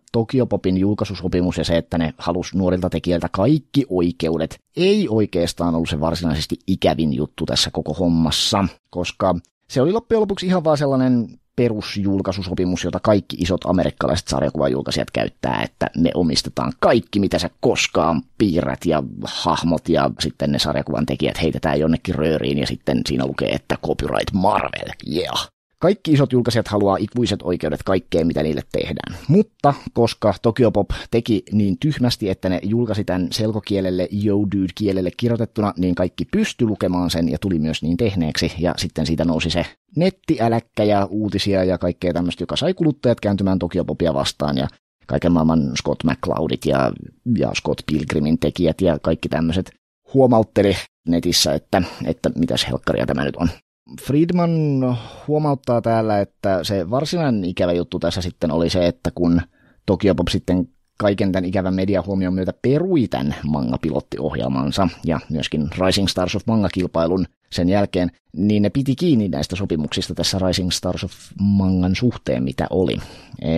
Popin julkaisusopimus ja se, että ne halusi nuorilta tekijältä kaikki oikeudet, ei oikeastaan ollut se varsinaisesti ikävin juttu tässä koko hommassa, koska se oli loppujen lopuksi ihan vaan sellainen perusjulkaisusopimus, jota kaikki isot amerikkalaiset sarjakuvajulkaisijat käyttää, että me omistetaan kaikki, mitä sä koskaan piirrät ja hahmot ja sitten ne sarjakuvan tekijät heitetään jonnekin rööriin ja sitten siinä lukee, että copyright Marvel, yeah. Kaikki isot julkaisijat haluaa ikuiset oikeudet kaikkeen, mitä niille tehdään. Mutta koska Tokyo Pop teki niin tyhmästi, että ne julkaisi tämän selkokielelle, yo dude kielelle kirjoitettuna, niin kaikki pysty lukemaan sen ja tuli myös niin tehneeksi. Ja sitten siitä nousi se nettiäläkkä ja uutisia ja kaikkea tämmöistä, joka sai kuluttajat kääntymään Tokyo Popia vastaan. Ja kaiken maailman Scott McCloudit ja, ja Scott Pilgrimin tekijät ja kaikki tämmöiset huomautteli netissä, että, että mitäs helkkaria tämä nyt on. Friedman huomauttaa täällä, että se varsinainen ikävä juttu tässä sitten oli se, että kun Tokio Pop sitten kaiken tämän ikävän median huomion myötä perui tämän manga-pilottiohjelmansa ja myöskin Rising Stars of Manga-kilpailun, sen jälkeen, niin ne piti kiinni näistä sopimuksista tässä Rising Stars of Mangan suhteen, mitä oli. E,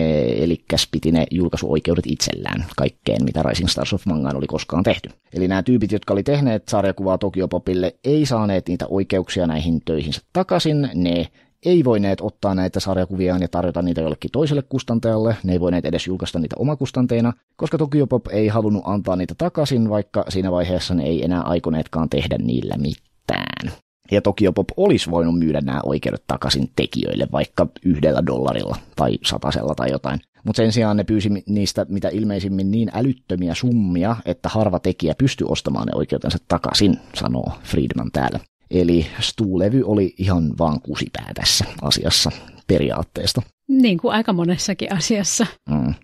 Eli piti ne julkaisuoikeudet itsellään kaikkeen, mitä Rising Stars of Mangaan oli koskaan tehty. Eli nämä tyypit, jotka oli tehneet sarjakuvaa Tokyo Popille, ei saaneet niitä oikeuksia näihin töihinsä takaisin. Ne ei voineet ottaa näitä sarjakuviaan ja tarjota niitä jollekin toiselle kustantajalle, ne ei voineet edes julkaista niitä omakustanteina, koska Tokyo Pop ei halunnut antaa niitä takaisin, vaikka siinä vaiheessa ne ei enää aikoneetkaan tehdä niillä mitään itsestään. Ja Tokio Pop olisi voinut myydä nämä oikeudet takaisin tekijöille vaikka yhdellä dollarilla tai satasella tai jotain. Mutta sen sijaan ne pyysi niistä mitä ilmeisimmin niin älyttömiä summia, että harva tekijä pystyi ostamaan ne oikeutensa takaisin, sanoo Friedman täällä. Eli stuulevy oli ihan vaan kusipää tässä asiassa periaatteesta. Niin kuin aika monessakin asiassa. Mm.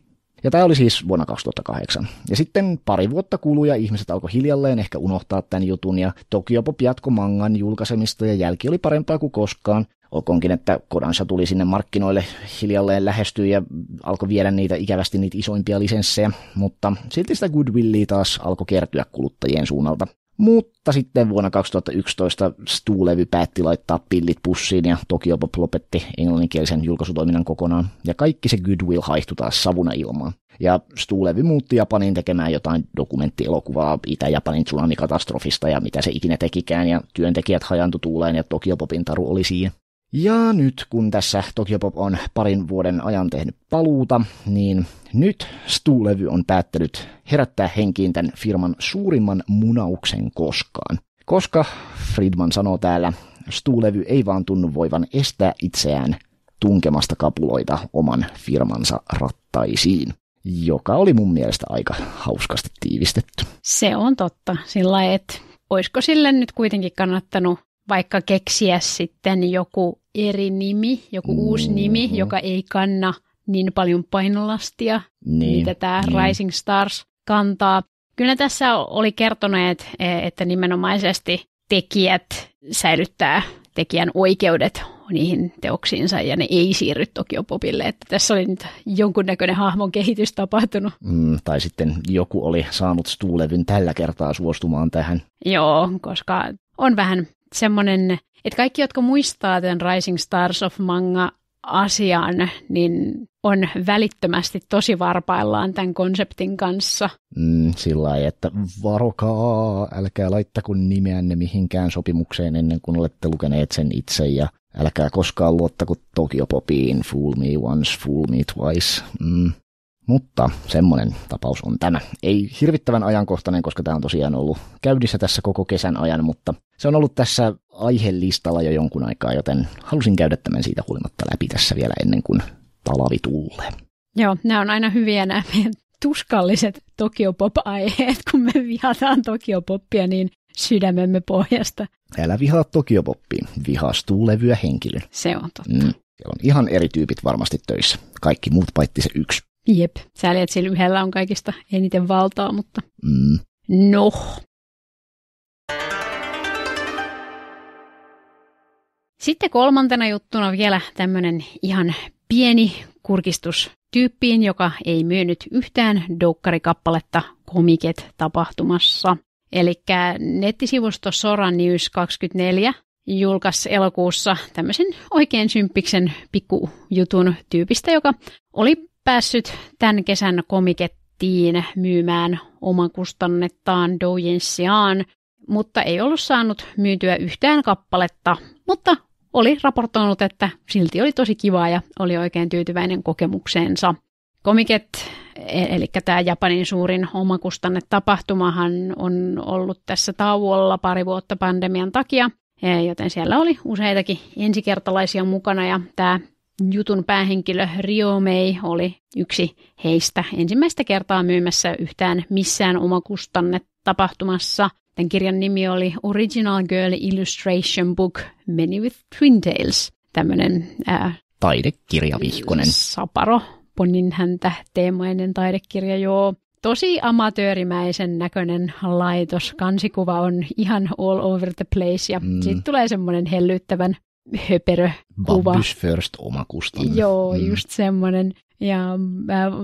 Ja tämä oli siis vuonna 2008. Ja sitten pari vuotta kului ja ihmiset alkoi hiljalleen ehkä unohtaa tämän jutun ja Tokyo Pop jatko mangan julkaisemista ja jälki oli parempaa kuin koskaan. Olkoonkin, että Kodansha tuli sinne markkinoille hiljalleen lähestyä ja alkoi viedä niitä ikävästi niitä isoimpia lisenssejä, mutta silti sitä goodwillia taas alkoi kertyä kuluttajien suunnalta. Mutta sitten vuonna 2011 Stu-levy päätti laittaa pillit pussiin ja Tokio Pop lopetti englanninkielisen julkaisutoiminnan kokonaan. Ja kaikki se goodwill haihtui taas savuna ilmaan. Ja Stu-levy muutti Japaniin tekemään jotain dokumenttielokuvaa Itä-Japanin tsunamikatastrofista ja mitä se ikinä tekikään. Ja työntekijät hajantui tuuleen ja Tokio Popin taru oli siihen. Ja nyt kun tässä Tokiopop on parin vuoden ajan tehnyt paluuta, niin nyt Stuulevy on päättänyt herättää henkiin tämän firman suurimman munauksen koskaan. Koska, Friedman sanoo täällä, Stuulevy ei vaan tunnu voivan estää itseään tunkemasta kapuloita oman firmansa rattaisiin joka oli mun mielestä aika hauskasti tiivistetty. Se on totta, sillä että olisiko sille nyt kuitenkin kannattanut vaikka keksiä sitten joku eri nimi, joku mm-hmm. uusi nimi, joka ei kanna niin paljon painolastia, niin, mitä tämä niin. Rising Stars kantaa. Kyllä tässä oli kertoneet, e, että nimenomaisesti tekijät säilyttää tekijän oikeudet niihin teoksiinsa ja ne ei siirry Tokio Popille. Että tässä oli nyt jonkunnäköinen hahmon kehitys tapahtunut. Mm, tai sitten joku oli saanut Stuulevyn tällä kertaa suostumaan tähän. Joo, koska on vähän että semmoinen, että kaikki, jotka muistaa tämän Rising Stars of Manga asian, niin on välittömästi tosi varpaillaan tämän konseptin kanssa. Mm, sillä lailla, että varokaa, älkää laittako nimeänne mihinkään sopimukseen ennen kuin olette lukeneet sen itse ja älkää koskaan luottako Tokio Popiin, fool me once, fool me twice. Mm. Mutta semmoinen tapaus on tämä. Ei hirvittävän ajankohtainen, koska tämä on tosiaan ollut käydissä tässä koko kesän ajan, mutta se on ollut tässä aihelistalla jo jonkun aikaa, joten halusin käydä tämän siitä huolimatta läpi tässä vielä ennen kuin talavi tulee. Joo, nämä on aina hyviä nämä meidän tuskalliset Tokio Pop-aiheet, kun me vihataan Tokio Poppia niin sydämemme pohjasta. Älä vihaa Tokio Poppiin, vihastuu levyä henkilön. Se on totta. Mm. Siellä on ihan eri tyypit varmasti töissä, kaikki muut paitsi se yksi. Jep, sääli, että sillä yhdellä on kaikista eniten valtaa, mutta mm. no. Sitten kolmantena juttuna vielä tämmöinen ihan pieni kurkistus tyyppiin, joka ei myynyt yhtään doukkarikappaletta Komiket-tapahtumassa. Eli nettisivusto Sora News 24 julkaisi elokuussa tämmöisen oikein symppiksen pikkujutun tyypistä, joka oli päässyt tämän kesän komikettiin myymään oman kustannettaan Doujensiaan, mutta ei ollut saanut myytyä yhtään kappaletta, mutta oli raportoinut, että silti oli tosi kiva ja oli oikein tyytyväinen kokemukseensa. Komiket, e- eli tämä Japanin suurin omakustannetapahtumahan on ollut tässä tauolla pari vuotta pandemian takia, e- joten siellä oli useitakin ensikertalaisia mukana ja tämä Jutun päähenkilö Rio oli yksi heistä ensimmäistä kertaa myymässä yhtään missään omakustanne tapahtumassa. Tämän kirjan nimi oli Original Girl Illustration Book Many with Twin Tales. Tämmöinen ää, taidekirjavihkonen. Saparo, Ponin häntä teemainen taidekirja, joo. Tosi amatöörimäisen näköinen laitos. Kansikuva on ihan all over the place ja mm. siitä tulee semmoinen hellyttävän höperö kuva. Babbys first kustannus. Joo, mm. just semmoinen. Ja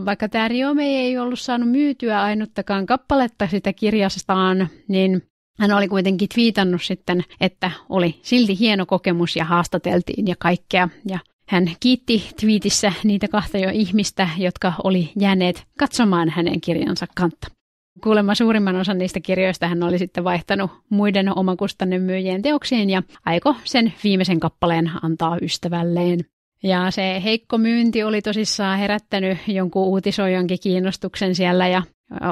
vaikka tämä Riome ei ollut saanut myytyä ainuttakaan kappaletta sitä kirjastaan, niin hän oli kuitenkin twiitannut sitten, että oli silti hieno kokemus ja haastateltiin ja kaikkea. Ja hän kiitti twiitissä niitä kahta jo ihmistä, jotka oli jääneet katsomaan hänen kirjansa kantta. Kuulemma suurimman osan niistä kirjoista hän oli sitten vaihtanut muiden omakustanne myyjien teoksiin ja aiko sen viimeisen kappaleen antaa ystävälleen. Ja se heikko myynti oli tosissaan herättänyt jonkun uutisoijankin kiinnostuksen siellä ja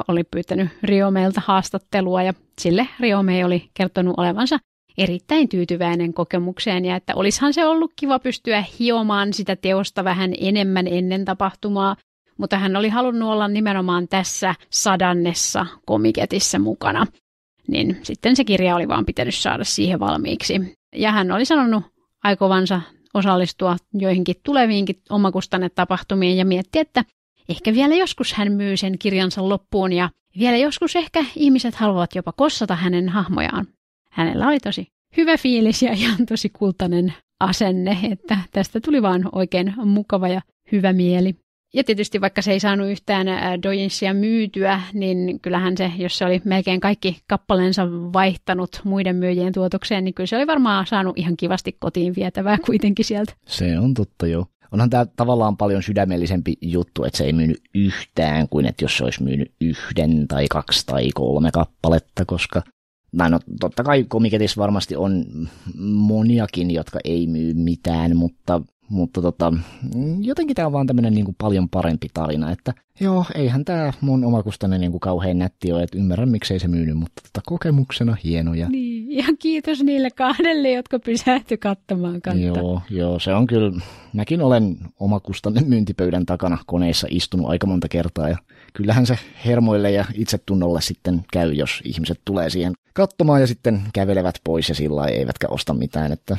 oli pyytänyt Riomeelta haastattelua ja sille Riome oli kertonut olevansa erittäin tyytyväinen kokemukseen ja että olisihan se ollut kiva pystyä hiomaan sitä teosta vähän enemmän ennen tapahtumaa, mutta hän oli halunnut olla nimenomaan tässä sadannessa komiketissä mukana. Niin sitten se kirja oli vaan pitänyt saada siihen valmiiksi. Ja hän oli sanonut aikovansa osallistua joihinkin tuleviinkin omakustannetapahtumiin ja mietti, että ehkä vielä joskus hän myy sen kirjansa loppuun ja vielä joskus ehkä ihmiset haluavat jopa kossata hänen hahmojaan. Hänellä oli tosi hyvä fiilis ja ihan tosi kultainen asenne, että tästä tuli vaan oikein mukava ja hyvä mieli. Ja tietysti vaikka se ei saanut yhtään dojinsia myytyä, niin kyllähän se, jos se oli melkein kaikki kappaleensa vaihtanut muiden myyjien tuotokseen, niin kyllä se oli varmaan saanut ihan kivasti kotiin vietävää kuitenkin sieltä. Se on totta, joo. Onhan tämä tavallaan paljon sydämellisempi juttu, että se ei myynyt yhtään kuin että jos se olisi myynyt yhden tai kaksi tai kolme kappaletta, koska No, no totta kai komiketis varmasti on moniakin, jotka ei myy mitään, mutta mutta tota, jotenkin tämä on vaan tämmöinen niinku paljon parempi tarina, että joo, eihän tämä mun omakustanne niinku kauhean nätti ole, että ymmärrän miksei se myynyt, mutta tota, kokemuksena hienoja. Niin, ja kiitos niille kahdelle, jotka pysähty katsomaan kantaa. Joo, joo, se on kyllä, mäkin olen omakustanne myyntipöydän takana koneessa istunut aika monta kertaa ja kyllähän se hermoille ja itsetunnolle sitten käy, jos ihmiset tulee siihen katsomaan ja sitten kävelevät pois ja sillä ei eivätkä osta mitään, että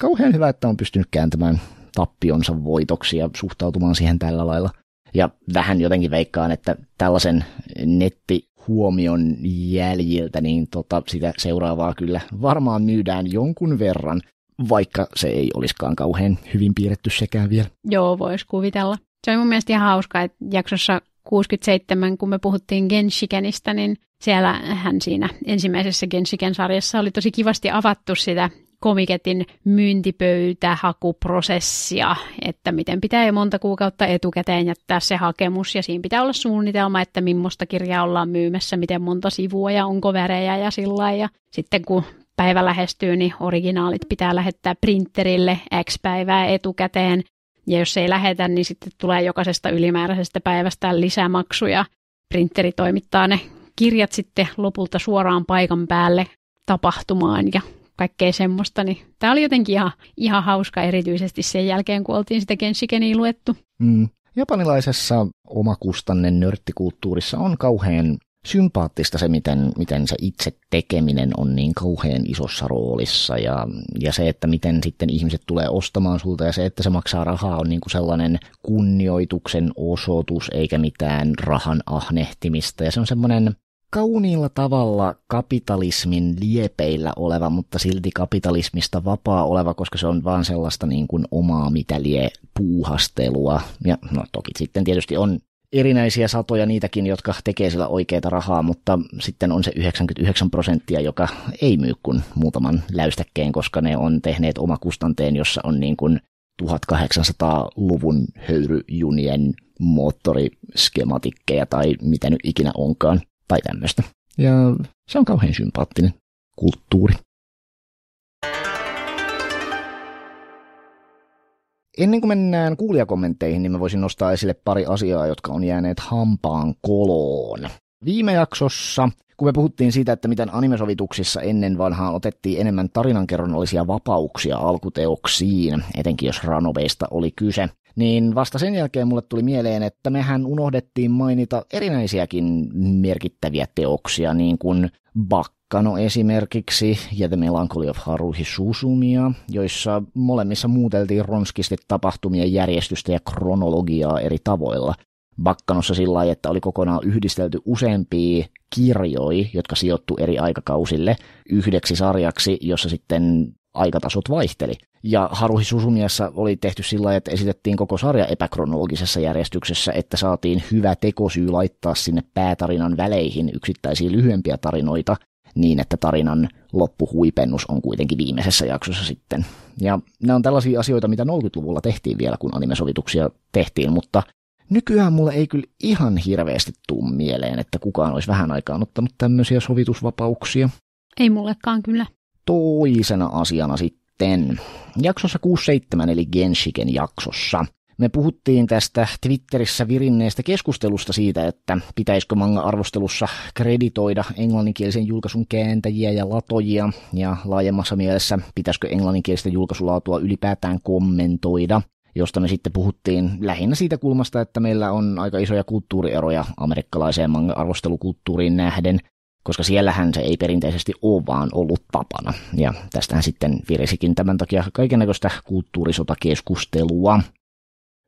kauhean hyvä, että on pystynyt kääntämään tappionsa voitoksi ja suhtautumaan siihen tällä lailla. Ja vähän jotenkin veikkaan, että tällaisen nettihuomion jäljiltä, niin tota, sitä seuraavaa kyllä varmaan myydään jonkun verran, vaikka se ei olisikaan kauhean hyvin piirretty sekään vielä. Joo, voisi kuvitella. Se on mun mielestä ihan hauska, että jaksossa 67, kun me puhuttiin Genshikenistä, niin siellä hän siinä ensimmäisessä Genshiken-sarjassa oli tosi kivasti avattu sitä komiketin myyntipöytähakuprosessia, että miten pitää jo monta kuukautta etukäteen jättää se hakemus ja siinä pitää olla suunnitelma, että millaista kirjaa ollaan myymässä, miten monta sivua ja onko värejä ja sillä ja sitten kun päivä lähestyy, niin originaalit pitää lähettää printerille X päivää etukäteen ja jos ei lähetä, niin sitten tulee jokaisesta ylimääräisestä päivästä lisämaksuja. Printeri toimittaa ne kirjat sitten lopulta suoraan paikan päälle tapahtumaan ja kaikkea semmoista, niin tämä oli jotenkin ihan, ihan hauska erityisesti sen jälkeen, kun oltiin sitä Genshikeniä luettu. Mm. Japanilaisessa omakustanne nörttikulttuurissa on kauhean sympaattista se, miten, miten se itse tekeminen on niin kauhean isossa roolissa ja, ja se, että miten sitten ihmiset tulee ostamaan sulta ja se, että se maksaa rahaa on niin kuin sellainen kunnioituksen osoitus eikä mitään rahan ahnehtimista ja se on semmoinen kauniilla tavalla kapitalismin liepeillä oleva, mutta silti kapitalismista vapaa oleva, koska se on vaan sellaista niin kuin omaa mitä lie puuhastelua. Ja no toki sitten tietysti on erinäisiä satoja niitäkin, jotka tekee sillä oikeita rahaa, mutta sitten on se 99 prosenttia, joka ei myy kuin muutaman läystäkkeen, koska ne on tehneet oma kustanteen, jossa on niin kuin 1800-luvun höyryjunien moottoriskematikkeja tai mitä nyt ikinä onkaan tai tämmöistä. Ja se on kauhean sympaattinen kulttuuri. Ennen kuin mennään kuulijakommentteihin, niin mä voisin nostaa esille pari asiaa, jotka on jääneet hampaan koloon. Viime jaksossa, kun me puhuttiin siitä, että miten animesovituksissa ennen vanhaan otettiin enemmän tarinankerronnollisia vapauksia alkuteoksiin, etenkin jos Ranoveista oli kyse, niin vasta sen jälkeen mulle tuli mieleen, että mehän unohdettiin mainita erinäisiäkin merkittäviä teoksia, niin kuin Bakkano esimerkiksi ja The Melancholy of Haruhi Susumia, joissa molemmissa muuteltiin ronskisti tapahtumien järjestystä ja kronologiaa eri tavoilla. Bakkanossa sillä lailla, että oli kokonaan yhdistelty useampia kirjoja, jotka sijoittu eri aikakausille, yhdeksi sarjaksi, jossa sitten aikatasot vaihteli. Ja Haruhi Susumiassa oli tehty sillä että esitettiin koko sarja epäkronologisessa järjestyksessä, että saatiin hyvä tekosyy laittaa sinne päätarinan väleihin yksittäisiä lyhyempiä tarinoita, niin että tarinan loppuhuipennus on kuitenkin viimeisessä jaksossa sitten. Ja nämä on tällaisia asioita, mitä 90-luvulla tehtiin vielä, kun animesovituksia tehtiin, mutta nykyään mulle ei kyllä ihan hirveästi tuu mieleen, että kukaan olisi vähän aikaan ottanut tämmöisiä sovitusvapauksia. Ei mullekaan kyllä toisena asiana sitten. Jaksossa 67 eli Genshiken jaksossa me puhuttiin tästä Twitterissä virinneestä keskustelusta siitä, että pitäisikö manga-arvostelussa kreditoida englanninkielisen julkaisun kääntäjiä ja latojia, ja laajemmassa mielessä pitäisikö englanninkielistä julkaisulaatua ylipäätään kommentoida josta me sitten puhuttiin lähinnä siitä kulmasta, että meillä on aika isoja kulttuurieroja amerikkalaiseen manga-arvostelukulttuuriin nähden, koska siellähän se ei perinteisesti ole vaan ollut tapana. Ja tästähän sitten virisikin tämän takia kaikenlaista kulttuurisotakeskustelua.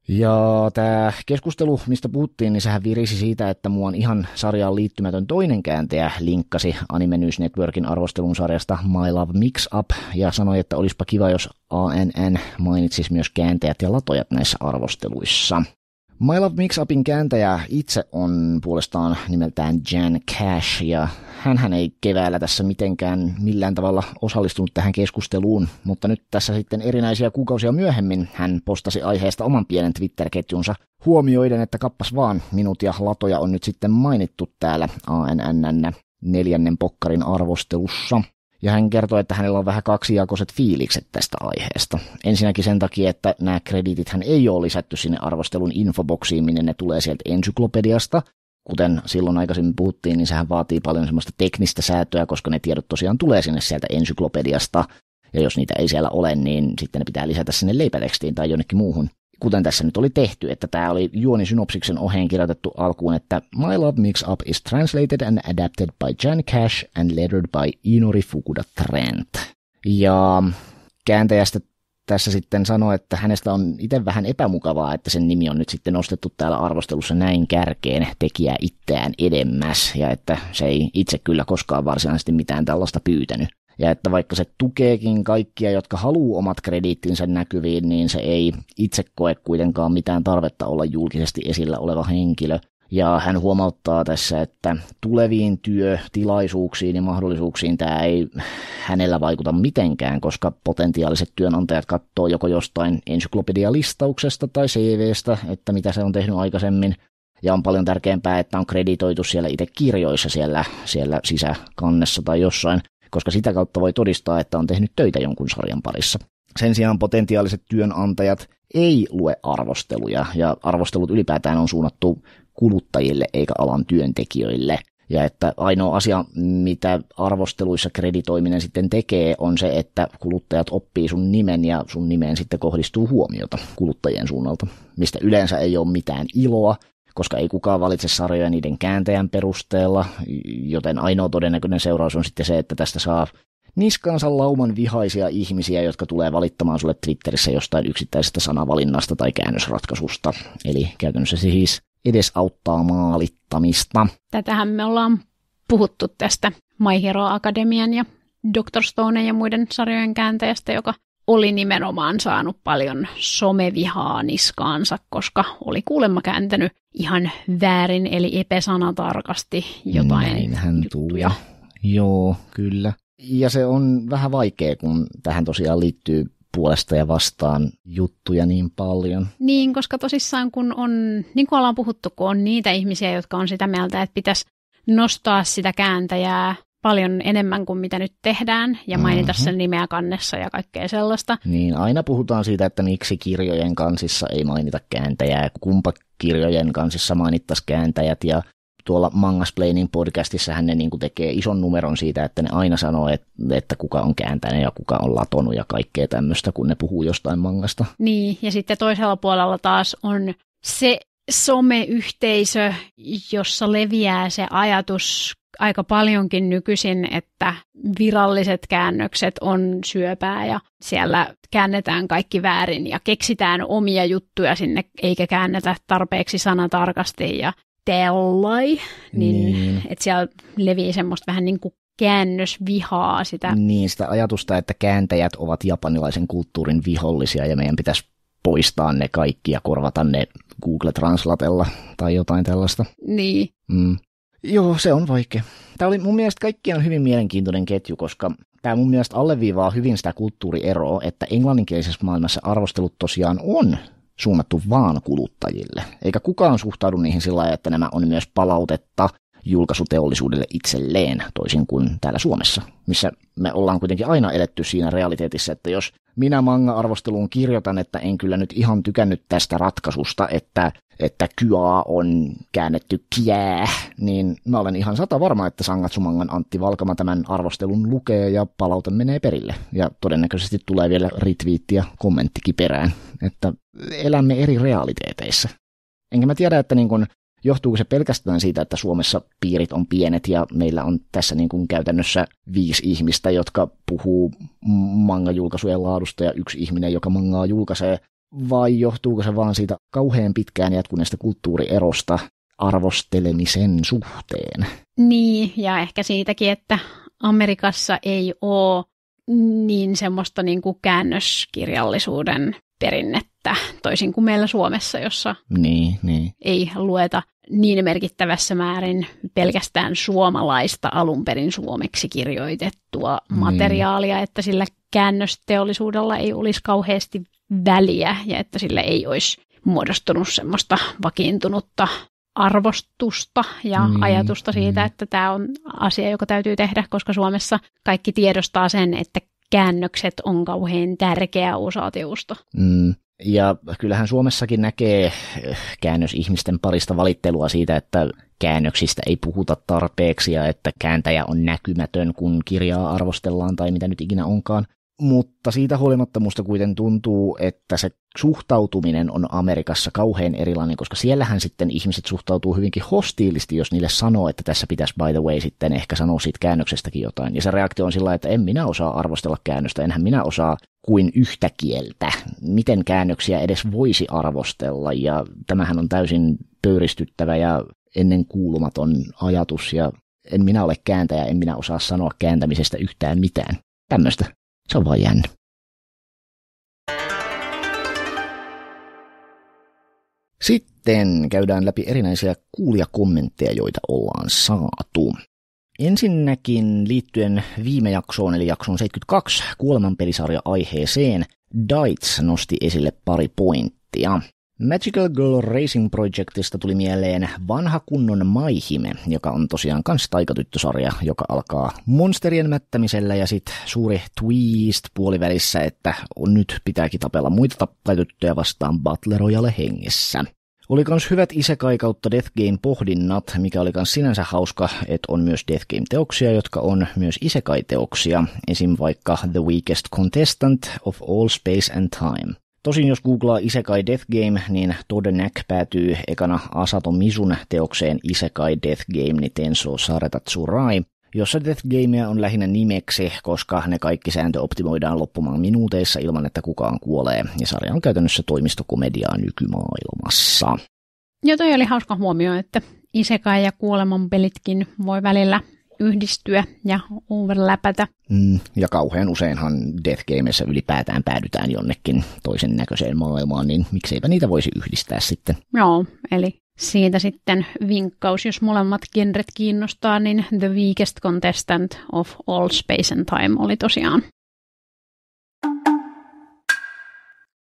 Ja tämä keskustelu, mistä puhuttiin, niin sehän virisi siitä, että muun ihan sarjaan liittymätön toinen kääntäjä linkkasi Anime News Networkin arvostelun sarjasta My Love Mix Up ja sanoi, että olisipa kiva, jos ANN mainitsisi myös kääntäjät ja latojat näissä arvosteluissa. My Love Mix Upin kääntäjä itse on puolestaan nimeltään Jan Cash ja hän ei keväällä tässä mitenkään millään tavalla osallistunut tähän keskusteluun, mutta nyt tässä sitten erinäisiä kuukausia myöhemmin hän postasi aiheesta oman pienen Twitter-ketjunsa huomioiden, että kappas vaan, minut ja latoja on nyt sitten mainittu täällä ANNn neljännen pokkarin arvostelussa. Ja hän kertoi, että hänellä on vähän kaksijakoiset fiilikset tästä aiheesta. Ensinnäkin sen takia, että nämä krediitit hän ei ole lisätty sinne arvostelun infoboksiin, minne ne tulee sieltä ensyklopediasta, kuten silloin aikaisemmin puhuttiin, niin sehän vaatii paljon semmoista teknistä säätöä, koska ne tiedot tosiaan tulee sinne sieltä ensyklopediasta, ja jos niitä ei siellä ole, niin sitten ne pitää lisätä sinne leipätekstiin tai jonnekin muuhun. Kuten tässä nyt oli tehty, että tämä oli Synopsiksen oheen kirjoitettu alkuun, että My Love Mix Up is translated and adapted by Jan Cash and lettered by Inori Fukuda Trent. Ja kääntäjästä tässä sitten sanoi, että hänestä on itse vähän epämukavaa, että sen nimi on nyt sitten nostettu täällä arvostelussa näin kärkeen tekijä itseään edemmäs ja että se ei itse kyllä koskaan varsinaisesti mitään tällaista pyytänyt. Ja että vaikka se tukeekin kaikkia, jotka haluaa omat krediittinsä näkyviin, niin se ei itse koe kuitenkaan mitään tarvetta olla julkisesti esillä oleva henkilö. Ja hän huomauttaa tässä, että tuleviin työtilaisuuksiin ja mahdollisuuksiin tämä ei hänellä vaikuta mitenkään, koska potentiaaliset työnantajat katsoo joko jostain ensyklopedialistauksesta tai CVstä, että mitä se on tehnyt aikaisemmin. Ja on paljon tärkeämpää, että on kreditoitu siellä itse kirjoissa siellä, siellä sisäkannessa tai jossain, koska sitä kautta voi todistaa, että on tehnyt töitä jonkun sarjan parissa. Sen sijaan potentiaaliset työnantajat ei lue arvosteluja, ja arvostelut ylipäätään on suunnattu kuluttajille eikä alan työntekijöille. Ja että ainoa asia, mitä arvosteluissa kreditoiminen sitten tekee, on se, että kuluttajat oppii sun nimen ja sun nimeen sitten kohdistuu huomiota kuluttajien suunnalta, mistä yleensä ei ole mitään iloa, koska ei kukaan valitse sarjoja niiden kääntäjän perusteella, joten ainoa todennäköinen seuraus on sitten se, että tästä saa niskansa lauman vihaisia ihmisiä, jotka tulee valittamaan sulle Twitterissä jostain yksittäisestä sanavalinnasta tai käännösratkaisusta. Eli käytännössä siis edesauttaa maalittamista. Tätähän me ollaan puhuttu tästä My Hero Akademian ja Dr. Stone ja muiden sarjojen kääntäjästä, joka oli nimenomaan saanut paljon somevihaa niskaansa, koska oli kuulemma kääntänyt ihan väärin, eli epäsanatarkasti jotain Näin hän Joo, kyllä. Ja se on vähän vaikea, kun tähän tosiaan liittyy puolesta ja vastaan juttuja niin paljon. Niin, koska tosissaan kun on, niin kuin ollaan puhuttu, kun on niitä ihmisiä, jotka on sitä mieltä, että pitäisi nostaa sitä kääntäjää paljon enemmän kuin mitä nyt tehdään ja mhm. mainita mm-hmm. sen nimeä kannessa ja kaikkea sellaista. Niin, aina puhutaan siitä, että miksi kirjojen kansissa ei mainita kääntäjää, kumpa kirjojen kansissa mainittaisi kääntäjät ja tuolla mangasplaining podcastissa hän ne niin kuin tekee ison numeron siitä, että ne aina sanoo, että, että kuka on kääntänyt ja kuka on latonut ja kaikkea tämmöistä, kun ne puhuu jostain mangasta. Niin, ja sitten toisella puolella taas on se someyhteisö, jossa leviää se ajatus aika paljonkin nykyisin, että viralliset käännökset on syöpää ja siellä käännetään kaikki väärin ja keksitään omia juttuja sinne eikä käännetä tarpeeksi sanatarkasti ja tellai, niin, niin. että siellä levii semmoista vähän niin kuin käännösvihaa sitä. Niin, sitä ajatusta, että kääntäjät ovat japanilaisen kulttuurin vihollisia ja meidän pitäisi poistaa ne kaikki ja korvata ne Google Translatella tai jotain tällaista. Niin. Mm. Joo, se on vaikea. Tämä oli mun mielestä kaikkiaan hyvin mielenkiintoinen ketju, koska tämä mun mielestä alleviivaa hyvin sitä kulttuurieroa, että englanninkielisessä maailmassa arvostelut tosiaan on suunnattu vaan kuluttajille. Eikä kukaan suhtaudu niihin sillä lailla, että nämä on myös palautetta julkaisuteollisuudelle itselleen, toisin kuin täällä Suomessa, missä me ollaan kuitenkin aina eletty siinä realiteetissa, että jos minä manga-arvosteluun kirjoitan, että en kyllä nyt ihan tykännyt tästä ratkaisusta, että, että kyä on käännetty kiää, niin mä olen ihan sata varma, että Sangatsumangan Antti Valkama tämän arvostelun lukee ja palaute menee perille. Ja todennäköisesti tulee vielä retweet ja kommenttikin perään, että elämme eri realiteeteissa. Enkä mä tiedä, että niin kun Johtuuko se pelkästään siitä, että Suomessa piirit on pienet ja meillä on tässä niin kuin käytännössä viisi ihmistä, jotka puhuu manga-julkaisujen laadusta ja yksi ihminen, joka mangaa julkaisee, vai johtuuko se vaan siitä kauhean pitkään jatkuneesta kulttuurierosta arvostelemisen suhteen? Niin, ja ehkä siitäkin, että Amerikassa ei ole niin semmoista niin kuin käännöskirjallisuuden perinnettä että toisin kuin meillä Suomessa, jossa niin, niin. ei lueta niin merkittävässä määrin pelkästään suomalaista alun perin suomeksi kirjoitettua niin. materiaalia, että sillä käännösteollisuudella ei olisi kauheasti väliä ja että sillä ei olisi muodostunut semmoista vakiintunutta arvostusta ja mm, ajatusta siitä, mm. että tämä on asia, joka täytyy tehdä, koska Suomessa kaikki tiedostaa sen, että käännökset on kauhean tärkeä osa teosta. Mm. Ja kyllähän Suomessakin näkee eh, käännös ihmisten parista valittelua siitä, että käännöksistä ei puhuta tarpeeksi ja että kääntäjä on näkymätön, kun kirjaa arvostellaan tai mitä nyt ikinä onkaan mutta siitä huolimatta musta kuitenkin tuntuu, että se suhtautuminen on Amerikassa kauhean erilainen, koska siellähän sitten ihmiset suhtautuu hyvinkin hostiilisti, jos niille sanoo, että tässä pitäisi by the way sitten ehkä sanoa siitä käännöksestäkin jotain. Ja se reaktio on sillä että en minä osaa arvostella käännöstä, enhän minä osaa kuin yhtä kieltä. Miten käännöksiä edes voisi arvostella? Ja tämähän on täysin pöyristyttävä ja ennen kuulumaton ajatus ja en minä ole kääntäjä, en minä osaa sanoa kääntämisestä yhtään mitään. Tämmöistä savajen Sitten käydään läpi erinäisiä kuulijakommentteja, joita ollaan saatu. Ensinnäkin liittyen viime jaksoon, eli jaksoon 72, kuolemanpelisarja aiheeseen, Dites nosti esille pari pointtia. Magical Girl Racing Projectista tuli mieleen vanha kunnon Maihime, joka on tosiaan kans taikatyttösarja, joka alkaa monsterien mättämisellä ja sit suuri twist puolivälissä, että on nyt pitääkin tapella muita tappajatyttöjä vastaan Butlerojalle Royale hengessä. Oli kans hyvät isekai kautta Death Game pohdinnat, mikä oli kans sinänsä hauska, että on myös Death Game teoksia, jotka on myös isekai teoksia, esim. vaikka The Weakest Contestant of All Space and Time. Tosin jos googlaa Isekai Death Game, niin Todenak päätyy ekana Asato Misun teokseen Isekai Death Game ni niin Tenso Sareta Tsurai, jossa Death Gamea on lähinnä nimeksi, koska ne kaikki sääntö optimoidaan loppumaan minuuteissa ilman, että kukaan kuolee, ja sarja on käytännössä toimistokomediaa nykymaailmassa. Ja toi oli hauska huomio, että Isekai ja kuoleman pelitkin voi välillä yhdistyä ja overläpätä. Mm, ja kauhean useinhan Death Gameissa ylipäätään päädytään jonnekin toisen näköiseen maailmaan, niin mikseipä niitä voisi yhdistää sitten. Joo, eli siitä sitten vinkkaus, jos molemmat genret kiinnostaa, niin The Weakest Contestant of All Space and Time oli tosiaan.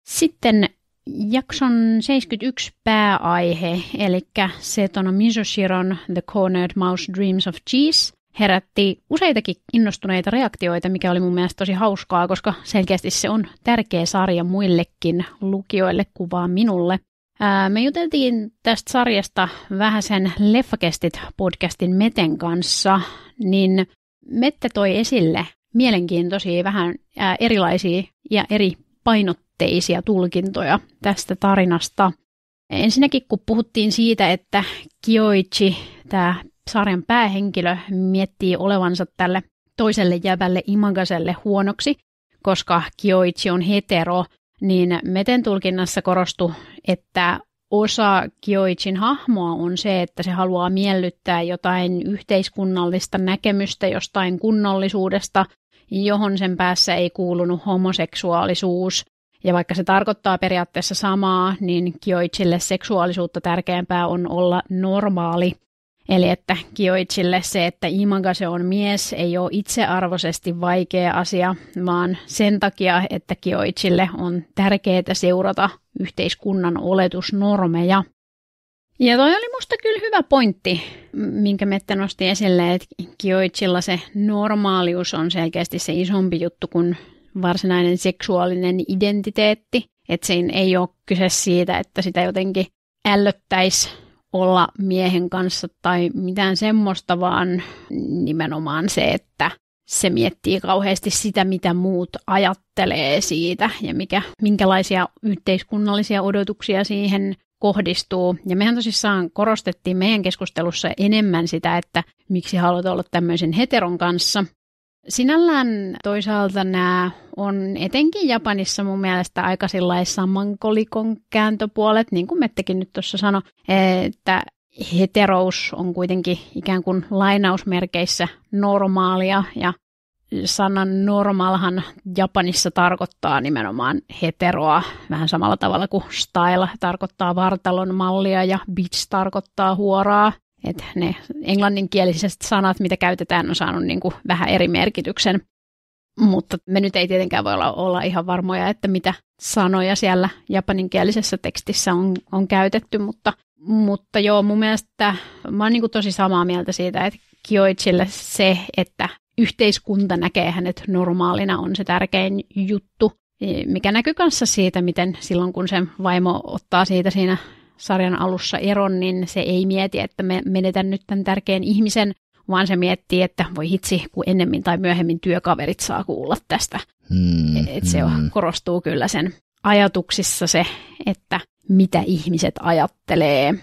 Sitten jakson 71 pääaihe, eli Setona Misoshiron The Cornered Mouse Dreams of Cheese, herätti useitakin innostuneita reaktioita, mikä oli mun mielestä tosi hauskaa, koska selkeästi se on tärkeä sarja muillekin lukijoille kuvaa minulle. me juteltiin tästä sarjasta vähän sen Leffakestit podcastin Meten kanssa, niin Mette toi esille mielenkiintoisia vähän erilaisia ja eri painotteisia tulkintoja tästä tarinasta. Ensinnäkin kun puhuttiin siitä, että Kioichi, tämä sarjan päähenkilö miettii olevansa tälle toiselle jäbälle imagaselle huonoksi, koska Kyoichi on hetero, niin meten tulkinnassa korostu, että osa Kyoichin hahmoa on se, että se haluaa miellyttää jotain yhteiskunnallista näkemystä jostain kunnollisuudesta, johon sen päässä ei kuulunut homoseksuaalisuus. Ja vaikka se tarkoittaa periaatteessa samaa, niin Kyoichille seksuaalisuutta tärkeämpää on olla normaali Eli että Kioitsille se, että imagase on mies, ei ole itsearvoisesti vaikea asia, vaan sen takia, että Kioitsille on tärkeää seurata yhteiskunnan oletusnormeja. Ja toi oli musta kyllä hyvä pointti, minkä Mette nosti esille, että Kioichilla se normaalius on selkeästi se isompi juttu kuin varsinainen seksuaalinen identiteetti. Että siinä ei ole kyse siitä, että sitä jotenkin ällöttäisi olla miehen kanssa tai mitään semmoista, vaan nimenomaan se, että se miettii kauheasti sitä, mitä muut ajattelee siitä ja mikä, minkälaisia yhteiskunnallisia odotuksia siihen kohdistuu. Ja mehän tosissaan korostettiin meidän keskustelussa enemmän sitä, että miksi haluat olla tämmöisen heteron kanssa, Sinällään toisaalta nämä on etenkin Japanissa mun mielestä aika samankolikon kääntöpuolet, niin kuin Mettekin nyt tuossa sanoi, että heterous on kuitenkin ikään kuin lainausmerkeissä normaalia ja sanan normalhan Japanissa tarkoittaa nimenomaan heteroa, vähän samalla tavalla kuin style tarkoittaa vartalon mallia ja bitch tarkoittaa huoraa että ne englanninkieliset sanat, mitä käytetään, on saanut niin kuin vähän eri merkityksen. Mutta me nyt ei tietenkään voi olla, olla ihan varmoja, että mitä sanoja siellä japaninkielisessä tekstissä on, on käytetty, mutta, mutta joo, mun mielestä mä oon niin kuin tosi samaa mieltä siitä, että Kioichille se, että yhteiskunta näkee hänet normaalina, on se tärkein juttu, mikä näkyy kanssa siitä, miten silloin kun sen vaimo ottaa siitä siinä sarjan alussa eron, niin se ei mieti, että me menetän nyt tämän tärkeän ihmisen, vaan se miettii, että voi hitsi, kun ennemmin tai myöhemmin työkaverit saa kuulla tästä. Hmm, Et se hmm. korostuu kyllä sen ajatuksissa se, että mitä ihmiset ajattelee.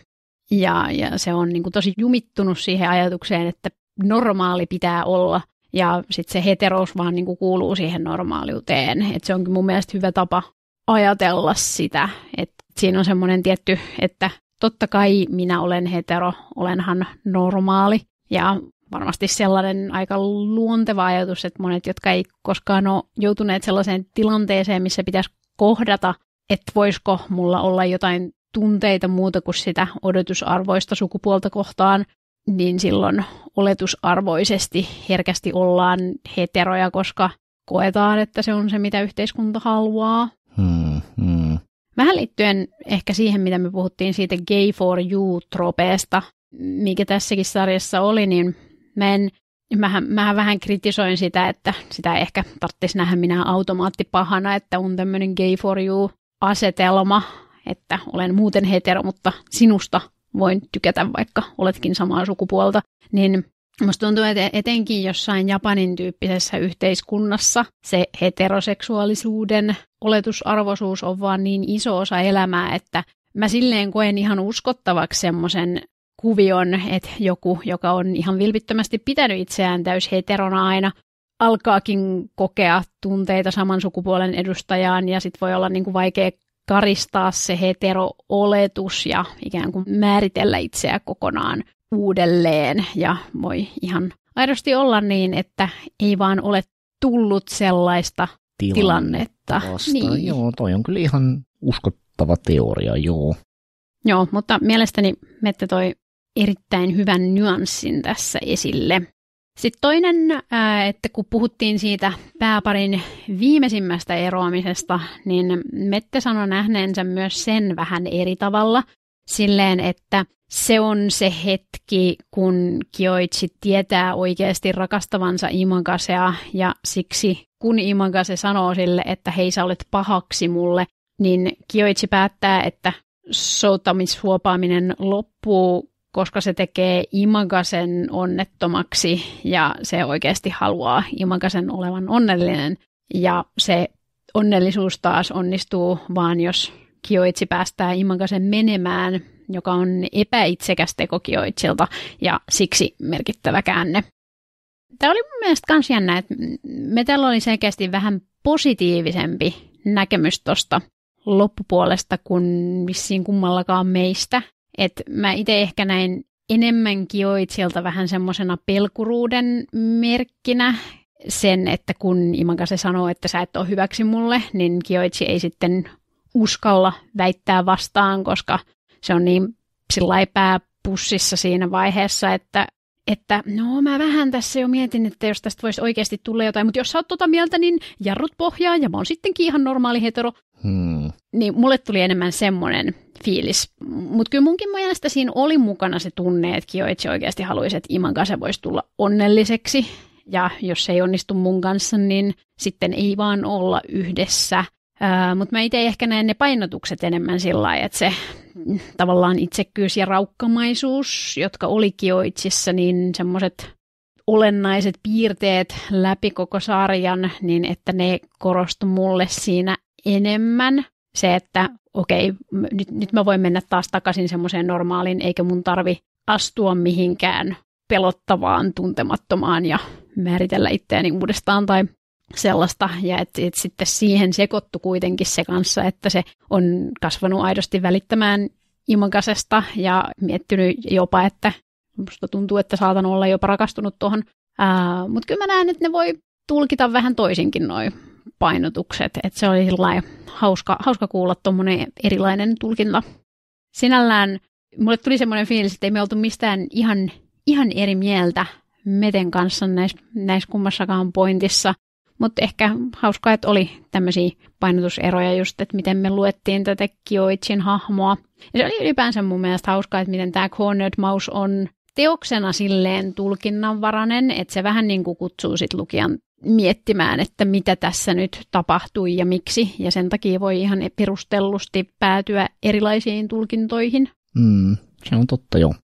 Ja, ja se on niin kuin tosi jumittunut siihen ajatukseen, että normaali pitää olla, ja sitten se heterous vaan niin kuin kuuluu siihen normaaliuteen. Et se onkin mun mielestä hyvä tapa ajatella sitä, että siinä on semmoinen tietty, että totta kai minä olen hetero, olenhan normaali. Ja varmasti sellainen aika luonteva ajatus, että monet, jotka ei koskaan ole joutuneet sellaiseen tilanteeseen, missä pitäisi kohdata, että voisiko mulla olla jotain tunteita muuta kuin sitä odotusarvoista sukupuolta kohtaan, niin silloin oletusarvoisesti herkästi ollaan heteroja, koska koetaan, että se on se, mitä yhteiskunta haluaa. Hmm, hmm. Vähän liittyen ehkä siihen, mitä me puhuttiin siitä gay for you-tropeesta, mikä tässäkin sarjassa oli, niin mä en Mähän, mähän vähän kritisoin sitä, että sitä ehkä tarvitsisi nähdä minä automaattipahana, että on tämmöinen gay for you asetelma, että olen muuten hetero, mutta sinusta voin tykätä, vaikka oletkin samaa sukupuolta, niin Musta tuntuu, että e- etenkin jossain Japanin tyyppisessä yhteiskunnassa se heteroseksuaalisuuden oletusarvoisuus on vaan niin iso osa elämää, että mä silleen koen ihan uskottavaksi semmoisen kuvion, että joku, joka on ihan vilpittömästi pitänyt itseään täys heterona aina, alkaakin kokea tunteita saman sukupuolen edustajaan ja sitten voi olla niin kuin vaikea karistaa se hetero-oletus ja ikään kuin määritellä itseä kokonaan uudelleen ja voi ihan aidosti olla niin, että ei vaan ole tullut sellaista tilannetta. Vasta. Niin. Joo, toi on kyllä ihan uskottava teoria, joo. Joo, mutta mielestäni Mette toi erittäin hyvän nyanssin tässä esille. Sitten toinen, että kun puhuttiin siitä pääparin viimeisimmästä eroamisesta, niin Mette sanoi nähneensä myös sen vähän eri tavalla, silleen, että se on se hetki, kun Kioitsi tietää oikeasti rakastavansa Imankasea ja siksi kun Imankase sanoo sille, että hei sä olet pahaksi mulle, niin Kioitsi päättää, että soutamishuopaaminen loppuu, koska se tekee Imankasen onnettomaksi ja se oikeasti haluaa Imankasen olevan onnellinen. Ja se onnellisuus taas onnistuu vaan, jos Kioitsi päästää Imankasen menemään joka on epäitsekäs tekokioitsilta ja siksi merkittävä käänne. Tämä oli mun mielestä kans jännä, että Metellä oli selkeästi vähän positiivisempi näkemys tuosta loppupuolesta kuin vissiin kummallakaan meistä. Et mä itse ehkä näin enemmän kioitsilta vähän semmoisena pelkuruuden merkkinä sen, että kun se sanoo, että sä et ole hyväksi mulle, niin kioitsi ei sitten uskalla väittää vastaan, koska se on niin sillä pussissa siinä vaiheessa, että että no mä vähän tässä jo mietin, että jos tästä voisi oikeasti tulla jotain, mutta jos sä oot tota mieltä, niin jarrut pohjaa ja mä oon sittenkin ihan normaali hetero. Hmm. Niin mulle tuli enemmän semmoinen fiilis. Mutta kyllä munkin mielestä siinä oli mukana se tunne, että Kioitsi oikeasti haluaisi, että Iman kanssa voisi tulla onnelliseksi. Ja jos se ei onnistu mun kanssa, niin sitten ei vaan olla yhdessä. Mutta mä itse ehkä näen ne painotukset enemmän sillä lailla, että se tavallaan itsekkyys ja raukkamaisuus, jotka oli itsessä, niin semmoiset olennaiset piirteet läpi koko sarjan, niin että ne korostu mulle siinä enemmän. Se, että okei, nyt, nyt mä voin mennä taas takaisin semmoiseen normaaliin, eikä mun tarvi astua mihinkään pelottavaan, tuntemattomaan ja määritellä itseäni uudestaan tai sellaista, ja että et sitten siihen sekoittu kuitenkin se kanssa, että se on kasvanut aidosti välittämään imakasesta ja miettinyt jopa, että musta tuntuu, että saatan olla jopa rakastunut tuohon. Mutta kyllä mä näen, että ne voi tulkita vähän toisinkin noin painotukset, että se oli hauska, hauska kuulla tuommoinen erilainen tulkinta. Sinällään mulle tuli semmoinen fiilis, että ei me oltu mistään ihan, ihan eri mieltä Meten kanssa näissä, näis kummassakaan pointissa. Mutta ehkä hauskaa, että oli tämmöisiä painotuseroja just, että miten me luettiin tätä Kioitsin hahmoa. Ja se oli ylipäänsä mun mielestä hauskaa, että miten tämä Cornered Mouse on teoksena silleen tulkinnanvarainen, että se vähän niin kuin kutsuu sit lukijan miettimään, että mitä tässä nyt tapahtui ja miksi, ja sen takia voi ihan perustellusti päätyä erilaisiin tulkintoihin. Mm, se on totta, joo.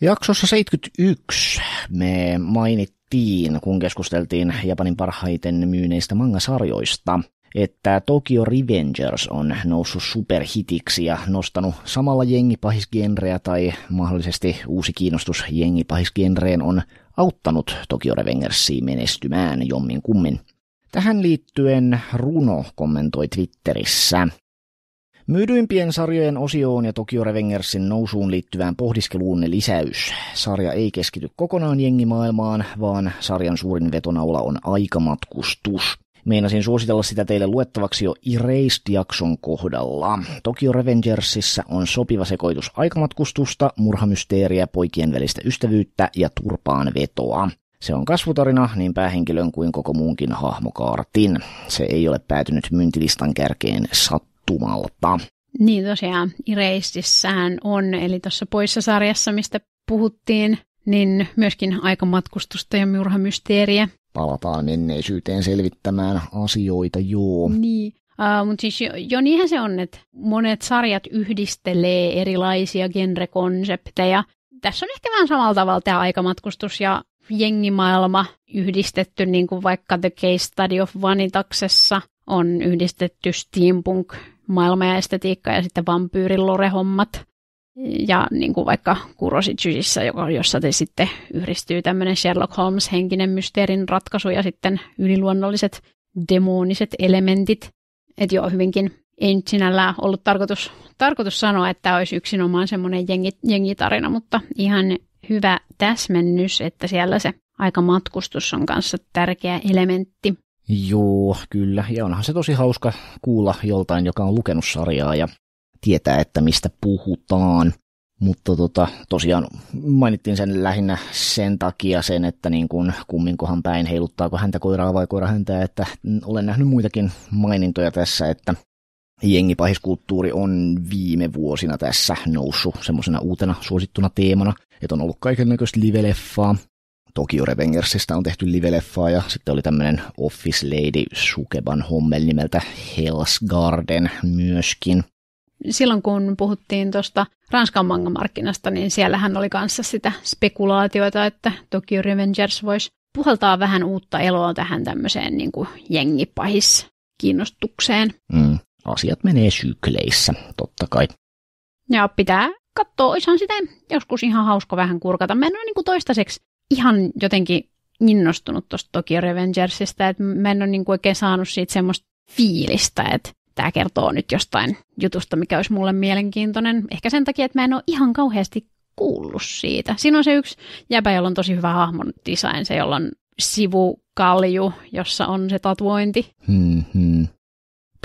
Jaksossa 71 me mainittiin, kun keskusteltiin Japanin parhaiten myyneistä mangasarjoista, että Tokyo Revengers on noussut superhitiksi ja nostanut samalla jengipahisgenreä tai mahdollisesti uusi kiinnostus jengipahisgenreen on auttanut Tokyo Revengersiin menestymään jommin kummin. Tähän liittyen Runo kommentoi Twitterissä. Myydyimpien sarjojen osioon ja Tokio Revengersin nousuun liittyvään pohdiskeluun lisäys. Sarja ei keskity kokonaan jengimaailmaan, vaan sarjan suurin vetonaula on aikamatkustus. Meinasin suositella sitä teille luettavaksi jo Erased-jakson kohdalla. Tokio Revengersissä on sopiva sekoitus aikamatkustusta, murhamysteeriä, poikien välistä ystävyyttä ja turpaan vetoa. Se on kasvutarina niin päähenkilön kuin koko muunkin hahmokaartin. Se ei ole päätynyt myyntilistan kärkeen sattumaan sattumalta. Niin tosiaan, Ireistissähän on, eli tuossa poissa sarjassa, mistä puhuttiin, niin myöskin aikamatkustusta ja murhamysteeriä. Palataan menneisyyteen selvittämään asioita, joo. Niin, Uh, Mutta siis jo, jo niinhän se on, että monet sarjat yhdistelee erilaisia genrekonsepteja. Tässä on ehkä vähän samalla tavalla tämä aikamatkustus ja jengimaailma yhdistetty, niin kuin vaikka The Case Study of Vanitaksessa on yhdistetty steampunk maailma ja estetiikka ja sitten vampyyrin lorehommat. Ja niin kuin vaikka Kurositsysissä, jossa te sitten yhdistyy tämmöinen Sherlock Holmes-henkinen mysteerin ratkaisu ja sitten yliluonnolliset demoniset elementit. Että joo, hyvinkin en sinällään ollut tarkoitus, tarkoitus sanoa, että olisi yksinomaan semmoinen jengi, jengitarina, mutta ihan hyvä täsmennys, että siellä se matkustus on kanssa tärkeä elementti. Joo, kyllä. Ja onhan se tosi hauska kuulla joltain, joka on lukenut sarjaa ja tietää, että mistä puhutaan. Mutta tota, tosiaan mainittiin sen lähinnä sen takia sen, että niin kun, kumminkohan päin heiluttaako häntä koiraa vai koira häntä, että olen nähnyt muitakin mainintoja tässä, että jengipahiskulttuuri on viime vuosina tässä noussut semmoisena uutena suosittuna teemana, että on ollut kaiken näköistä live-leffaa, Tokyo Revengersista on tehty liveleffaa ja sitten oli tämmöinen Office Lady Sukeban hommel nimeltä Hell's Garden myöskin. Silloin kun puhuttiin tuosta Ranskan mangamarkkinasta, niin siellähän oli kanssa sitä spekulaatiota, että Tokyo Revengers voisi puhaltaa vähän uutta eloa tähän tämmöiseen niin kuin jengipahis kiinnostukseen. Mm, asiat menee sykleissä, totta kai. Ja pitää katsoa, oishan sitä joskus ihan hauska vähän kurkata. Mä en ole niin kuin toistaiseksi ihan jotenkin innostunut tuosta Tokyo Revengersista, että mä en ole niin kuin oikein saanut siitä semmoista fiilistä, että tämä kertoo nyt jostain jutusta, mikä olisi mulle mielenkiintoinen. Ehkä sen takia, että mä en ole ihan kauheasti kuullut siitä. Siinä on se yksi jäbä, jolla on tosi hyvä hahmon design, se jolla on sivukalju, jossa on se tatuointi. Hmm, hmm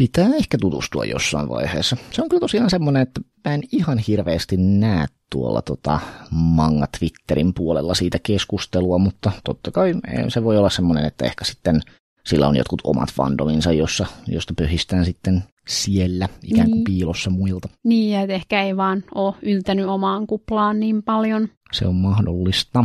pitää ehkä tutustua jossain vaiheessa. Se on kyllä tosiaan semmoinen, että mä en ihan hirveästi näe tuolla tota manga Twitterin puolella siitä keskustelua, mutta totta kai eh, se voi olla semmoinen, että ehkä sitten sillä on jotkut omat fandominsa, jossa, josta pyhistään sitten siellä ikään kuin niin. piilossa muilta. Niin, että ehkä ei vaan ole yltänyt omaan kuplaan niin paljon. Se on mahdollista.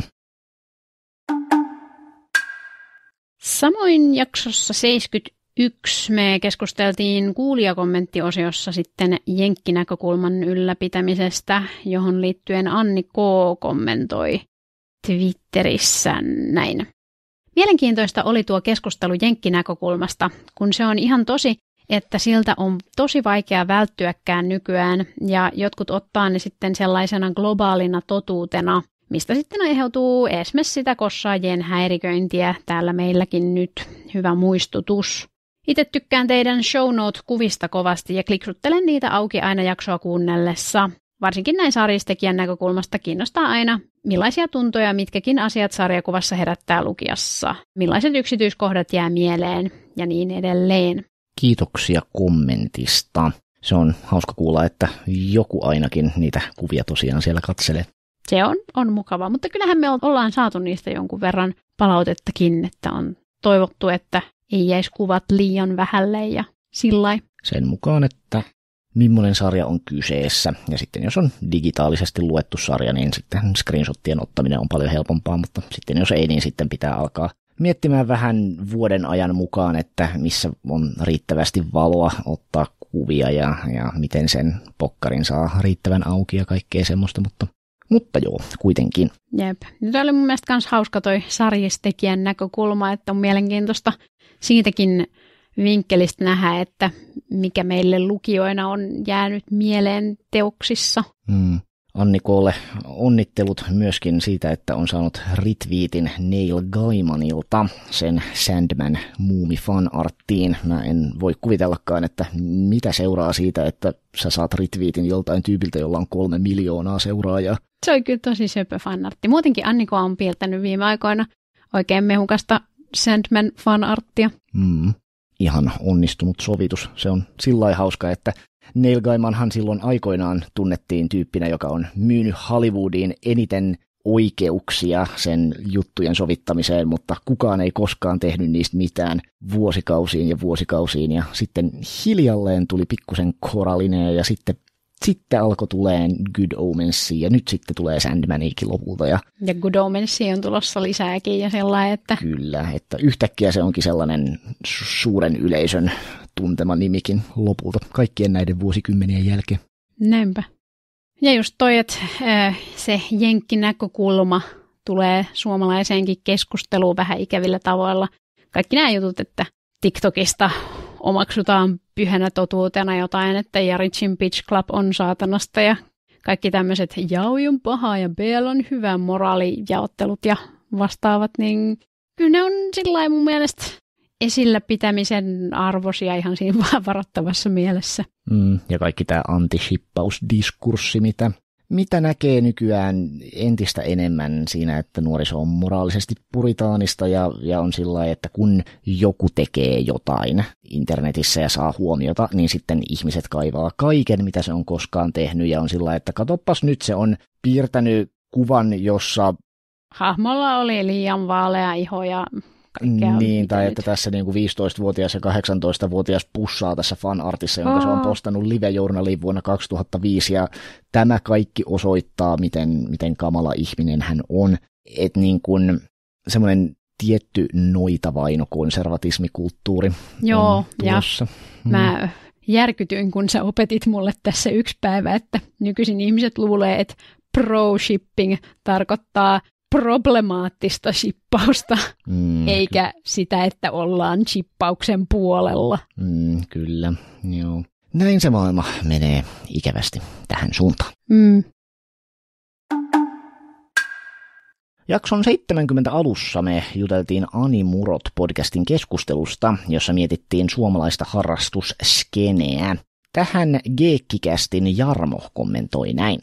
Samoin jaksossa 70 yksi. Me keskusteltiin kuulijakommenttiosiossa sitten jenkkinäkökulman ylläpitämisestä, johon liittyen Anni K. kommentoi Twitterissä näin. Mielenkiintoista oli tuo keskustelu jenkkinäkökulmasta, kun se on ihan tosi, että siltä on tosi vaikea välttyäkään nykyään, ja jotkut ottaa ne sitten sellaisena globaalina totuutena, mistä sitten aiheutuu esimerkiksi sitä kossaajien häiriköintiä täällä meilläkin nyt. Hyvä muistutus. Itse tykkään teidän show note-kuvista kovasti ja kliksuttelen niitä auki aina jaksoa kuunnellessa. Varsinkin näin sarjistekijän näkökulmasta kiinnostaa aina, millaisia tuntoja mitkäkin asiat sarjakuvassa herättää lukijassa, millaiset yksityiskohdat jää mieleen ja niin edelleen. Kiitoksia kommentista. Se on hauska kuulla, että joku ainakin niitä kuvia tosiaan siellä katselee. Se on, on mukavaa, mutta kyllähän me ollaan saatu niistä jonkun verran palautettakin, että on toivottu, että ei jäisi kuvat liian vähälle ja sillä Sen mukaan, että millainen sarja on kyseessä. Ja sitten jos on digitaalisesti luettu sarja, niin sitten screenshottien ottaminen on paljon helpompaa, mutta sitten jos ei, niin sitten pitää alkaa miettimään vähän vuoden ajan mukaan, että missä on riittävästi valoa ottaa kuvia ja, ja miten sen pokkarin saa riittävän auki ja kaikkea semmoista, mutta mutta joo, kuitenkin. Jep. Nyt oli mun mielestä myös hauska toi sarjistekijän näkökulma, että on mielenkiintoista siitäkin vinkkelistä nähdä, että mikä meille lukijoina on jäänyt mieleen teoksissa. Mm. Annikolle onnittelut myöskin siitä, että on saanut ritviitin Neil Gaimanilta sen Sandman muumi fanarttiin. Mä en voi kuvitellakaan, että mitä seuraa siitä, että sä saat ritviitin joltain tyypiltä, jolla on kolme miljoonaa seuraajaa. Se on kyllä tosi söpö fanartti. Muutenkin Anniko on piirtänyt viime aikoina oikein mehukasta Sandman fanarttia. Mm. Ihan onnistunut sovitus. Se on sillä hauska, että Neil Gaimanhan silloin aikoinaan tunnettiin tyyppinä, joka on myynyt Hollywoodiin eniten oikeuksia sen juttujen sovittamiseen, mutta kukaan ei koskaan tehnyt niistä mitään vuosikausiin ja vuosikausiin. Ja sitten hiljalleen tuli pikkusen koralineen ja sitten sitten alkoi tuleen Good Omensia ja nyt sitten tulee Sandmanikin lopulta. Ja, ja Good Omensia on tulossa lisääkin ja sellainen, että... Kyllä, että yhtäkkiä se onkin sellainen su- suuren yleisön tuntema nimikin lopulta kaikkien näiden vuosikymmenien jälkeen. Näinpä. Ja just toi, että se jenkkinäkökulma tulee suomalaiseenkin keskusteluun vähän ikävillä tavoilla. Kaikki nämä jutut, että TikTokista omaksutaan pyhänä totuutena jotain, että Jaricin Beach Club on saatanasta ja kaikki tämmöiset jaui on paha ja Bell on hyvä moraalijaottelut ja vastaavat, niin kyllä ne on sillä mun mielestä esillä pitämisen arvosia ihan siinä vaan varattavassa mielessä. Mm, ja kaikki tämä antishippausdiskurssi, mitä mitä näkee nykyään entistä enemmän siinä, että nuoriso on moraalisesti puritaanista ja, ja on sillä että kun joku tekee jotain internetissä ja saa huomiota, niin sitten ihmiset kaivaa kaiken, mitä se on koskaan tehnyt ja on sillä että katoppas nyt se on piirtänyt kuvan, jossa... Hahmolla oli liian vaalea iho ja kaikkea. Niin, tai nyt. että tässä niin kuin 15-vuotias ja 18-vuotias pussaa tässä fanartissa, jonka oh. se on postannut live-journaliin vuonna 2005, ja tämä kaikki osoittaa, miten, miten kamala ihminen hän on. Että niin kuin semmoinen tietty noita Joo, on tulossa. ja mm. mä järkytyin, kun sä opetit mulle tässä yksi päivä, että nykyisin ihmiset luulee, että pro-shipping tarkoittaa problemaattista chippausta, mm. eikä sitä, että ollaan chippauksen puolella. Mm, kyllä, joo. Näin se maailma menee ikävästi tähän suuntaan. Mm. Jakson 70 alussa me juteltiin Animurot podcastin keskustelusta, jossa mietittiin suomalaista harrastusskeneä. Tähän Geekkikästin Jarmo kommentoi näin.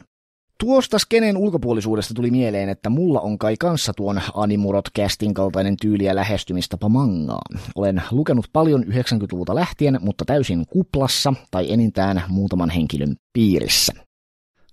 Tuosta skenen ulkopuolisuudesta tuli mieleen, että mulla on kai kanssa tuon animurot kästin kaltainen ja lähestymistapa mangaa. Olen lukenut paljon 90-luvulta lähtien, mutta täysin kuplassa tai enintään muutaman henkilön piirissä.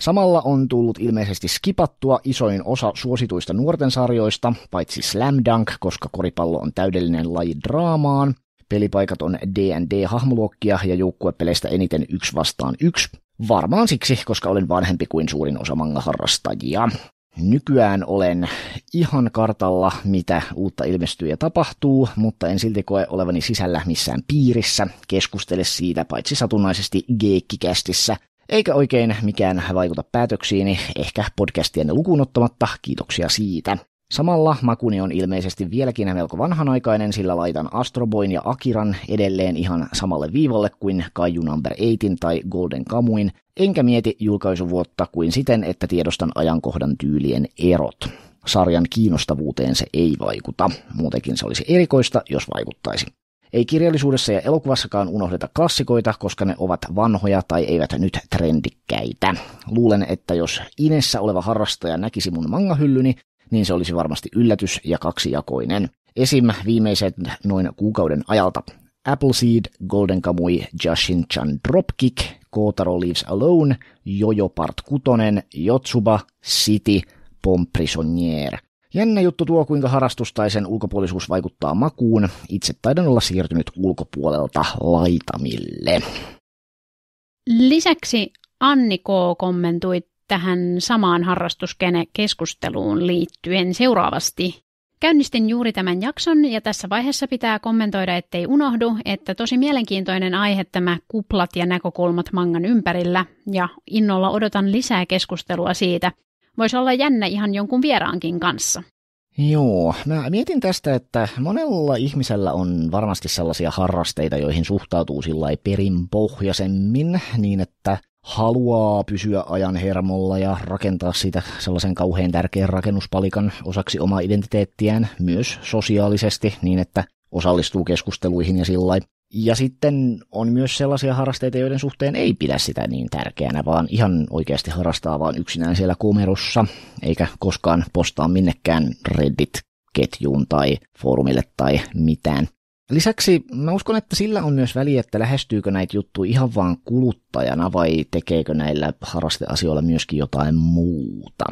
Samalla on tullut ilmeisesti skipattua isoin osa suosituista nuorten sarjoista, paitsi Slam Dunk, koska koripallo on täydellinen laji draamaan, pelipaikat on D&D-hahmoluokkia ja joukkuepeleistä eniten yksi vastaan yksi, Varmaan siksi, koska olen vanhempi kuin suurin osa mangaharrastajia. Nykyään olen ihan kartalla, mitä uutta ilmestyy ja tapahtuu, mutta en silti koe olevani sisällä missään piirissä, keskustele siitä paitsi satunnaisesti geekkikästissä, eikä oikein mikään vaikuta päätöksiini, ehkä podcastien lukuun ottamatta, kiitoksia siitä. Samalla makuni on ilmeisesti vieläkin melko vanhanaikainen, sillä laitan Astroboin ja Akiran edelleen ihan samalle viivalle kuin Kaiju Number 8 tai Golden Kamuin, enkä mieti julkaisuvuotta kuin siten, että tiedostan ajankohdan tyylien erot. Sarjan kiinnostavuuteen se ei vaikuta, muutenkin se olisi erikoista, jos vaikuttaisi. Ei kirjallisuudessa ja elokuvassakaan unohdeta klassikoita, koska ne ovat vanhoja tai eivät nyt trendikkäitä. Luulen, että jos Inessä oleva harrastaja näkisi mun mangahyllyni, niin se olisi varmasti yllätys ja kaksijakoinen. Esim. viimeisen noin kuukauden ajalta Appleseed, Golden Kamui, Jashin Chan Dropkick, Kotaro Leaves Alone, Jojo Part 6, Jotsuba, City, Pomprisonier. Jännä juttu tuo, kuinka harrastustaisen ulkopuolisuus vaikuttaa makuun. Itse taidan olla siirtynyt ulkopuolelta laitamille. Lisäksi Anni K. kommentoi tähän samaan harrastuskeskusteluun liittyen seuraavasti. Käynnistin juuri tämän jakson ja tässä vaiheessa pitää kommentoida, ettei unohdu, että tosi mielenkiintoinen aihe tämä kuplat ja näkökulmat mangan ympärillä ja innolla odotan lisää keskustelua siitä. Voisi olla jännä ihan jonkun vieraankin kanssa. Joo, mä mietin tästä, että monella ihmisellä on varmasti sellaisia harrasteita, joihin suhtautuu sillä perinpohjaisemmin, niin että haluaa pysyä ajan hermolla ja rakentaa siitä sellaisen kauhean tärkeän rakennuspalikan osaksi omaa identiteettiään myös sosiaalisesti niin, että osallistuu keskusteluihin ja sillä ja sitten on myös sellaisia harrasteita, joiden suhteen ei pidä sitä niin tärkeänä, vaan ihan oikeasti harrastaa vaan yksinään siellä komerossa, eikä koskaan postaa minnekään Reddit-ketjuun tai foorumille tai mitään. Lisäksi mä uskon, että sillä on myös väliä, että lähestyykö näitä juttuja ihan vaan kuluttajana vai tekeekö näillä harrasteasioilla myöskin jotain muuta.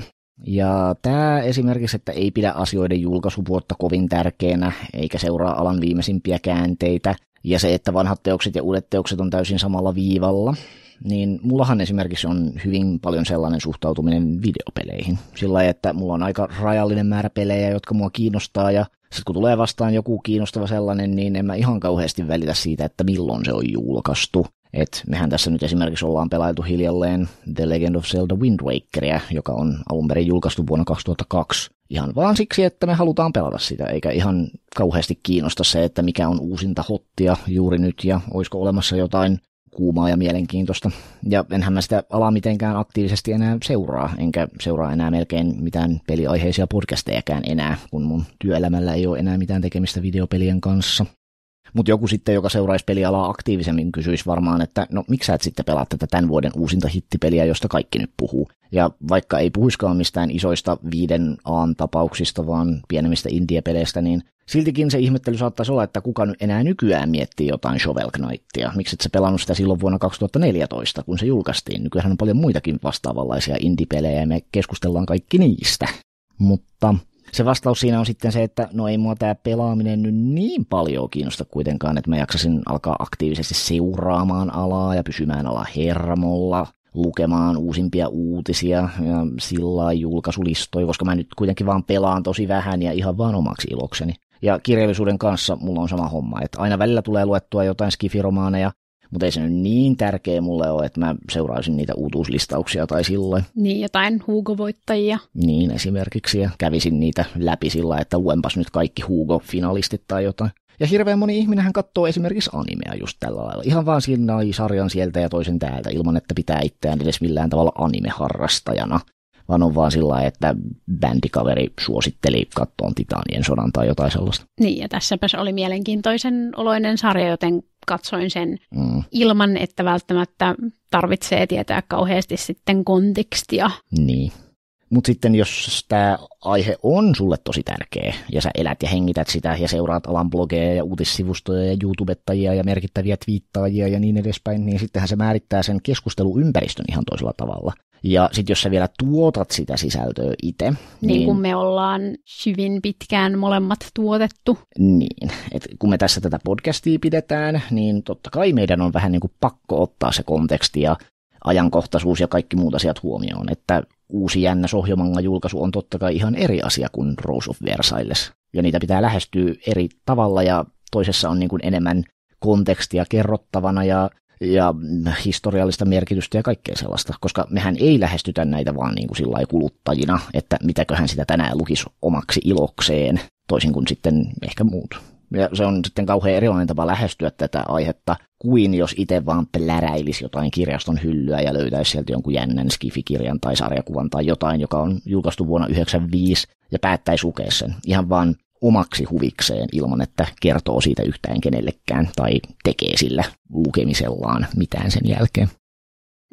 Ja tämä esimerkiksi, että ei pidä asioiden julkaisuvuotta kovin tärkeänä, eikä seuraa alan viimeisimpiä käänteitä, ja se, että vanhat teokset ja uudet teokset on täysin samalla viivalla, niin mullahan esimerkiksi on hyvin paljon sellainen suhtautuminen videopeleihin. Sillä lailla, että mulla on aika rajallinen määrä pelejä, jotka mua kiinnostaa, ja sitten kun tulee vastaan joku kiinnostava sellainen, niin en mä ihan kauheasti välitä siitä, että milloin se on julkaistu. Et mehän tässä nyt esimerkiksi ollaan pelailtu hiljalleen The Legend of Zelda Wind Wakeria, joka on alun perin julkaistu vuonna 2002. Ihan vaan siksi, että me halutaan pelata sitä, eikä ihan kauheasti kiinnosta se, että mikä on uusinta hottia juuri nyt ja olisiko olemassa jotain kuumaa ja mielenkiintoista. Ja enhän mä sitä alaa mitenkään aktiivisesti enää seuraa, enkä seuraa enää melkein mitään peliaiheisia podcastejakään enää, kun mun työelämällä ei ole enää mitään tekemistä videopelien kanssa. Mutta joku sitten, joka seuraisi pelialaa aktiivisemmin, kysyisi varmaan, että no miksi sä et sitten pelaa tätä tämän vuoden uusinta hittipeliä, josta kaikki nyt puhuu. Ja vaikka ei puhuiskaan mistään isoista viiden aan tapauksista, vaan pienemmistä indie niin siltikin se ihmettely saattaisi olla, että kuka nyt enää nykyään miettii jotain Shovel Knightia. Miksi et sä pelannut sitä silloin vuonna 2014, kun se julkaistiin? Nykyään on paljon muitakin vastaavanlaisia indie-pelejä ja me keskustellaan kaikki niistä. Mutta se vastaus siinä on sitten se, että no ei mua tämä pelaaminen nyt niin paljon kiinnosta kuitenkaan, että mä jaksasin alkaa aktiivisesti seuraamaan alaa ja pysymään ala hermolla lukemaan uusimpia uutisia ja sillä julkaisulistoja, koska mä nyt kuitenkin vaan pelaan tosi vähän ja ihan vaan omaksi ilokseni. Ja kirjallisuuden kanssa mulla on sama homma, että aina välillä tulee luettua jotain skifiromaaneja, mutta ei se nyt niin tärkeä mulle ole, että mä seuraisin niitä uutuuslistauksia tai silloin. Niin, jotain Hugo-voittajia. Niin, esimerkiksi. Ja kävisin niitä läpi sillä, että luenpas nyt kaikki Hugo-finalistit tai jotain. Ja hirveän moni ihminenhän katsoo esimerkiksi animea just tällä lailla. Ihan vaan siinä sarjan sieltä ja toisen täältä, ilman että pitää itseään edes millään tavalla animeharrastajana. Vaan on vaan sillä että bändikaveri suositteli kattoon Titanien sodan tai jotain sellaista. Niin, ja tässäpäs oli mielenkiintoisen oloinen sarja, joten katsoin sen mm. ilman, että välttämättä tarvitsee tietää kauheasti sitten kontekstia. Niin. Mutta sitten jos tämä aihe on sulle tosi tärkeä ja sä elät ja hengität sitä ja seuraat alan blogeja ja uutissivustoja ja YouTubettajia ja merkittäviä twiittaajia ja niin edespäin, niin sittenhän se määrittää sen keskusteluympäristön ihan toisella tavalla. Ja sitten jos sä vielä tuotat sitä sisältöä itse. Niin, niin kuin me ollaan hyvin pitkään molemmat tuotettu. Niin, et kun me tässä tätä podcastia pidetään, niin totta kai meidän on vähän niin kuin pakko ottaa se konteksti ja ajankohtaisuus ja kaikki muut asiat huomioon. Että uusi jännä sohjomanga julkaisu on totta kai ihan eri asia kuin Rose of Versailles. Ja niitä pitää lähestyä eri tavalla ja toisessa on niin kuin enemmän kontekstia kerrottavana ja ja historiallista merkitystä ja kaikkea sellaista, koska mehän ei lähestytä näitä vaan niin kuin sillä kuluttajina, että mitäköhän sitä tänään lukisi omaksi ilokseen, toisin kuin sitten ehkä muut. Ja se on sitten kauhean erilainen tapa lähestyä tätä aihetta kuin jos itse vaan pläräilisi jotain kirjaston hyllyä ja löytäisi sieltä jonkun jännän skifikirjan tai sarjakuvan tai jotain, joka on julkaistu vuonna 1995 ja päättäisi lukea sen. Ihan vaan omaksi huvikseen ilman, että kertoo siitä yhtään kenellekään tai tekee sillä lukemisellaan mitään sen jälkeen.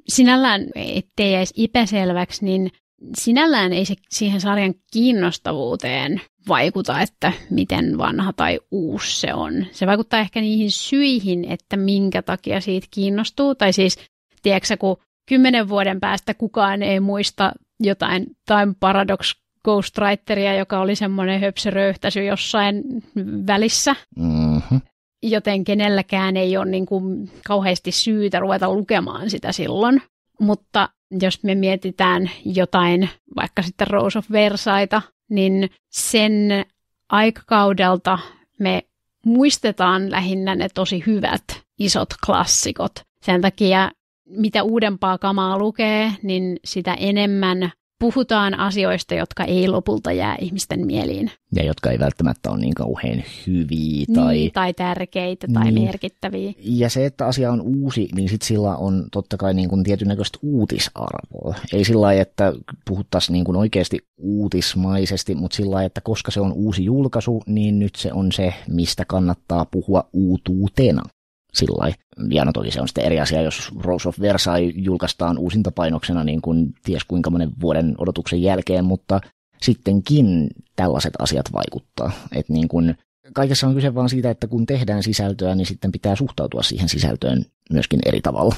Sinällään, ettei jäisi ipäselväksi, niin sinällään ei se siihen sarjan kiinnostavuuteen vaikuta, että miten vanha tai uusi se on. Se vaikuttaa ehkä niihin syihin, että minkä takia siitä kiinnostuu. Tai siis, tiedätkö kun kymmenen vuoden päästä kukaan ei muista jotain Time Paradox Ghostwriteria, joka oli semmoinen höpsöröyhtäisy jossain välissä. Mm-hmm. Joten kenelläkään ei ole niin kuin kauheasti syytä ruveta lukemaan sitä silloin. Mutta jos me mietitään jotain, vaikka sitten Rose of Versaita, niin sen aikakaudelta me muistetaan lähinnä ne tosi hyvät isot klassikot. Sen takia mitä uudempaa kamaa lukee, niin sitä enemmän puhutaan asioista, jotka ei lopulta jää ihmisten mieliin. Ja jotka ei välttämättä ole niin kauhean hyviä tai... Niin, tai tärkeitä tai niin. merkittäviä. Ja se, että asia on uusi, niin sit sillä on totta kai niin tietyn näköistä uutisarvoa. Ei sillä lailla, että puhuttaisiin niin oikeasti uutismaisesti, mutta sillä lailla, että koska se on uusi julkaisu, niin nyt se on se, mistä kannattaa puhua uutuutena sillä Ja no toki se on sitten eri asia, jos Rose of Versailles julkaistaan uusintapainoksena niin kuin ties kuinka monen vuoden odotuksen jälkeen, mutta sittenkin tällaiset asiat vaikuttaa. Että niin kuin kaikessa on kyse vaan siitä, että kun tehdään sisältöä, niin sitten pitää suhtautua siihen sisältöön myöskin eri tavalla.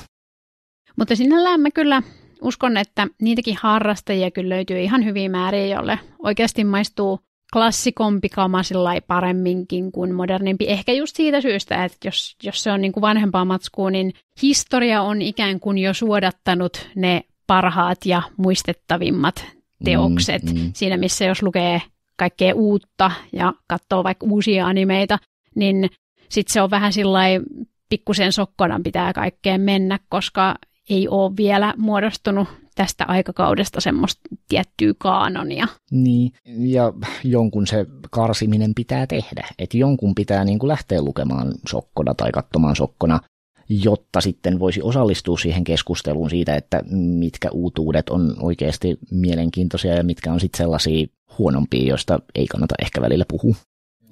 Mutta sinällään mä kyllä uskon, että niitäkin harrastajia kyllä löytyy ihan hyviä määriä, jolle oikeasti maistuu klassikompi kama paremminkin kuin modernimpi. Ehkä just siitä syystä, että jos, jos se on niin kuin vanhempaa matskua, niin historia on ikään kuin jo suodattanut ne parhaat ja muistettavimmat mm, teokset. Mm, mm. Siinä missä jos lukee kaikkea uutta ja katsoo vaikka uusia animeita, niin sitten se on vähän sillai pikkusen sokkona pitää kaikkeen mennä, koska ei ole vielä muodostunut tästä aikakaudesta semmoista tiettyä kaanonia. Niin, ja jonkun se karsiminen pitää tehdä. Että jonkun pitää niin kuin lähteä lukemaan sokkona tai katsomaan sokkona, jotta sitten voisi osallistua siihen keskusteluun siitä, että mitkä uutuudet on oikeasti mielenkiintoisia ja mitkä on sitten sellaisia huonompia, joista ei kannata ehkä välillä puhua.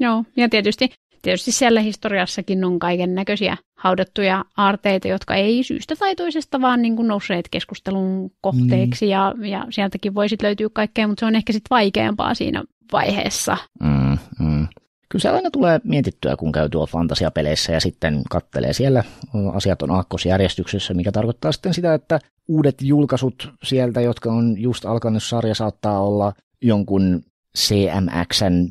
Joo, ja tietysti Tietysti siellä historiassakin on kaiken näköisiä haudattuja aarteita, jotka ei syystä tai toisesta vaan niin kuin nousseet keskustelun kohteeksi Mm. ja, ja sieltäkin voi sitten löytyä kaikkea, mutta se on ehkä sitten vaikeampaa siinä vaiheessa. Mm, mm. Kyllä se aina tulee mietittyä, kun käy tuolla fantasiapeleissä ja sitten kattelee siellä asiat on aakkosjärjestyksessä, mikä tarkoittaa sitten sitä, että uudet julkaisut sieltä, jotka on just alkanut sarja, saattaa olla jonkun CMXn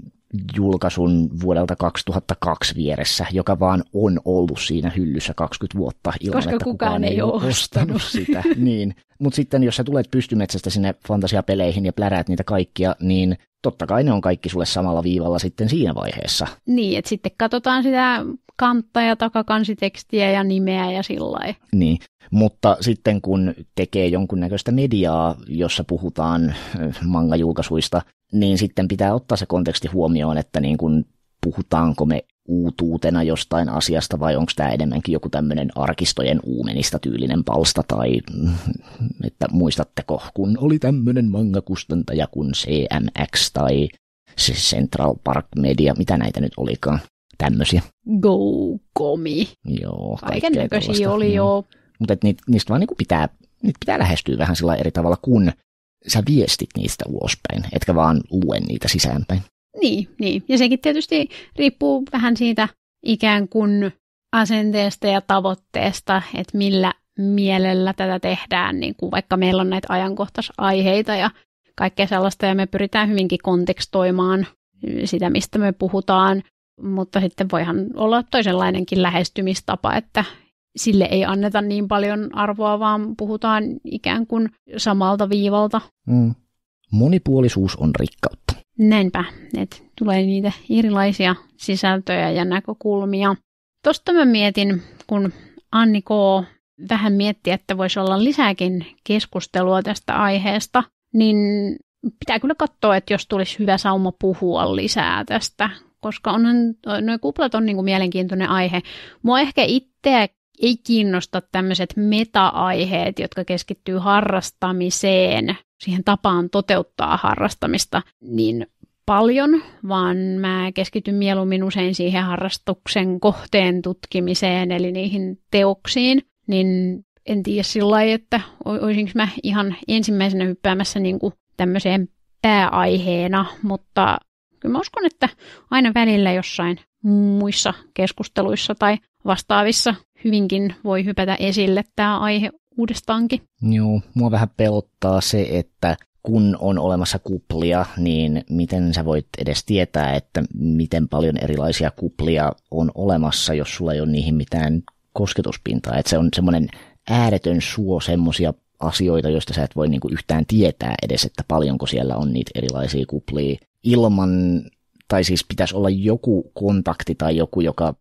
julkaisun vuodelta 2002 vieressä, joka vaan on ollut siinä hyllyssä 20 vuotta ilman, Koska että kukaan, kukaan ei ole ostanut sitä. niin. Mutta sitten jos sä tulet pystymetsästä sinne fantasiapeleihin ja pläräät niitä kaikkia, niin totta kai ne on kaikki sulle samalla viivalla sitten siinä vaiheessa. Niin, että sitten katsotaan sitä kantta- ja takakansitekstiä ja nimeä ja sillä Niin, mutta sitten kun tekee jonkunnäköistä mediaa, jossa puhutaan äh, manga-julkaisuista, niin sitten pitää ottaa se konteksti huomioon, että niin kun puhutaanko me uutuutena jostain asiasta vai onko tämä enemmänkin joku tämmöinen arkistojen uumenista tyylinen palsta tai mm, että muistatteko, kun oli tämmöinen mangakustantaja kuin CMX tai Central Park Media, mitä näitä nyt olikaan, tämmöisiä. Go, komi. Joo, kaiken oli joo. Mutta ni, niistä vaan niinku pitää, niitä pitää lähestyä vähän sillä eri tavalla, kun sä viestit niistä ulospäin, etkä vaan lue niitä sisäänpäin. Niin, niin. Ja sekin tietysti riippuu vähän siitä ikään kuin asenteesta ja tavoitteesta, että millä mielellä tätä tehdään, niin kuin vaikka meillä on näitä ajankohtaisaiheita ja kaikkea sellaista, ja me pyritään hyvinkin kontekstoimaan sitä, mistä me puhutaan, mutta sitten voihan olla toisenlainenkin lähestymistapa, että sille ei anneta niin paljon arvoa, vaan puhutaan ikään kuin samalta viivalta. Mm. Monipuolisuus on rikkautta. Näinpä, että tulee niitä erilaisia sisältöjä ja näkökulmia. Tuosta mä mietin, kun Anni K. vähän mietti, että voisi olla lisääkin keskustelua tästä aiheesta, niin pitää kyllä katsoa, että jos tulisi hyvä sauma puhua lisää tästä, koska onhan, nuo kuplat on niin kuin mielenkiintoinen aihe. Mua ehkä itseä ei kiinnosta tämmöiset meta-aiheet, jotka keskittyy harrastamiseen siihen tapaan toteuttaa harrastamista niin paljon, vaan mä keskityn mieluummin usein siihen harrastuksen kohteen tutkimiseen, eli niihin teoksiin, niin en tiedä sillä lailla, että olisinko mä ihan ensimmäisenä hyppäämässä niin kuin tämmöiseen pääaiheena, mutta kyllä mä uskon, että aina välillä jossain muissa keskusteluissa tai vastaavissa hyvinkin voi hypätä esille tämä aihe uudestaankin. Joo, mua vähän pelottaa se, että kun on olemassa kuplia, niin miten sä voit edes tietää, että miten paljon erilaisia kuplia on olemassa, jos sulla ei ole niihin mitään kosketuspintaa. Että se on semmoinen ääretön suo semmoisia asioita, joista sä et voi niinku yhtään tietää edes, että paljonko siellä on niitä erilaisia kuplia ilman, tai siis pitäisi olla joku kontakti tai joku, joka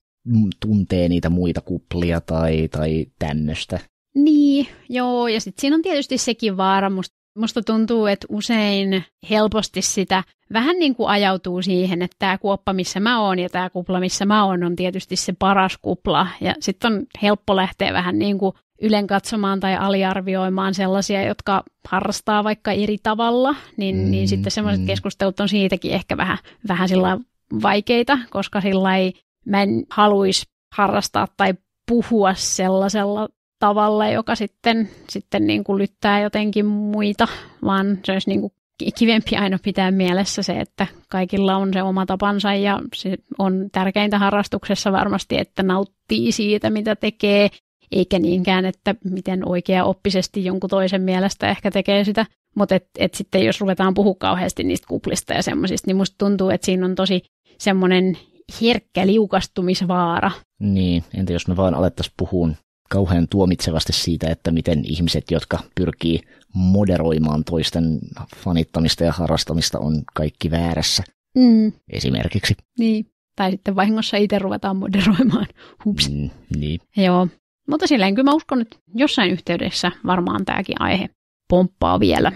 tuntee niitä muita kuplia tai, tai tämmöistä. Niin, joo, ja sitten siinä on tietysti sekin vaara. Musta, musta tuntuu, että usein helposti sitä vähän niin kuin ajautuu siihen, että tämä kuoppa, missä mä oon ja tämä kupla, missä mä oon, on tietysti se paras kupla. Ja sitten on helppo lähteä vähän niin kuin ylen katsomaan tai aliarvioimaan sellaisia, jotka harrastaa vaikka eri tavalla, niin, mm, niin sitten semmoiset mm. keskustelut on siitäkin ehkä vähän, vähän sillä vaikeita, koska sillä ei, mä en haluaisi harrastaa tai puhua sellaisella tavalla, joka sitten, sitten niin kuin lyttää jotenkin muita, vaan se olisi niin kuin kivempi aina pitää mielessä se, että kaikilla on se oma tapansa ja se on tärkeintä harrastuksessa varmasti, että nauttii siitä, mitä tekee, eikä niinkään, että miten oikea oppisesti jonkun toisen mielestä ehkä tekee sitä. Mutta et, et sitten jos ruvetaan puhua kauheasti niistä kuplista ja semmoisista, niin musta tuntuu, että siinä on tosi semmoinen herkkä liukastumisvaara. Niin, entä jos me vaan alettaisiin puhua kauhean tuomitsevasti siitä, että miten ihmiset, jotka pyrkii moderoimaan toisten fanittamista ja harrastamista, on kaikki väärässä. Mm. Esimerkiksi. Niin. Tai sitten vahingossa itse ruvetaan moderoimaan. Hups. Mm, niin. Joo. Mutta silleen kyllä mä uskon, että jossain yhteydessä varmaan tämäkin aihe pomppaa vielä.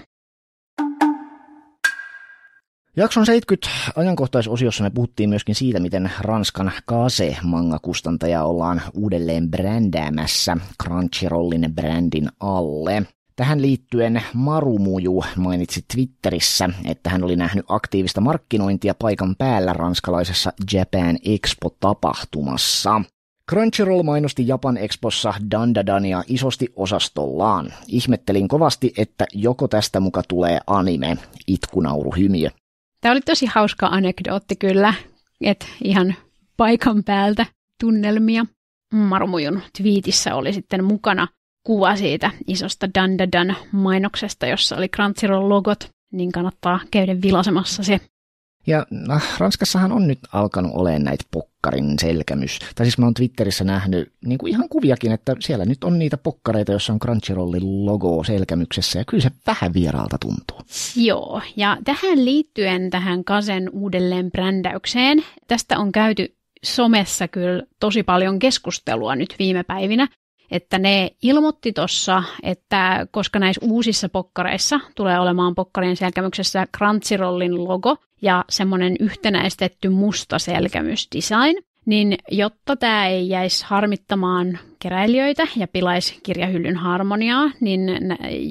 Jakson 70 ajankohtaisosiossa me puhuttiin myöskin siitä, miten Ranskan kase mangakustantaja ollaan uudelleen brändäämässä Crunchyrollin brändin alle. Tähän liittyen Marumuju mainitsi Twitterissä, että hän oli nähnyt aktiivista markkinointia paikan päällä ranskalaisessa Japan Expo-tapahtumassa. Crunchyroll mainosti Japan Expossa Dandadania isosti osastollaan. Ihmettelin kovasti, että joko tästä muka tulee anime, itkunauruhymiö. Tämä oli tosi hauska anekdootti kyllä, että ihan paikan päältä tunnelmia. Marmujun twiitissä oli sitten mukana kuva siitä isosta Dandadan mainoksesta, jossa oli Crunchyroll logot, niin kannattaa käydä vilasemassa se ja no, Ranskassahan on nyt alkanut olemaan näitä pokkarin selkämys. Tai siis mä oon Twitterissä nähnyt niin kuin ihan kuviakin, että siellä nyt on niitä pokkareita, jossa on Crunchyrollin logo selkämyksessä. Ja kyllä se vähän vieraalta tuntuu. Joo, ja tähän liittyen tähän Kasen uudelleen brändäykseen, tästä on käyty somessa kyllä tosi paljon keskustelua nyt viime päivinä että ne ilmoitti tuossa, että koska näissä uusissa pokkareissa tulee olemaan pokkarien selkämyksessä Crunchyrollin logo ja semmoinen yhtenäistetty musta selkämysdesign, niin jotta tämä ei jäisi harmittamaan keräilijöitä ja pilaisi kirjahyllyn harmoniaa, niin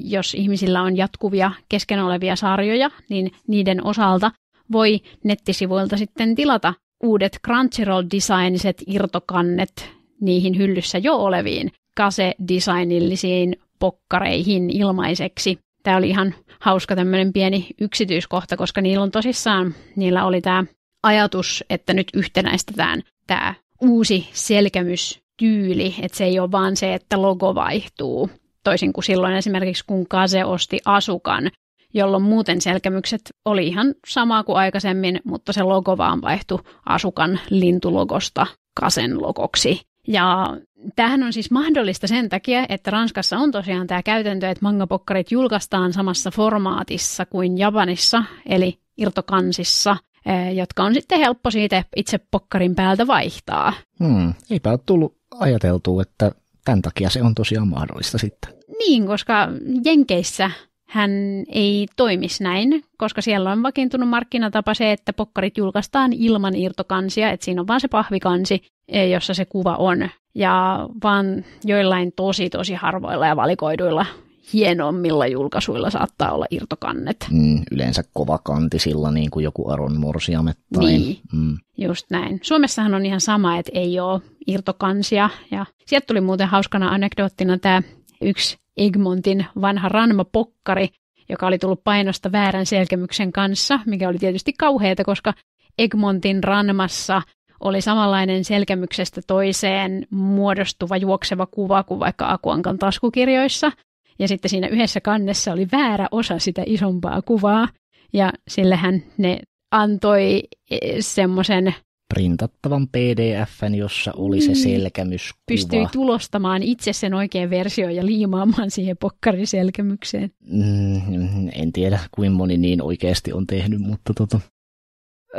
jos ihmisillä on jatkuvia kesken olevia sarjoja, niin niiden osalta voi nettisivuilta sitten tilata uudet Crunchyroll-designiset irtokannet niihin hyllyssä jo oleviin kase-designillisiin pokkareihin ilmaiseksi. Tämä oli ihan hauska tämmöinen pieni yksityiskohta, koska niillä on tosissaan, niillä oli tämä ajatus, että nyt yhtenäistetään tämä uusi selkämystyyli, että se ei ole vaan se, että logo vaihtuu. Toisin kuin silloin esimerkiksi, kun Kase osti Asukan, jolloin muuten selkämykset oli ihan samaa kuin aikaisemmin, mutta se logo vaan vaihtui Asukan lintulogosta Kasen logoksi. Ja Tämähän on siis mahdollista sen takia, että Ranskassa on tosiaan tämä käytäntö, että mangapokkarit julkaistaan samassa formaatissa kuin Japanissa, eli irtokansissa, eh, jotka on sitten helppo siitä itse pokkarin päältä vaihtaa. Hmm, eipä ole tullut ajateltua, että tämän takia se on tosiaan mahdollista sitten. Niin, koska Jenkeissä hän ei toimisi näin, koska siellä on vakiintunut markkinatapa se, että pokkarit julkaistaan ilman irtokansia, että siinä on vaan se pahvikansi, eh, jossa se kuva on, ja vaan joillain tosi tosi harvoilla ja valikoiduilla hienommilla julkaisuilla saattaa olla irtokannet. Mm, yleensä kovakantisilla, niin kuin joku Aron morsiamet. Tai, niin, mm. just näin. Suomessahan on ihan sama, että ei ole irtokansia. Ja sieltä tuli muuten hauskana anekdoottina tämä yksi Egmontin vanha ranmapokkari, joka oli tullut painosta väärän selkemyksen kanssa, mikä oli tietysti kauheata, koska Egmontin ranmassa oli samanlainen selkemyksestä toiseen muodostuva juokseva kuva kuin vaikka Akuankan taskukirjoissa. Ja sitten siinä yhdessä kannessa oli väärä osa sitä isompaa kuvaa. Ja sillähän ne antoi eh, semmoisen printattavan pdfn, jossa oli se mm. selkämyskuva. Pystyi tulostamaan itse sen oikean version ja liimaamaan siihen pokkarin selkämykseen. Mm, en tiedä, kuin moni niin oikeasti on tehnyt, mutta tota.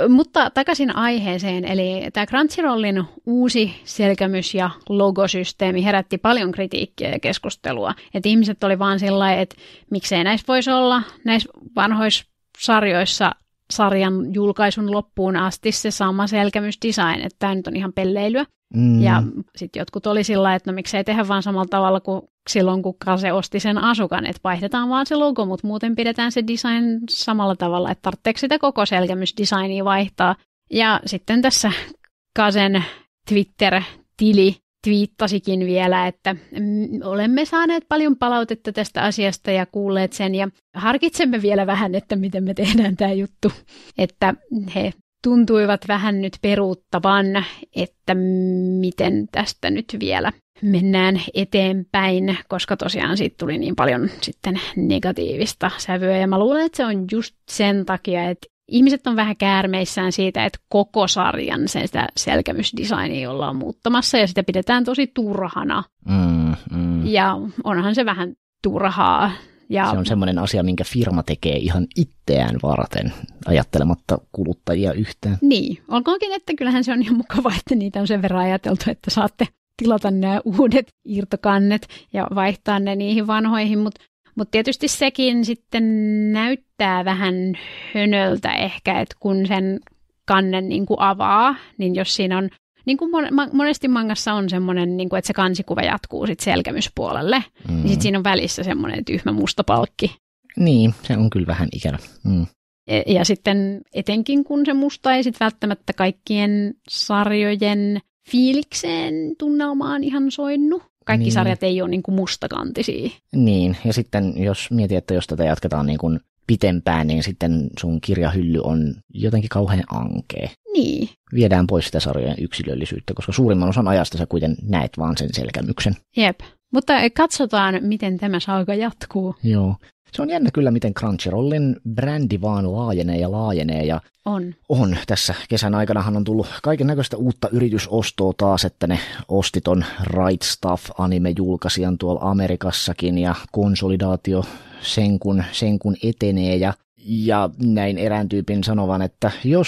Mutta takaisin aiheeseen, eli tämä Crunchyrollin uusi selkämys- ja logosysteemi herätti paljon kritiikkiä ja keskustelua. Et ihmiset oli vaan sillä että miksei näissä voisi olla, näissä vanhoissa sarjoissa sarjan julkaisun loppuun asti se sama selkämysdesign, design, että tämä nyt on ihan pelleilyä. Mm. Ja sitten jotkut oli sillä että no miksei tehdä vaan samalla tavalla kuin silloin, kun se osti sen asukan, että vaihdetaan vaan se logo, mutta muuten pidetään se design samalla tavalla, että tarvitseeko sitä koko selkämysdesignia vaihtaa. Ja sitten tässä Kasen Twitter-tili twiittasikin vielä, että mm, olemme saaneet paljon palautetta tästä asiasta ja kuulleet sen ja harkitsemme vielä vähän, että miten me tehdään tämä juttu. Että he tuntuivat vähän nyt peruuttavan, että miten tästä nyt vielä mennään eteenpäin, koska tosiaan siitä tuli niin paljon sitten negatiivista sävyä. Ja mä luulen, että se on just sen takia, että ihmiset on vähän käärmeissään siitä, että koko sarjan sen sitä selkämysdesignia ollaan muuttamassa ja sitä pidetään tosi turhana. Mm, mm. Ja onhan se vähän turhaa. Ja... Se on semmoinen asia, minkä firma tekee ihan itseään varten, ajattelematta kuluttajia yhtään. Niin, olkoonkin, että kyllähän se on ihan mukava, että niitä on sen verran ajateltu, että saatte tilata nämä uudet irtokannet ja vaihtaa ne niihin vanhoihin, mutta mutta tietysti sekin sitten näyttää vähän hönöltä ehkä, että kun sen kannen niin kuin avaa, niin jos siinä on, niin kuin monesti mangassa on semmoinen, niin kuin, että se kansikuva jatkuu sitten selkämyspuolelle, niin mm. niin sitten siinä on välissä semmoinen tyhmä musta palkki. Niin, se on kyllä vähän ikävä. Mm. Ja, e, ja sitten etenkin kun se musta ei sitten välttämättä kaikkien sarjojen fiilikseen tunnelmaan ihan soinnu, kaikki niin. sarjat ei ole niin kuin mustakantisia. Niin, ja sitten jos mietit, että jos tätä jatketaan niin kuin pitempään, niin sitten sun kirjahylly on jotenkin kauhean ankee. Niin. Viedään pois sitä sarjojen yksilöllisyyttä, koska suurimman osan ajasta sä kuiten näet vaan sen selkämyksen. Jep. Mutta katsotaan, miten tämä saaga jatkuu. Joo. Se on jännä kyllä, miten Crunchyrollin brändi vaan laajenee ja laajenee. Ja on. On. Tässä kesän aikanahan on tullut kaiken näköistä uutta yritysostoa taas, että ne osti ton Right Stuff anime-julkaisijan tuolla Amerikassakin ja konsolidaatio sen kun, sen kun etenee ja, ja näin erään tyypin sanovan, että jos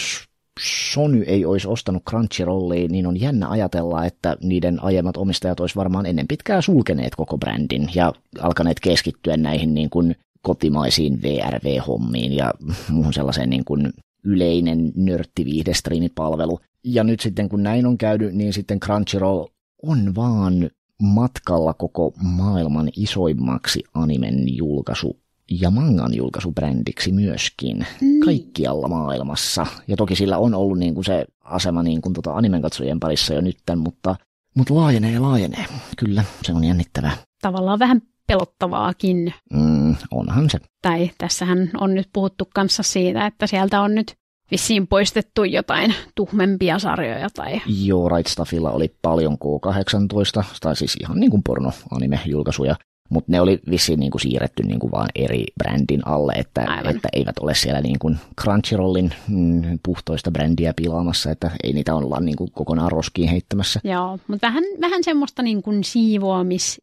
Sony ei olisi ostanut Crunchyrollia, niin on jännä ajatella, että niiden aiemmat omistajat olisi varmaan ennen pitkää sulkeneet koko brändin ja alkaneet keskittyä näihin niin kuin kotimaisiin VRV-hommiin ja muuhun sellaiseen niin kuin yleinen nörttiviihdestriimipalvelu. Ja nyt sitten kun näin on käynyt, niin sitten Crunchyroll on vaan matkalla koko maailman isoimmaksi animen julkaisu ja mangan julkaisubrändiksi myöskin mm. kaikkialla maailmassa. Ja toki sillä on ollut niin kuin se asema niin kuin tota animen katsojien parissa jo nytten, mutta, mutta laajenee ja laajenee. Kyllä, se on jännittävää. Tavallaan vähän pelottavaakin. Mm, onhan se. Tai tässähän on nyt puhuttu kanssa siitä, että sieltä on nyt vissiin poistettu jotain tuhmempia sarjoja. Tai... Joo, Right Stuffilla oli paljon K-18, tai siis ihan niin kuin porno-anime-julkaisuja, mutta ne oli vissiin niin kuin siirretty niin kuin vaan eri brändin alle, että, että eivät ole siellä niin kuin Crunchyrollin mm, puhtoista brändiä pilaamassa, että ei niitä olla niin kuin kokonaan roskiin heittämässä. Joo, mutta vähän, vähän semmoista niin kuin siivoamis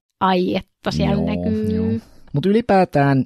että siellä joo, näkyy. Mutta ylipäätään,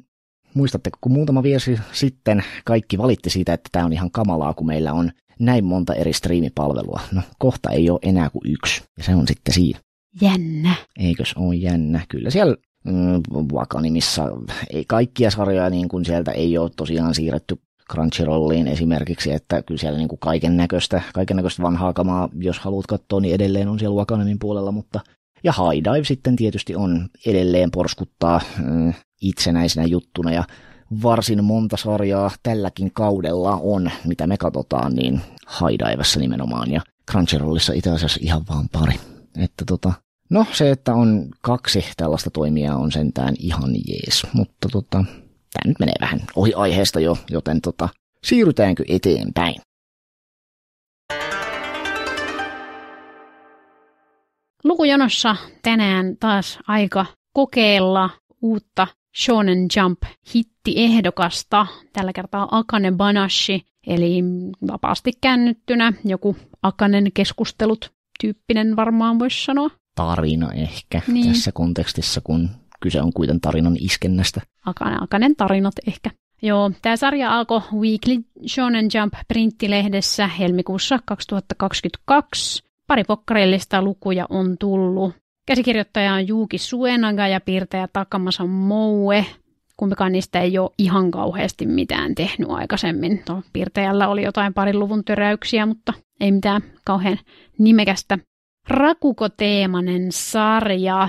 muistatteko, kun muutama viesi sitten kaikki valitti siitä, että tämä on ihan kamalaa, kun meillä on näin monta eri striimipalvelua. No kohta ei ole enää kuin yksi, ja se on sitten siinä. Jännä. Eikös ole jännä? Kyllä siellä mm, Vakanimissa ei kaikkia sarjoja niin kuin sieltä ei ole tosiaan siirretty Crunchyrolliin esimerkiksi, että kyllä siellä niin kuin kaiken näköistä, kaiken näköistä vanhaa kamaa, jos haluat katsoa, niin edelleen on siellä Wakanimin puolella, mutta ja High Dive sitten tietysti on edelleen porskuttaa mm, itsenäisenä juttuna ja varsin monta sarjaa tälläkin kaudella on, mitä me katsotaan, niin High Divessa nimenomaan ja Crunchyrollissa itse asiassa ihan vaan pari. Että tota, no se, että on kaksi tällaista toimijaa on sentään ihan jees, mutta tota, tämä nyt menee vähän ohi aiheesta jo, joten tota, siirrytäänkö eteenpäin? Lukujonossa tänään taas aika kokeilla uutta Shonen Jump hittiehdokasta, tällä kertaa Akane Banashi, eli vapaasti käännettynä joku Akanen keskustelut tyyppinen varmaan voisi sanoa. Tarina ehkä niin. tässä kontekstissa, kun kyse on kuitenkin tarinan iskennästä. Akane, Akanen tarinat ehkä. Joo, tämä sarja alkoi Weekly Shonen Jump printtilehdessä helmikuussa 2022 Pari pokkarillista lukuja on tullut. Käsikirjoittaja on Juuki Suenaga ja piirtäjä Takamasa Moue. Kumpikaan niistä ei ole ihan kauheasti mitään tehnyt aikaisemmin. Tuo no, piirtäjällä oli jotain parin luvun töräyksiä, mutta ei mitään kauhean nimekästä. Rakuko-teemainen sarja.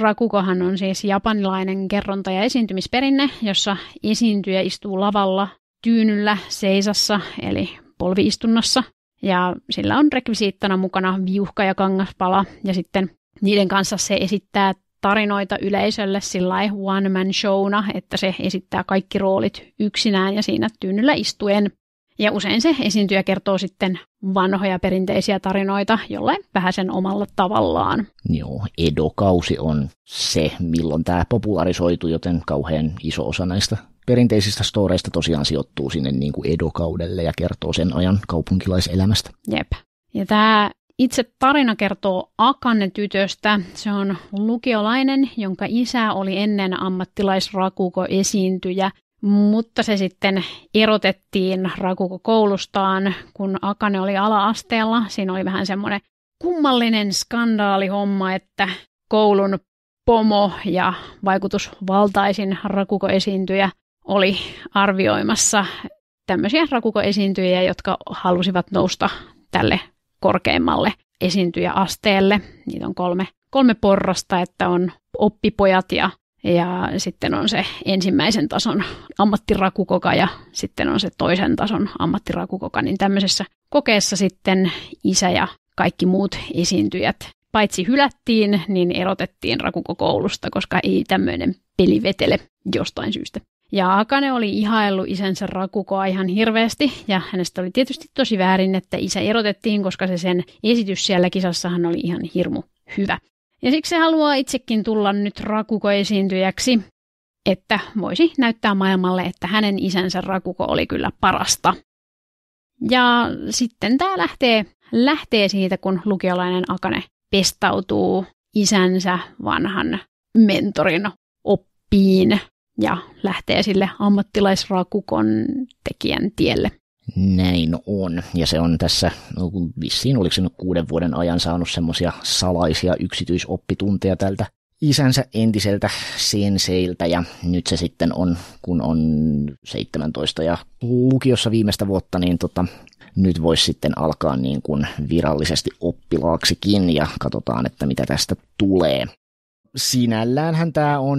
Rakukohan on siis japanilainen kerronta- ja esiintymisperinne, jossa esiintyjä istuu lavalla tyynyllä seisassa, eli polviistunnassa, ja sillä on rekvisiittana mukana viuhka ja kangaspala ja sitten niiden kanssa se esittää tarinoita yleisölle sillä one man showna, että se esittää kaikki roolit yksinään ja siinä tyynyllä istuen. Ja usein se esiintyjä kertoo sitten vanhoja perinteisiä tarinoita jollain vähän sen omalla tavallaan. Joo, edokausi on se, milloin tämä popularisoitu, joten kauhean iso osa näistä perinteisistä storeista tosiaan sijoittuu sinne niin kuin edokaudelle ja kertoo sen ajan kaupunkilaiselämästä. Jep. Ja tämä itse tarina kertoo Akanne tytöstä. Se on lukiolainen, jonka isä oli ennen ammattilaisrakuko esiintyjä, mutta se sitten erotettiin rakuko koulustaan, kun Akane oli ala-asteella. Siinä oli vähän semmoinen kummallinen skandaalihomma, että koulun pomo ja vaikutusvaltaisin rakuko esiintyjä oli arvioimassa tämmöisiä rakukoesiintyjiä, jotka halusivat nousta tälle korkeimmalle esiintyjäasteelle. Niitä on kolme, kolme porrasta, että on oppipojat ja, ja sitten on se ensimmäisen tason ammattirakukoka ja sitten on se toisen tason ammattirakukoka. Niin tämmöisessä kokeessa sitten isä ja kaikki muut esiintyjät paitsi hylättiin, niin erotettiin rakukokoulusta, koska ei tämmöinen peli vetele jostain syystä. Ja Akane oli ihaillut isänsä Rakukoa ihan hirveästi ja hänestä oli tietysti tosi väärin, että isä erotettiin, koska se sen esitys siellä kisassahan oli ihan hirmu hyvä. Ja siksi se haluaa itsekin tulla nyt Rakuko-esiintyjäksi, että voisi näyttää maailmalle, että hänen isänsä Rakuko oli kyllä parasta. Ja sitten tämä lähtee, lähtee siitä, kun lukiolainen Akane pestautuu isänsä vanhan mentorin oppiin ja lähtee sille ammattilaisrakukon tekijän tielle. Näin on, ja se on tässä no, vissiin, oliko se nyt kuuden vuoden ajan saanut semmoisia salaisia yksityisoppitunteja tältä isänsä entiseltä senseiltä, ja nyt se sitten on, kun on 17 ja lukiossa viimeistä vuotta, niin tota, nyt voisi sitten alkaa niin kuin virallisesti oppilaaksikin ja katsotaan, että mitä tästä tulee sinälläänhän tämä on,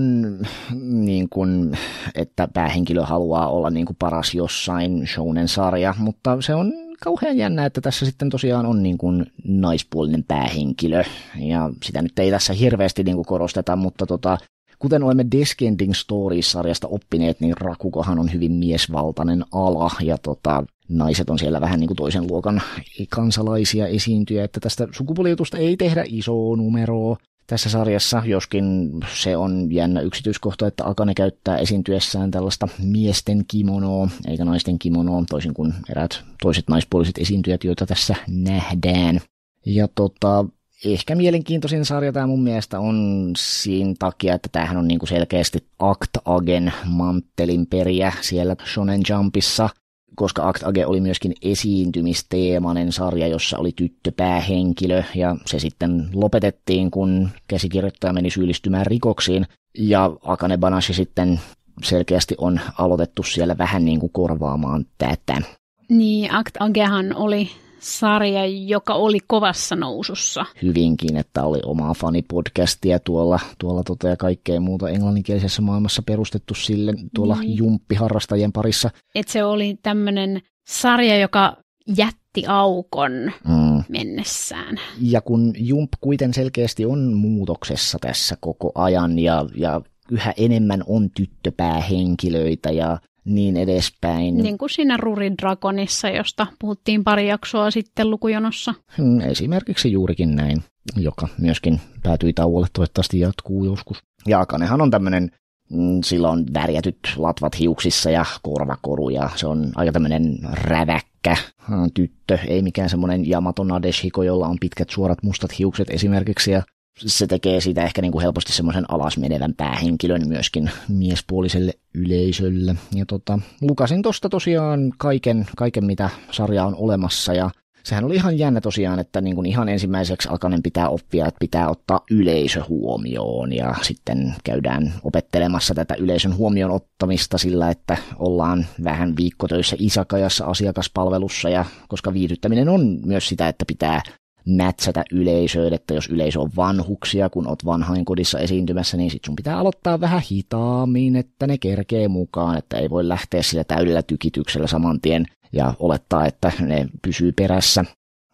mm, niin kuin, että päähenkilö haluaa olla niin kuin paras jossain shounen sarja, mutta se on kauhean jännä, että tässä sitten tosiaan on niin kuin naispuolinen päähenkilö, ja sitä nyt ei tässä hirveästi niin kuin korosteta, mutta tota, Kuten olemme Descending Stories-sarjasta oppineet, niin Rakukohan on hyvin miesvaltainen ala ja tota, naiset on siellä vähän niin kuin toisen luokan kansalaisia esiintyjä, että tästä sukupuoliutusta ei tehdä isoa numeroa tässä sarjassa, joskin se on jännä yksityiskohta, että Akane käyttää esiintyessään tällaista miesten kimonoa, eikä naisten kimonoa, toisin kuin eräät toiset naispuoliset esiintyjät, joita tässä nähdään. Ja tota, ehkä mielenkiintoisin sarja tämä mun mielestä on siinä takia, että tämähän on niinku selkeästi Act Agen manttelin periä siellä Shonen Jumpissa koska Act Age oli myöskin esiintymisteemainen sarja, jossa oli tyttö päähenkilö, ja se sitten lopetettiin, kun käsikirjoittaja meni syyllistymään rikoksiin, ja Akane Banashi sitten selkeästi on aloitettu siellä vähän niin kuin korvaamaan tätä. Niin, Act Agehan oli sarja, joka oli kovassa nousussa. Hyvinkin, että oli omaa fanipodcastia tuolla, tuolla tota ja kaikkea muuta englanninkielisessä maailmassa perustettu sille tuolla niin. jumppiharrastajien parissa. Et se oli tämmöinen sarja, joka jätti aukon mm. mennessään. Ja kun Jump kuiten selkeästi on muutoksessa tässä koko ajan ja, ja yhä enemmän on tyttöpäähenkilöitä ja niin edespäin. Niin kuin siinä Rurin Dragonissa, josta puhuttiin pari jaksoa sitten lukujonossa. Hmm, esimerkiksi juurikin näin, joka myöskin päätyi tauolle, toivottavasti jatkuu joskus. Ja Akanehan on tämmöinen, mm, sillä on värjätyt latvat hiuksissa ja korvakoru, ja se on aika tämmöinen räväkkä tyttö, ei mikään semmoinen Yamato Nadeshiko, jolla on pitkät suorat mustat hiukset esimerkiksi, ja se tekee siitä ehkä niin kuin helposti semmoisen alasmenevän päähenkilön myöskin miespuoliselle yleisölle. Ja tota, lukasin tosta tosiaan kaiken, kaiken, mitä sarja on olemassa ja sehän oli ihan jännä tosiaan, että niin kuin ihan ensimmäiseksi alkanen pitää oppia, että pitää ottaa yleisö huomioon ja sitten käydään opettelemassa tätä yleisön huomioon ottamista sillä, että ollaan vähän viikkotöissä isakajassa asiakaspalvelussa ja koska viihdyttäminen on myös sitä, että pitää mätsätä yleisöön, että jos yleisö on vanhuksia, kun oot vanhainkodissa esiintymässä, niin sit sun pitää aloittaa vähän hitaammin, että ne kerkee mukaan, että ei voi lähteä sillä täydellä tykityksellä saman tien ja olettaa, että ne pysyy perässä.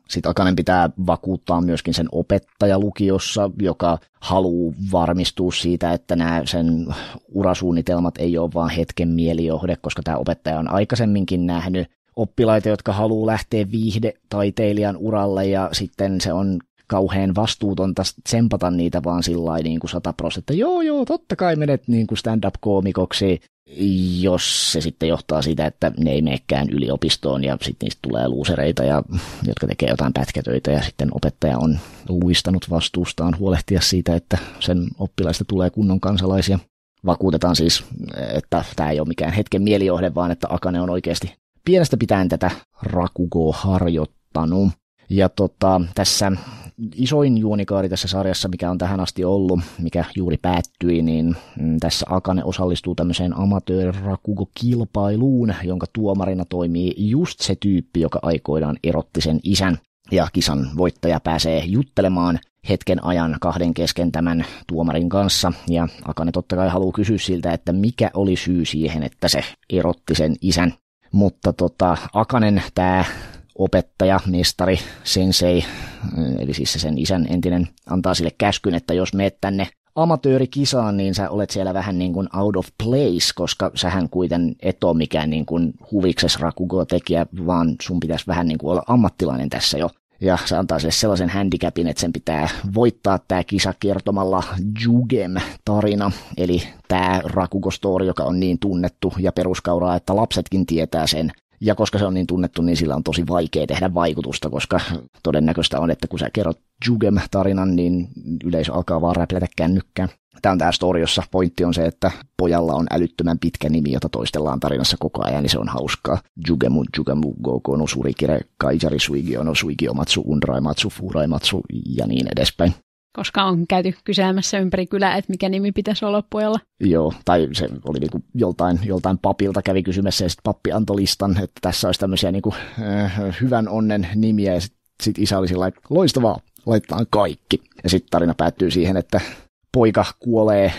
Sitten Akanen pitää vakuuttaa myöskin sen opettaja lukiossa, joka haluaa varmistua siitä, että nämä sen urasuunnitelmat ei ole vain hetken mielijohde, koska tämä opettaja on aikaisemminkin nähnyt oppilaita, jotka haluaa lähteä viihdetaiteilijan uralle ja sitten se on kauhean vastuutonta tsempata niitä vaan sillä niin kuin 100 prosenttia. Joo, joo, totta kai menet niin kuin stand-up-koomikoksi, jos se sitten johtaa siitä, että ne ei menekään yliopistoon ja sitten niistä tulee luusereita, ja, jotka tekee jotain pätkätöitä ja sitten opettaja on luistanut vastuustaan huolehtia siitä, että sen oppilaista tulee kunnon kansalaisia. Vakuutetaan siis, että tämä ei ole mikään hetken mielijohde, vaan että Akane on oikeasti pienestä pitäen tätä Rakugo harjoittanut. Ja tota, tässä isoin juonikaari tässä sarjassa, mikä on tähän asti ollut, mikä juuri päättyi, niin mm, tässä Akane osallistuu tämmöiseen amatöörakugo-kilpailuun, jonka tuomarina toimii just se tyyppi, joka aikoinaan erotti sen isän. Ja kisan voittaja pääsee juttelemaan hetken ajan kahden kesken tämän tuomarin kanssa. Ja Akane totta kai haluaa kysyä siltä, että mikä oli syy siihen, että se erotti sen isän mutta tota, Akanen, tämä opettaja, mestari, sensei, mm, eli siis sen isän entinen, antaa sille käskyn, että jos meet tänne amatöörikisaan, niin sä olet siellä vähän niin kuin out of place, koska sähän kuiten et ole mikään niin kuin huvikses rakugo-tekijä, vaan sun pitäisi vähän niin kuin olla ammattilainen tässä jo ja se antaa sille sellaisen handicapin, että sen pitää voittaa tämä kisa kertomalla Jugem-tarina, eli tämä Rakugo-story, joka on niin tunnettu ja peruskauraa, että lapsetkin tietää sen, ja koska se on niin tunnettu, niin sillä on tosi vaikea tehdä vaikutusta, koska todennäköistä on, että kun sä kerrot Jugem-tarinan, niin yleisö alkaa vaan räplätä kännykkään. Tämä on tämä story, jossa pointti on se, että pojalla on älyttömän pitkä nimi, jota toistellaan tarinassa koko ajan, niin se on hauskaa. Jugemu, Jugemu, Goku, Nosurikire, Kaijari, Suigio, Nosuigio, Suigio, Matsu, Unrai, Matsu, Furai, Matsu ja niin edespäin koska on käyty kysäämässä ympäri kylää, että mikä nimi pitäisi olla pojalla. Joo, tai se oli niin kuin joltain, joltain papilta kävi kysymässä ja sitten pappi antoi listan, että tässä olisi tämmöisiä niin kuin, äh, hyvän onnen nimiä ja sitten sit isä oli sillä loistavaa, laitetaan kaikki. Ja sitten tarina päättyy siihen, että poika kuolee,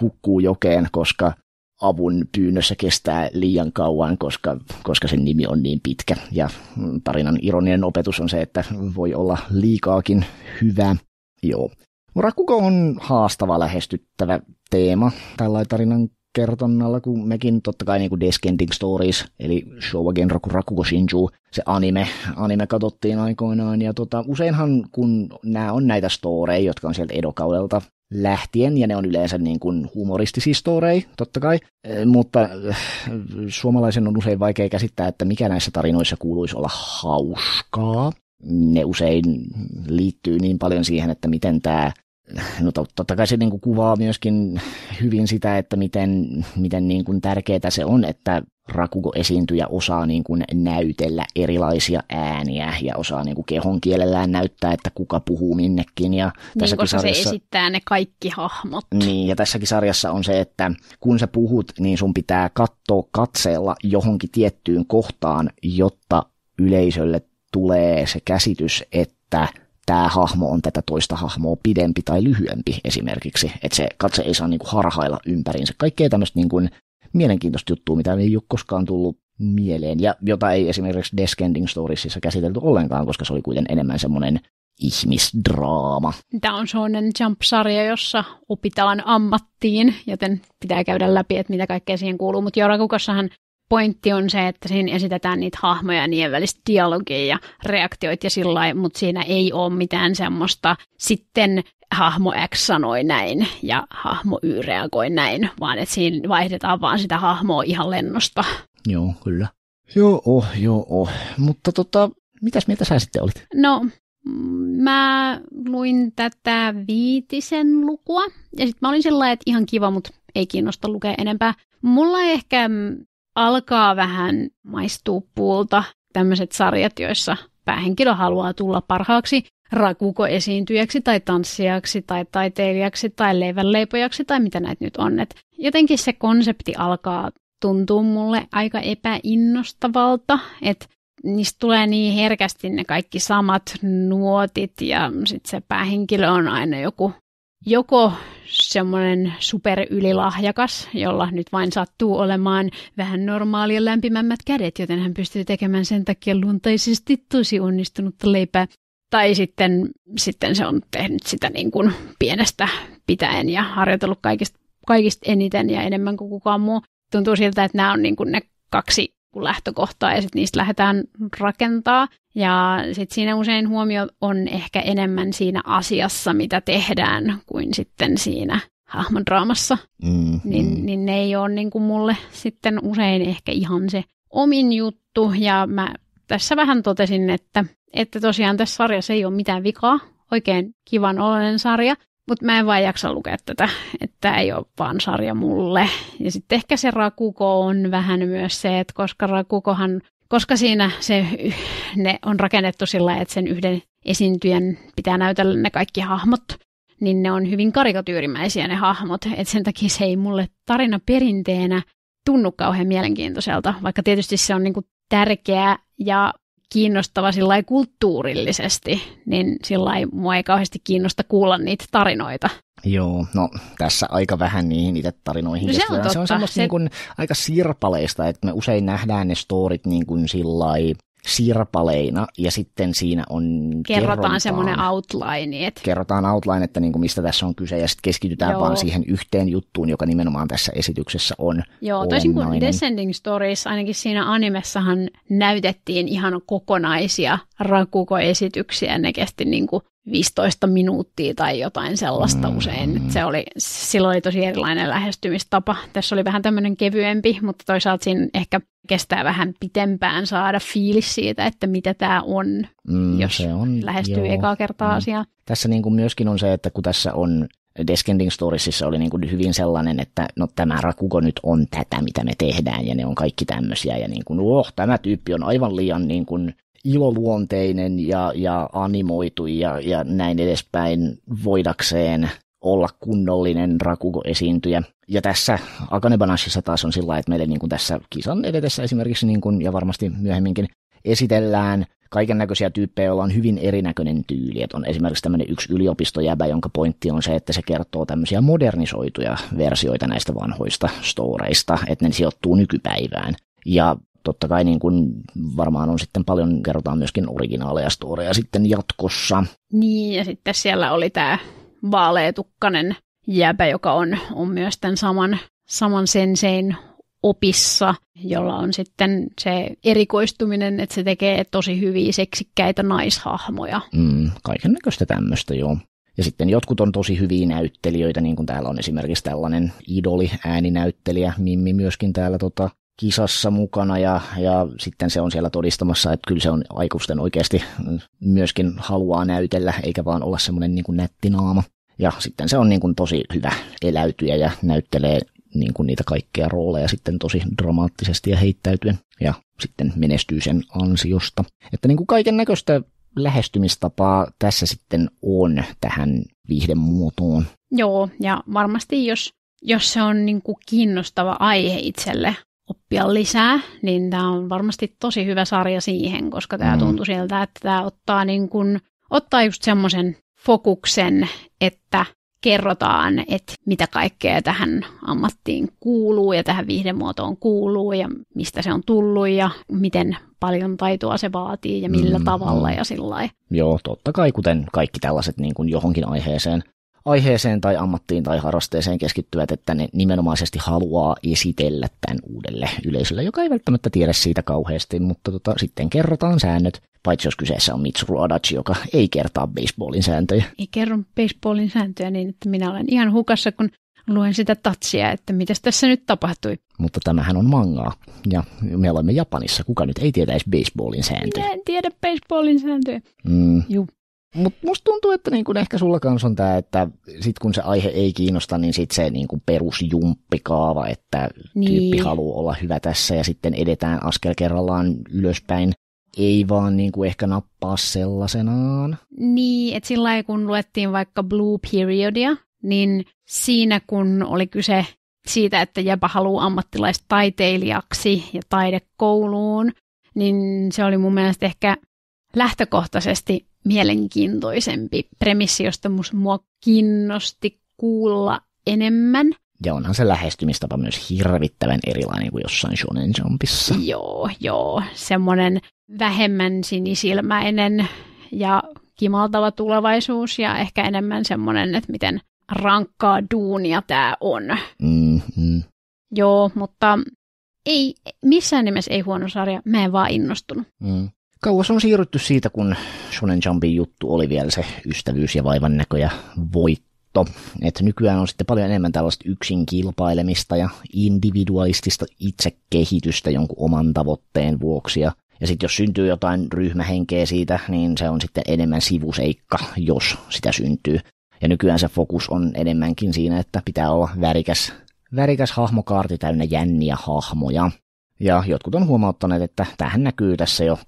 hukkuu jokeen, koska avun pyynnössä kestää liian kauan, koska, koska sen nimi on niin pitkä. Ja mm, tarinan ironinen opetus on se, että voi olla liikaakin hyvä Joo. Rakkuko on haastava lähestyttävä teema tällä tarinan kertonnalla, kun mekin totta kai niin Descending Stories, eli Showa genro Rakugo Shinju, se anime, anime katsottiin aikoinaan, ja tota, useinhan kun nämä on näitä storeja, jotka on sieltä edokaudelta lähtien, ja ne on yleensä niin kuin humoristisia storeja, totta kai, eh, mutta eh, suomalaisen on usein vaikea käsittää, että mikä näissä tarinoissa kuuluisi olla hauskaa ne usein liittyy niin paljon siihen, että miten tämä No totta kai se niin kuin kuvaa myöskin hyvin sitä, että miten, miten niin kuin tärkeää se on, että rakugo-esiintyjä osaa niin kuin näytellä erilaisia ääniä ja osaa niin kuin kehon kielellään näyttää, että kuka puhuu minnekin. Ja niin, tässäkin koska sarjassa, se esittää ne kaikki hahmot. Niin, ja tässäkin sarjassa on se, että kun sä puhut, niin sun pitää katsoa katseella johonkin tiettyyn kohtaan, jotta yleisölle tulee se käsitys, että tämä hahmo on tätä toista hahmoa pidempi tai lyhyempi esimerkiksi, että se katse ei saa niin kuin harhailla ympäriinsä. Kaikkea tämmöistä niin kuin mielenkiintoista juttua, mitä ei ole koskaan tullut mieleen, ja jota ei esimerkiksi descending Storiesissa käsitelty ollenkaan, koska se oli kuitenkin enemmän semmoinen ihmisdraama. Tämä on semmoinen jump-sarja, jossa opitaan ammattiin, joten pitää käydä läpi, että mitä kaikkea siihen kuuluu. Mutta Jorakukassahan pointti on se, että siinä esitetään niitä hahmoja niin niiden välistä dialogia ja reaktioita ja sillä lailla, mutta siinä ei ole mitään semmoista sitten hahmo X sanoi näin ja hahmo Y reagoi näin, vaan että siinä vaihdetaan vaan sitä hahmoa ihan lennosta. Joo, kyllä. Joo, oh, joo, oh. Mutta tota, mitäs mieltä sä sitten olit? No, mä luin tätä viitisen lukua ja sitten mä olin sillä että ihan kiva, mutta ei kiinnosta lukea enempää. Mulla ehkä alkaa vähän maistua puulta tämmöiset sarjat, joissa päähenkilö haluaa tulla parhaaksi rakuko-esiintyjäksi tai tanssijaksi tai taiteilijaksi tai leivänleipojaksi tai mitä näitä nyt on. Et jotenkin se konsepti alkaa tuntua mulle aika epäinnostavalta, että niistä tulee niin herkästi ne kaikki samat nuotit ja sitten se päähenkilö on aina joku joko semmoinen superylilahjakas, jolla nyt vain sattuu olemaan vähän normaalia lämpimämmät kädet, joten hän pystyy tekemään sen takia luontaisesti tosi onnistunutta leipää. Tai sitten, sitten se on tehnyt sitä niin kuin pienestä pitäen ja harjoitellut kaikista, kaikista eniten ja enemmän kuin kukaan muu. Tuntuu siltä, että nämä on niin kuin ne kaksi lähtökohtaa ja sitten niistä lähdetään rakentaa. Ja sitten siinä usein huomio on ehkä enemmän siinä asiassa, mitä tehdään, kuin sitten siinä hahmon draamassa. Mm-hmm. Niin, niin ne ei ole niin kuin mulle sitten usein ehkä ihan se omin juttu. Ja mä tässä vähän totesin, että, että tosiaan tässä sarjassa ei ole mitään vikaa. Oikein kivan oloinen sarja. Mutta mä en vaan jaksa lukea tätä, että ei ole vaan sarja mulle. Ja sitten ehkä se rakuko on vähän myös se, että koska rakukohan, koska siinä se, ne on rakennettu sillä, että sen yhden esiintyjän pitää näytellä ne kaikki hahmot, niin ne on hyvin karikatyyrimäisiä ne hahmot, että sen takia se ei mulle tarina perinteenä tunnu kauhean mielenkiintoiselta, vaikka tietysti se on niinku tärkeä ja kiinnostava sillä kulttuurillisesti, niin sillä mua ei kauheasti kiinnosta kuulla niitä tarinoita. Joo, no tässä aika vähän niihin itse tarinoihin. No se, on totta. se on semmoista se... Niin kuin, aika sirpaleista, että me usein nähdään ne storit niin kuin sillai, sirpaleina ja sitten siinä on kerrotaan, kerrotaan semmoinen outline. Et... Kerrotaan outline, että niin kuin mistä tässä on kyse ja sitten keskitytään Joo. vaan siihen yhteen juttuun, joka nimenomaan tässä esityksessä on Joo, olennainen. toisin kuin Descending Stories, ainakin siinä animessahan näytettiin ihan kokonaisia rakukoesityksiä, ne kesti niin kuin 15 minuuttia tai jotain sellaista mm. usein. se oli, silloin oli tosi erilainen lähestymistapa. Tässä oli vähän tämmöinen kevyempi, mutta toisaalta siinä ehkä kestää vähän pitempään saada fiilis siitä, että mitä tämä on, mm, jos se on, lähestyy joo, ekaa kertaa mm. asiaa. Tässä niin kuin myöskin on se, että kun tässä on Death Storiesissa oli niin kuin hyvin sellainen, että no tämä Rakugo nyt on tätä, mitä me tehdään, ja ne on kaikki tämmöisiä, ja niin kuin, no, oh, tämä tyyppi on aivan liian niin kuin, iloluonteinen ja, ja animoitu ja, ja näin edespäin voidakseen olla kunnollinen rakugo-esiintyjä. Ja tässä Akanebanashissa taas on sillä että meille niin kuin tässä kisan edetessä esimerkiksi niin kuin, ja varmasti myöhemminkin esitellään kaiken näköisiä tyyppejä, joilla on hyvin erinäköinen tyyli. Et on esimerkiksi tämmöinen yksi yliopistojäbä, jonka pointti on se, että se kertoo tämmöisiä modernisoituja versioita näistä vanhoista storeista, että ne sijoittuu nykypäivään. Ja totta kai niin kuin varmaan on sitten paljon, kerrotaan myöskin originaaleja storeja sitten jatkossa. Niin, ja sitten siellä oli tämä vaaleetukkanen jäpä, joka on, on myös tämän saman, saman sensein opissa, jolla on sitten se erikoistuminen, että se tekee tosi hyviä seksikkäitä naishahmoja. Mm, Kaiken näköistä tämmöistä, joo. Ja sitten jotkut on tosi hyviä näyttelijöitä, niin kuin täällä on esimerkiksi tällainen idoli ääninäyttelijä, Mimmi myöskin täällä tota, kisassa mukana ja, ja sitten se on siellä todistamassa, että kyllä se on aikuisten oikeasti myöskin haluaa näytellä, eikä vaan olla semmoinen niin nättinaama. Ja sitten se on niin kuin tosi hyvä eläytyjä ja näyttelee niin kuin niitä kaikkia rooleja sitten tosi dramaattisesti ja heittäytyen. Ja sitten menestyy sen ansiosta. Että niin kuin kaiken näköistä lähestymistapaa tässä sitten on tähän viihdemuotoon. Joo, ja varmasti jos, jos se on niin kuin kiinnostava aihe itselle, oppia lisää, niin tämä on varmasti tosi hyvä sarja siihen, koska tämä mm. tuntuu siltä, että tämä ottaa, niin kun, ottaa just semmoisen fokuksen, että kerrotaan, että mitä kaikkea tähän ammattiin kuuluu ja tähän viihdemuotoon kuuluu ja mistä se on tullut ja miten paljon taitoa se vaatii ja millä mm. tavalla mm. ja sillä Joo, totta kai, kuten kaikki tällaiset niin kuin johonkin aiheeseen aiheeseen tai ammattiin tai harrasteeseen keskittyvät, että ne nimenomaisesti haluaa esitellä tämän uudelle yleisölle, joka ei välttämättä tiedä siitä kauheasti, mutta tota, sitten kerrotaan säännöt, paitsi jos kyseessä on Mitsuru Adachi, joka ei kertaa baseballin sääntöjä. Ei kerro baseballin sääntöjä niin, että minä olen ihan hukassa, kun luen sitä tatsia, että mitä tässä nyt tapahtui. Mutta tämähän on mangaa, ja me olemme Japanissa. Kuka nyt ei tiedä edes baseballin sääntöjä? Minä en tiedä baseballin sääntöjä. Mm. Juu. Mutta musta tuntuu, että niin kun ehkä sulla kanssa on tämä, että sit kun se aihe ei kiinnosta, niin sit se niin kun perusjumppikaava, että niin. tyyppi haluaa olla hyvä tässä ja sitten edetään askel kerrallaan ylöspäin. Ei vaan niin kuin ehkä nappaa sellaisenaan. Niin, että sillä lailla, kun luettiin vaikka Blue Periodia, niin siinä kun oli kyse siitä, että Jepa haluaa taiteilijaksi ja taidekouluun, niin se oli mun mielestä ehkä lähtökohtaisesti mielenkiintoisempi premissi, josta mua kiinnosti kuulla enemmän. Ja onhan se lähestymistapa myös hirvittävän erilainen kuin jossain Shonen Jumpissa. Joo, joo. Semmoinen vähemmän sinisilmäinen ja kimaltava tulevaisuus ja ehkä enemmän semmoinen, että miten rankkaa duunia tämä on. Mm-hmm. Joo, mutta ei, missään nimessä ei huono sarja. Mä en vaan innostunut. Mm. Kauas on siirrytty siitä, kun Shonen Jumpin juttu oli vielä se ystävyys ja vaivan näköjä voitto. Et nykyään on sitten paljon enemmän tällaista yksin kilpailemista ja individualistista itsekehitystä jonkun oman tavoitteen vuoksi. Ja, ja sitten jos syntyy jotain ryhmähenkeä siitä, niin se on sitten enemmän sivuseikka, jos sitä syntyy. Ja nykyään se fokus on enemmänkin siinä, että pitää olla värikäs, värikäs hahmokaarti täynnä jänniä hahmoja. Ja jotkut on huomauttaneet, että tähän näkyy tässä jo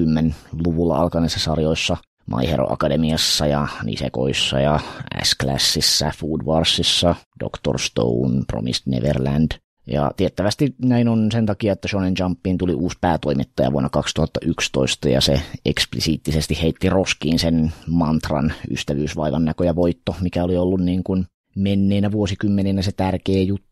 2010-luvulla alkaneissa sarjoissa Maihero Akademiassa ja Nisekoissa ja S-Classissa, Food Warsissa, Doctor Stone, Promised Neverland. Ja tiettävästi näin on sen takia, että Shonen Jumpiin tuli uusi päätoimittaja vuonna 2011 ja se eksplisiittisesti heitti roskiin sen mantran ystävyysvaivan näkö ja voitto, mikä oli ollut niin kuin menneinä vuosikymmeninä se tärkeä juttu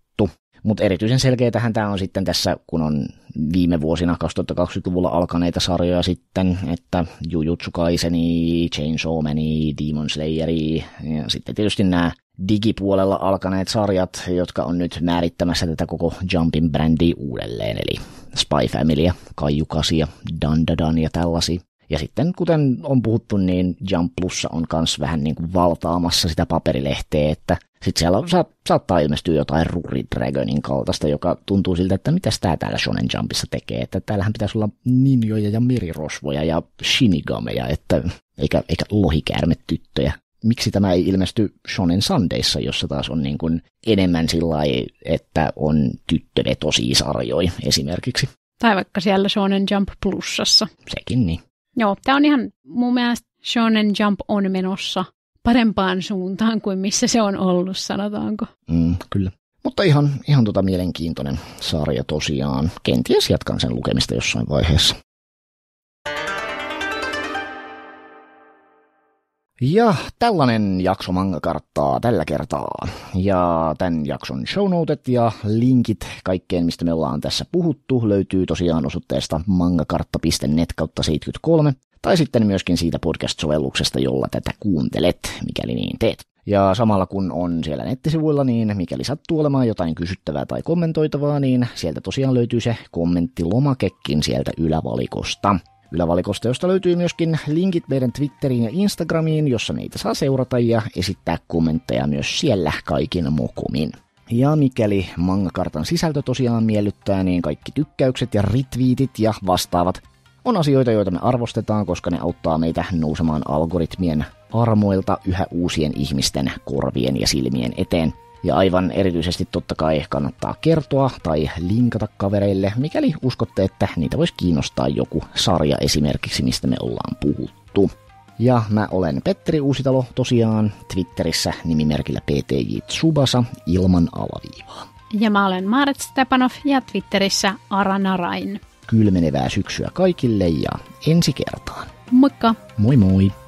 mutta erityisen selkeätähän tämä on sitten tässä, kun on viime vuosina 2020-luvulla alkaneita sarjoja sitten, että Jujutsu Kaiseni, Chainsaw Mani, Demon Slayer ja sitten tietysti nämä digipuolella alkaneet sarjat, jotka on nyt määrittämässä tätä koko Jumpin brändiä uudelleen, eli Spy Family, Kaiju 8 Dandadan ja tällaisia. Ja sitten, kuten on puhuttu, niin Jump Plussa on myös vähän niin kuin valtaamassa sitä paperilehteä, että sitten siellä on, sa- saattaa ilmestyä jotain Ruri Dragonin kaltaista, joka tuntuu siltä, että mitä tämä täällä Shonen Jumpissa tekee, että täällähän pitäisi olla ninjoja ja mirirosvoja ja shinigameja, että eikä, eikä lohikäärmetyttöjä miksi tämä ei ilmesty Shonen Sundayssa, jossa taas on niin kuin enemmän sillä että on tyttövetosia sarjoja esimerkiksi. Tai vaikka siellä Shonen Jump Plusassa. Sekin niin. Joo, tämä on ihan mun mielestä Shonen Jump on menossa parempaan suuntaan kuin missä se on ollut, sanotaanko. Mm, kyllä. Mutta ihan, ihan tota mielenkiintoinen sarja tosiaan. Kenties jatkan sen lukemista jossain vaiheessa. Ja tällainen jakso mangakarttaa tällä kertaa. Ja tämän jakson shownotet ja linkit kaikkeen, mistä me ollaan tässä puhuttu, löytyy tosiaan osoitteesta mangakartta.net kautta 73, tai sitten myöskin siitä podcast-sovelluksesta, jolla tätä kuuntelet, mikäli niin teet. Ja samalla kun on siellä nettisivuilla, niin mikäli sattuu olemaan jotain kysyttävää tai kommentoitavaa, niin sieltä tosiaan löytyy se kommenttilomakekin sieltä ylävalikosta. Ylävalikosta, josta löytyy myöskin linkit meidän Twitteriin ja Instagramiin, jossa meitä saa seurata ja esittää kommentteja myös siellä kaikin mukumin. Ja mikäli mangakartan sisältö tosiaan miellyttää, niin kaikki tykkäykset ja retweetit ja vastaavat on asioita, joita me arvostetaan, koska ne auttaa meitä nousemaan algoritmien armoilta yhä uusien ihmisten korvien ja silmien eteen – ja aivan erityisesti totta kai kannattaa kertoa tai linkata kavereille, mikäli uskotte, että niitä voisi kiinnostaa joku sarja esimerkiksi, mistä me ollaan puhuttu. Ja mä olen Petteri Uusitalo tosiaan Twitterissä nimimerkillä PTJ Tsubasa ilman alaviivaa. Ja mä olen Maaret Stepanov ja Twitterissä Aranarain. Kylmenevää syksyä kaikille ja ensi kertaan. Moikka! Moi moi!